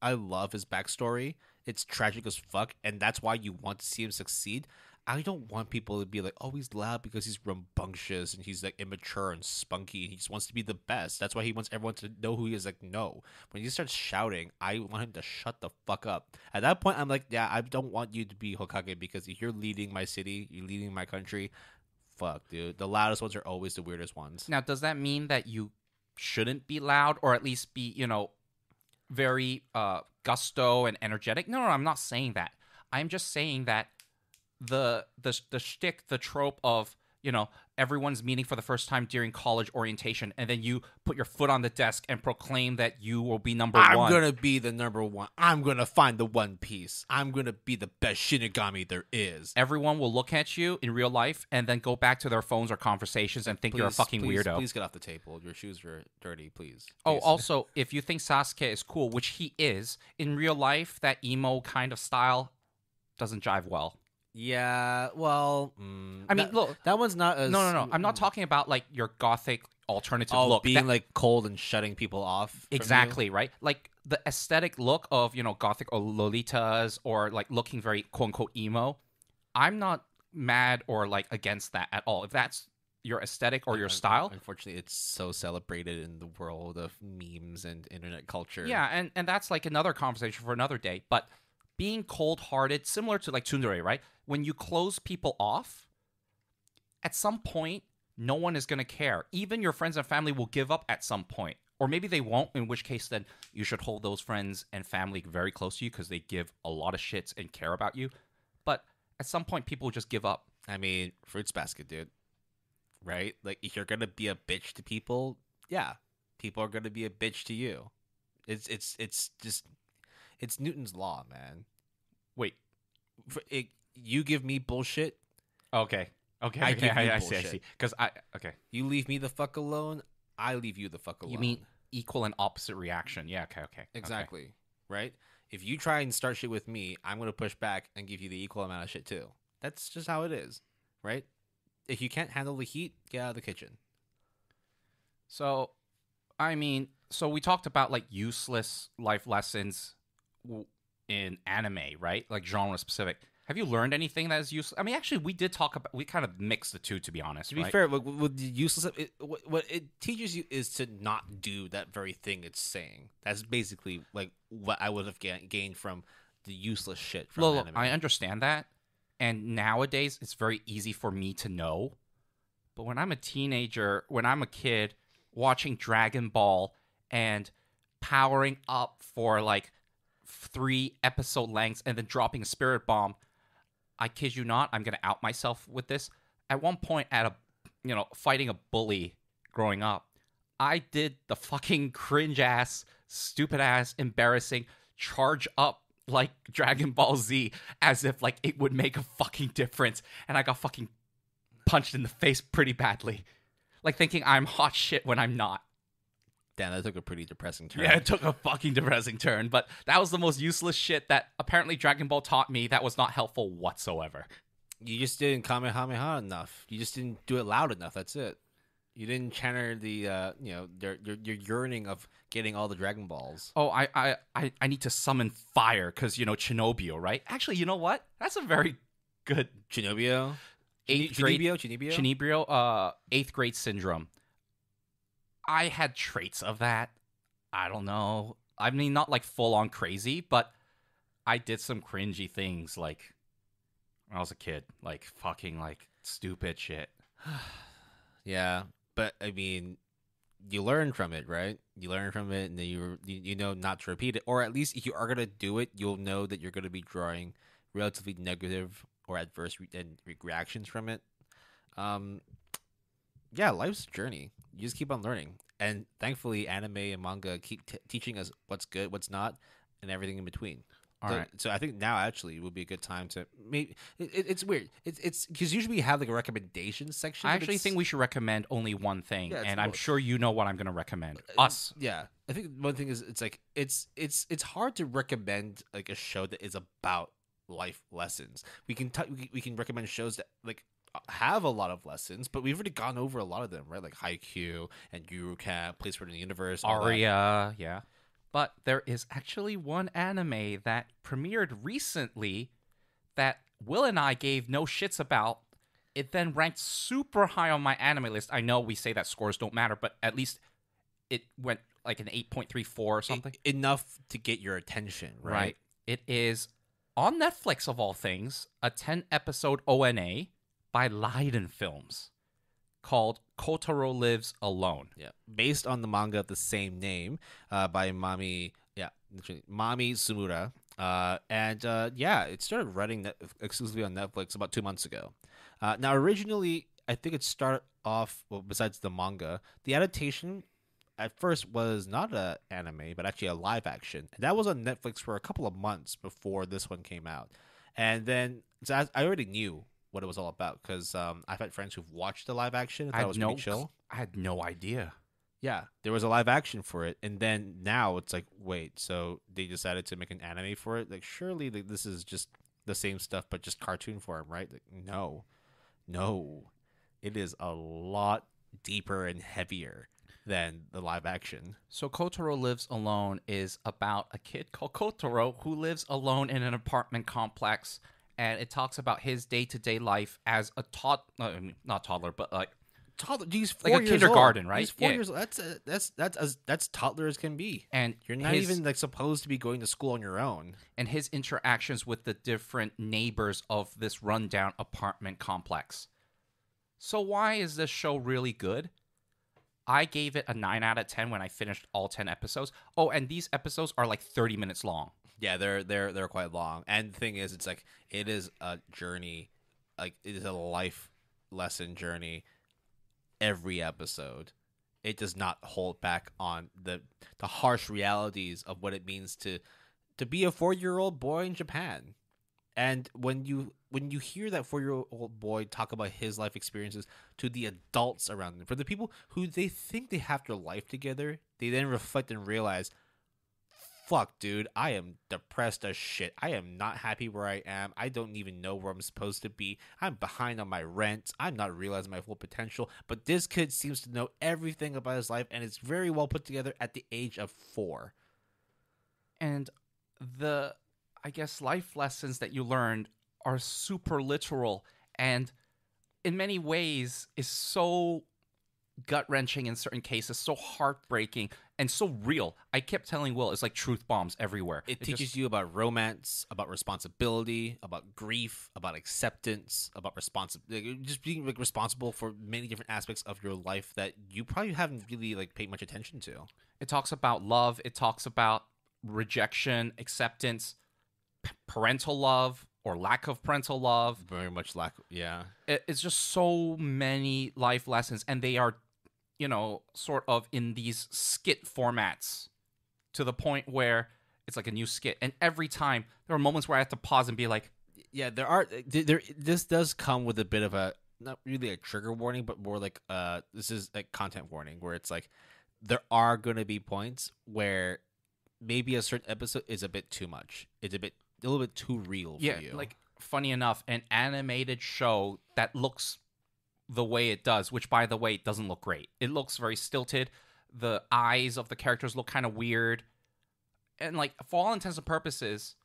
I love his backstory, it's tragic as fuck, and that's why you want to see him succeed. I don't want people to be like, oh, he's loud because he's rambunctious and he's like immature and spunky and he just wants to be the best. That's why he wants everyone to know who he is. Like, no. When he starts shouting, I want him to shut the fuck up. At that point, I'm like, yeah, I don't want you to be Hokage because if you're leading my city, you're leading my country. Fuck, dude. The loudest ones are always the weirdest ones. Now, does that mean that you shouldn't be loud or at least be, you know, very uh, gusto and energetic? No, no, no I'm not saying that. I'm just saying that the the the shtick, the trope of you know everyone's meeting for the first time during college orientation, and then you put your foot on the desk and proclaim that you will be number I'm one. I'm gonna be the number one. I'm gonna find the one piece. I'm gonna be the best Shinigami there is. Everyone will look at you in real life and then go back to their phones or conversations and think please, you're a fucking please, weirdo. Please get off the table. Your shoes are dirty. Please. Oh, also, if you think Sasuke is cool, which he is in real life, that emo kind of style doesn't jive well. Yeah, well, mm, I mean, that, look, that one's not as no, no, no. I'm not mm. talking about like your gothic alternative oh, look, being that, like cold and shutting people off. Exactly right. Like the aesthetic look of you know gothic or lolitas or like looking very quote unquote emo. I'm not mad or like against that at all. If that's your aesthetic or your style. Unfortunately, it's so celebrated in the world of memes and internet culture. Yeah, and and that's like another conversation for another day. But being cold hearted, similar to like tsundere, right? When you close people off, at some point, no one is going to care. Even your friends and family will give up at some point. Or maybe they won't, in which case, then you should hold those friends and family very close to you because they give a lot of shits and care about you. But at some point, people just give up. I mean, Fruits Basket, dude. Right? Like, if you're going to be a bitch to people, yeah, people are going to be a bitch to you. It's it's it's just it's Newton's law, man. Wait, it, you give me bullshit. Okay. Okay. I, okay, give I, you I see. I bullshit. see. Because I okay. You leave me the fuck alone. I leave you the fuck alone. You mean equal and opposite reaction? Yeah. Okay. Okay. Exactly. Okay. Right. If you try and start shit with me, I'm gonna push back and give you the equal amount of shit too. That's just how it is. Right. If you can't handle the heat, get out of the kitchen. So, I mean, so we talked about like useless life lessons in anime, right? Like genre specific. Have you learned anything that is useful? I mean, actually, we did talk about. We kind of mixed the two, to be honest. To be right? fair, with useless it, what, what, it teaches you is to not do that very thing it's saying. That's basically like what I would have gained from the useless shit. From anime. I understand that, and nowadays it's very easy for me to know. But when I'm a teenager, when I'm a kid, watching Dragon Ball and powering up for like three episode lengths and then dropping a spirit bomb. I kid you not, I'm gonna out myself with this. At one point, at a you know fighting a bully growing up, I did the fucking cringe ass, stupid ass, embarrassing charge up like Dragon Ball Z as if like it would make a fucking difference, and I got fucking punched in the face pretty badly, like thinking I'm hot shit when I'm not. Damn, that took a pretty depressing turn. Yeah, it took a fucking depressing turn, but that was the most useless shit that apparently Dragon Ball taught me that was not helpful whatsoever. You just didn't Kamehameha enough. You just didn't do it loud enough. That's it. You didn't channel the uh, you know your, your your yearning of getting all the Dragon Balls. Oh, I I I, I need to summon fire because you know Chinobio, right? Actually, you know what? That's a very good Chinobio. Eighth Chinibio, grade, Chinibio, Chinibio, uh, eighth grade syndrome. I had traits of that. I don't know. I mean, not like full on crazy, but I did some cringy things like when I was a kid, like fucking like stupid shit. yeah, but I mean, you learn from it, right? You learn from it, and then you you know not to repeat it, or at least if you are gonna do it, you'll know that you're gonna be drawing relatively negative or adverse re- reactions from it. Um, yeah, life's journey you just keep on learning. And thankfully, anime and manga keep t- teaching us what's good, what's not, and everything in between. All so, right. so, I think now actually would be a good time to maybe it, it's weird. It's it's because usually we have like a recommendation section. I actually think we should recommend only one thing, yeah, and I'm sure you know what I'm going to recommend. Uh, Us. Yeah, I think one thing is it's like it's it's it's hard to recommend like a show that is about life lessons. We can t- we can recommend shows that like have a lot of lessons, but we've already gone over a lot of them, right? Like Haiku and Eurocamp, Place for the Universe, Aria, yeah. But there is actually one anime that premiered recently that Will and I gave no shits about. It then ranked super high on my anime list. I know we say that scores don't matter, but at least it went like an 8.34 or something. It, enough to get your attention, right? right? It is on Netflix, of all things, a 10 episode ONA by Leiden Films called Kotaro Lives Alone. Yeah, based on the manga of the same name uh, by Mami, yeah, Mami Sumura. Uh, and uh, yeah, it started running exclusively on Netflix about two months ago. Uh, now, originally, I think it started off. Well, besides the manga, the adaptation at first was not an anime, but actually a live action. And that was on Netflix for a couple of months before this one came out. And then, so I already knew what it was all about because um, I've had friends who've watched the live action. I, was no, chill. I had no idea. Yeah, there was a live action for it, and then now it's like, wait, so they decided to make an anime for it? Like, surely this is just the same stuff, but just cartoon form, right? Like, no, no, it is a lot deeper and heavier than the live action. So Kotaro Lives Alone is about a kid called Kotaro who lives alone in an apartment complex and it talks about his day to day life as a tot, not toddler, but like toddler. He's four like a years kindergarten, old. right? He's four yeah. years old. That's a, that's that's as that's toddler as can be. And you're not his, even like supposed to be going to school on your own. And his interactions with the different neighbors of this rundown apartment complex. So why is this show really good? I gave it a 9 out of 10 when I finished all 10 episodes. Oh, and these episodes are like 30 minutes long. Yeah, they're they're they're quite long. And the thing is, it's like it is a journey, like it is a life lesson journey. Every episode, it does not hold back on the the harsh realities of what it means to to be a four year old boy in Japan. And when you when you hear that four year old boy talk about his life experiences to the adults around him, for the people who they think they have their life together, they then reflect and realize fuck, dude, I am depressed as shit. I am not happy where I am. I don't even know where I'm supposed to be. I'm behind on my rent. I'm not realizing my full potential. But this kid seems to know everything about his life and it's very well put together at the age of four. And the, I guess, life lessons that you learned are super literal and in many ways is so gut wrenching in certain cases, so heartbreaking and so real. I kept telling Will, it's like truth bombs everywhere. It, it teaches just... you about romance, about responsibility, about grief, about acceptance, about responsibility, like, just being like, responsible for many different aspects of your life that you probably haven't really like paid much attention to. It talks about love. It talks about rejection, acceptance, p- parental love, or lack of parental love. Very much lack. Yeah. It, it's just so many life lessons, and they are you know, sort of in these skit formats to the point where it's like a new skit. And every time there are moments where I have to pause and be like, yeah, there are uh, there. This does come with a bit of a not really a trigger warning, but more like uh, this is a content warning where it's like there are going to be points where maybe a certain episode is a bit too much. It's a bit a little bit too real. Yeah, like funny enough, an animated show that looks the way it does, which by the way doesn't look great. It looks very stilted. The eyes of the characters look kind of weird. And like for all intents and purposes,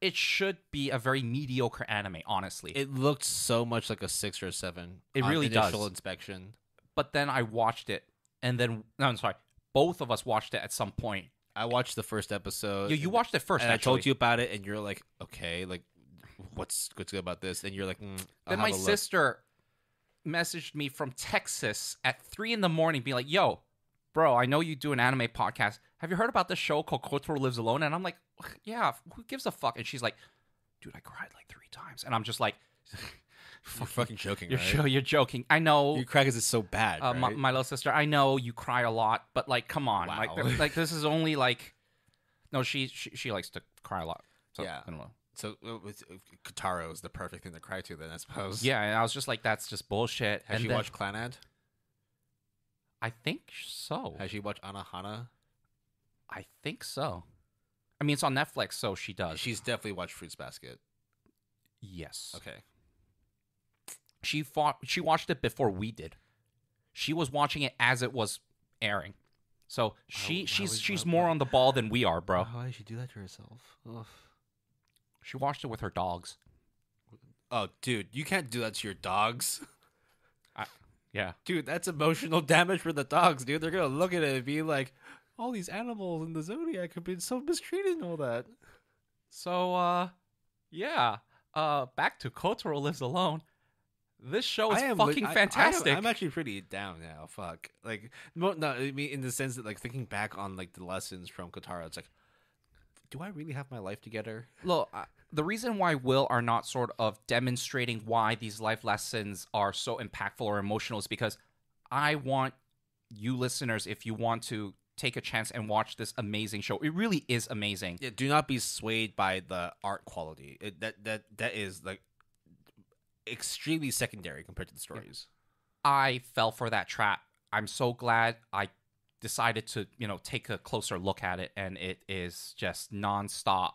it should be a very mediocre anime, honestly. It looked so much like a 6 or a 7. It really initial does. Initial inspection. But then I watched it and then no, I'm sorry. Both of us watched it at some point. I watched the first episode. Yeah, you, watched it first. And actually. I told you about it, and you're like, okay, like, what's what's good about this? And you're like, mm, then my sister messaged me from Texas at three in the morning, being like, "Yo, bro, I know you do an anime podcast. Have you heard about this show called Kotor Lives Alone?" And I'm like, "Yeah, who gives a fuck?" And she's like, "Dude, I cried like three times," and I'm just like. You're fucking joking, you're, right? You're joking. I know. You cry because it's so bad. Uh, right? my, my, little sister, I know you cry a lot, but like, come on, wow. like, like this is only like. No, she, she, she likes to cry a lot. So, yeah. So uh, uh, Katara is the perfect thing to cry to, then I suppose. Yeah, and I was just like, that's just bullshit. Has and she then, watched Clanad? I think so. Has she watched Anahana? I think so. I mean, it's on Netflix, so she does. She's definitely watched Fruits Basket. Yes. Okay. She fought. She watched it before we did. She was watching it as it was airing. So she she's she's more on the ball than we are, bro. Why did she do that to herself? Ugh. She watched it with her dogs. Oh, dude, you can't do that to your dogs. I, yeah. Dude, that's emotional damage for the dogs, dude. They're going to look at it and be like, all these animals in the zodiac have been so mistreated and all that. So, uh, yeah. Uh, back to Kotaro Lives Alone. This show is fucking fantastic. I, am actually pretty down now. Fuck. Like, no, no, I mean, in the sense that, like, thinking back on, like, the lessons from Kotaro, it's like, do I really have my life together? Look, I, the reason why Will are not sort of demonstrating why these life lessons are so impactful or emotional is because I want you listeners, if you want to take a chance and watch this amazing show. It really is amazing. Yeah, do not be swayed by the art quality. It, that that that is like extremely secondary compared to the stories. Yeah. I fell for that trap. I'm so glad I decided to you know take a closer look at it, and it is just nonstop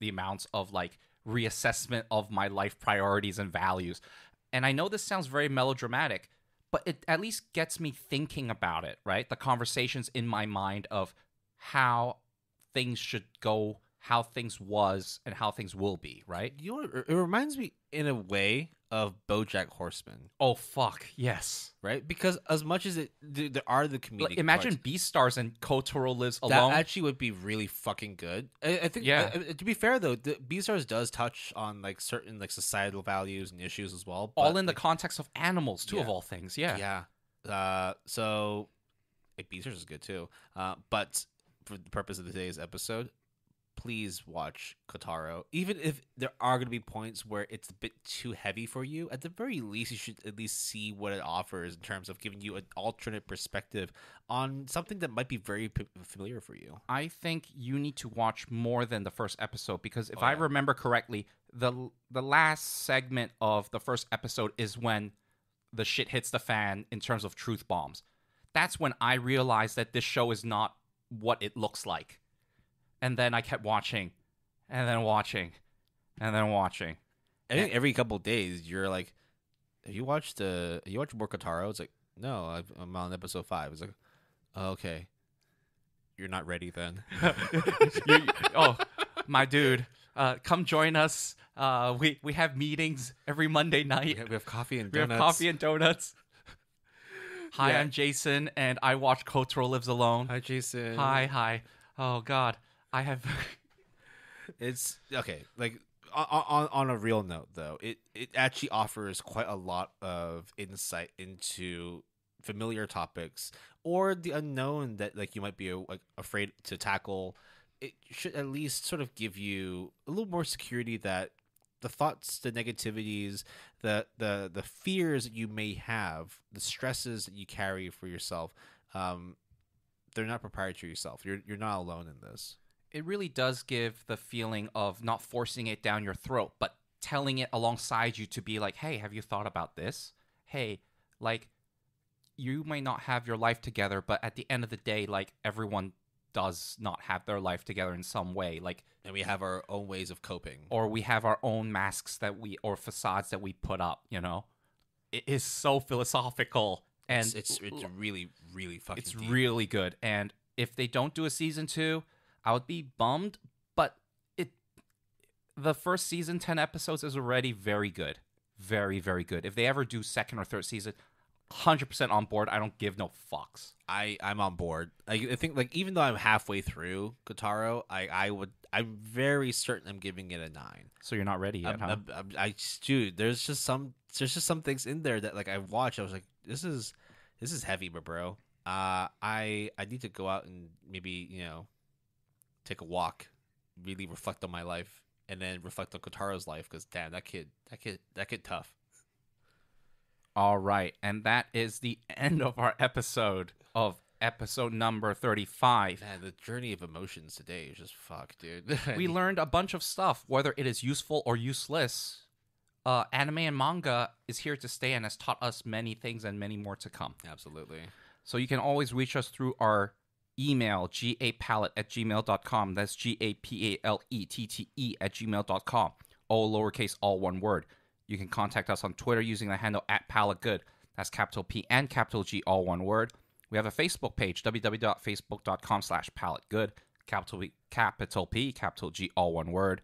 the amounts of like reassessment of my life priorities and values. And I know this sounds very melodramatic, but it at least gets me thinking about it, right? The conversations in my mind of how things should go, how things was, and how things will be, right? You it reminds me in a way of BoJack Horseman. Oh fuck, yes. Right? Because as much as it th- there are the comedic like, imagine Beast Beastars and Kotoro lives alone. That actually would be really fucking good. I, I think yeah. I, to be fair though, the Beastars does touch on like certain like societal values and issues as well, but, all in like, the context of animals too yeah. of all things. Yeah. Yeah. Uh, so like, Beastars is good too. Uh, but for the purpose of today's episode, please watch Kotaro. Even if there are going to be points where it's a bit too heavy for you, at the very least, you should at least see what it offers in terms of giving you an alternate perspective on something that might be very p- familiar for you. I think you need to watch more than the first episode because if oh, yeah. I remember correctly, the the last segment of the first episode is when the shit hits the fan in terms of truth bombs. That's when I realized that this show is not what it looks like and then I kept watching, and then watching, and then watching. I think every couple days you're like, "Have you watched the? Uh, you watched Borkataro?" It's like, "No, i am on episode five. It's like, oh, "Okay, you're not ready then." oh, my dude, uh, come join us. Uh, we we have meetings every Monday night. we have coffee and donuts. We have coffee and donuts. Hi, yeah. I'm Jason, and I watch Kotaro Lives Alone. Hi, Jason. Hi, hi. Oh God. I have. it's okay. Like on, on a real note, though, it it actually offers quite a lot of insight into familiar topics or the unknown that like you might be like afraid to tackle. It should at least sort of give you a little more security that the thoughts, the negativities, the the the fears that you may have, the stresses that you carry for yourself, um, they're not proprietary to yourself. You're you're not alone in this it really does give the feeling of not forcing it down your throat, but telling it alongside you to be like, hey, have you thought about this? Hey, like, you might not have your life together, but at the end of the day, like, everyone does not have their life together in some way. Like, and we have our own ways of coping, or we have our own masks that we, or facades that we put up, you know? It is so philosophical. And it's, it's, it's really, really fucking It's deep. really good. And if they don't do a season two, I would be bummed, but it the first season, 10 episodes is already very good. Very, very good. If they ever do second or third season, 100% on board. I don't give no fucks. I I'm on board. I, I think like even though I'm halfway through Kataro, I I would I'm very certain I'm giving it a 9. So you're not ready yet, I'm, huh? I'm, I'm, I dude, there's just some there's just some things in there that like I watched I was like this is this is heavy, but bro. Uh I I need to go out and maybe, you know, take a walk, really reflect on my life, and then reflect on Kotaro's life because damn, that kid, that kid, that kid, tough. All right, and that is the end of our episode of episode number 35. Man, the journey of emotions today is just fuck, dude. we learned a bunch of stuff, whether it is useful or useless. Uh, anime and manga is here to stay and has taught us many things and many more to come. Absolutely. So you can always reach us through our email gapalette at gmail.com. That's G A P A L E T T E at gmail.com. All lowercase, all one word. You can contact us on Twitter using the handle at palettegood. That's capital P and capital G, all one word. We have a Facebook page, www.facebook.com slash palettegood. Capital capital P, capital G, all one word.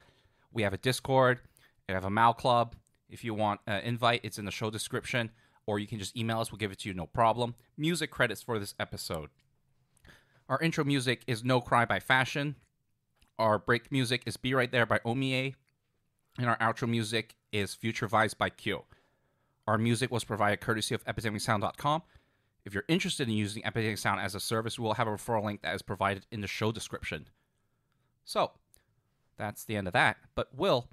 We have a Discord. We have a Mal Club. If you want an invite, it's in the show description, or you can just email us. We'll give it to you, no problem. Music credits for this episode our intro music is No Cry by Fashion. Our break music is Be Right There by Omie. And our outro music is Future Vibes by Q. Our music was provided courtesy of epidemicsound.com. If you're interested in using Epidemic Sound as a service, we will have a referral link that is provided in the show description. So, that's the end of that. But, Will,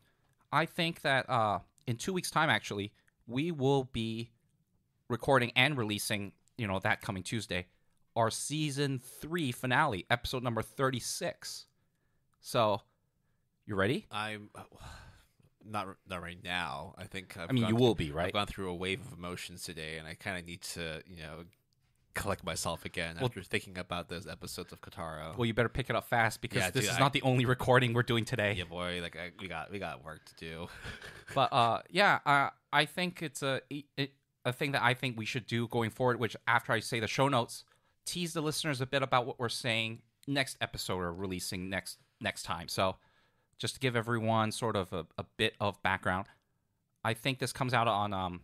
I think that uh, in two weeks' time, actually, we will be recording and releasing, you know, that coming Tuesday, our season three finale, episode number 36. So, you ready? I'm uh, not not right now. I think I've i mean you will be right. I've gone through a wave of emotions today, and I kind of need to you know collect myself again well, after thinking about those episodes of Katara. Well, you better pick it up fast because yeah, this dude, is I, not the only recording we're doing today. Yeah, boy, like I, we got we got work to do. but uh, yeah, I I think it's a it, a thing that I think we should do going forward. Which after I say the show notes, tease the listeners a bit about what we're saying next episode or releasing next next time. So just to give everyone sort of a, a bit of background, I think this comes out on um,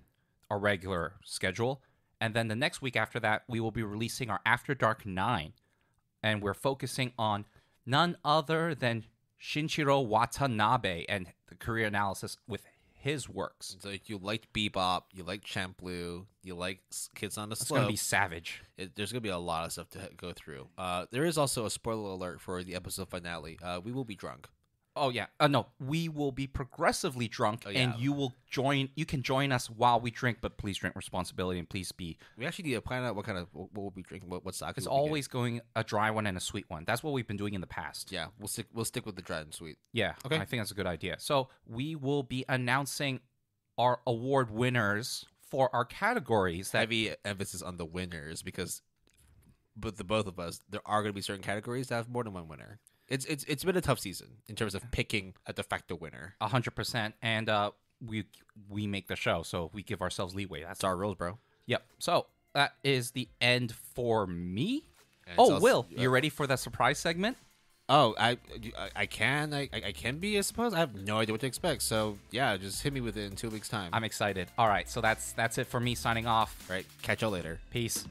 a regular schedule. And then the next week after that, we will be releasing our After Dark 9. And we're focusing on none other than Shinjiro Watanabe and the career analysis with his works. It's like you liked Bebop, you Champ Champloo, you like Kids on the Slope. It's gonna be savage. It, there's gonna be a lot of stuff to go through. Uh, there is also a spoiler alert for the episode finale. Uh, we will be drunk. Oh yeah. Uh, no, we will be progressively drunk, oh, yeah. and you will join. You can join us while we drink, but please drink responsibly and please be. We actually need to plan out what kind of what we'll be drinking. What, that? It's always going a dry one and a sweet one. That's what we've been doing in the past. Yeah, we'll stick. We'll stick with the dry and sweet. Yeah. Okay. I think that's a good idea. So we will be announcing our award winners for our categories. That heavy emphasis on the winners because but the both of us, there are going to be certain categories that have more than one winner. It's it's it's been a tough season in terms of picking a de facto winner. hundred percent. And uh, we we make the show, so we give ourselves leeway. That's It's our rules, bro. Yep. So that is the end for me. And oh, Will, you ready for that surprise segment? Oh, I I- I can I I can be I suppose. I have no idea what to expect. So yeah, just hit me with it in two weeks time. I'm excited. All right, so that's that's it for me. Signing off. All right, catch y'all later. Peace.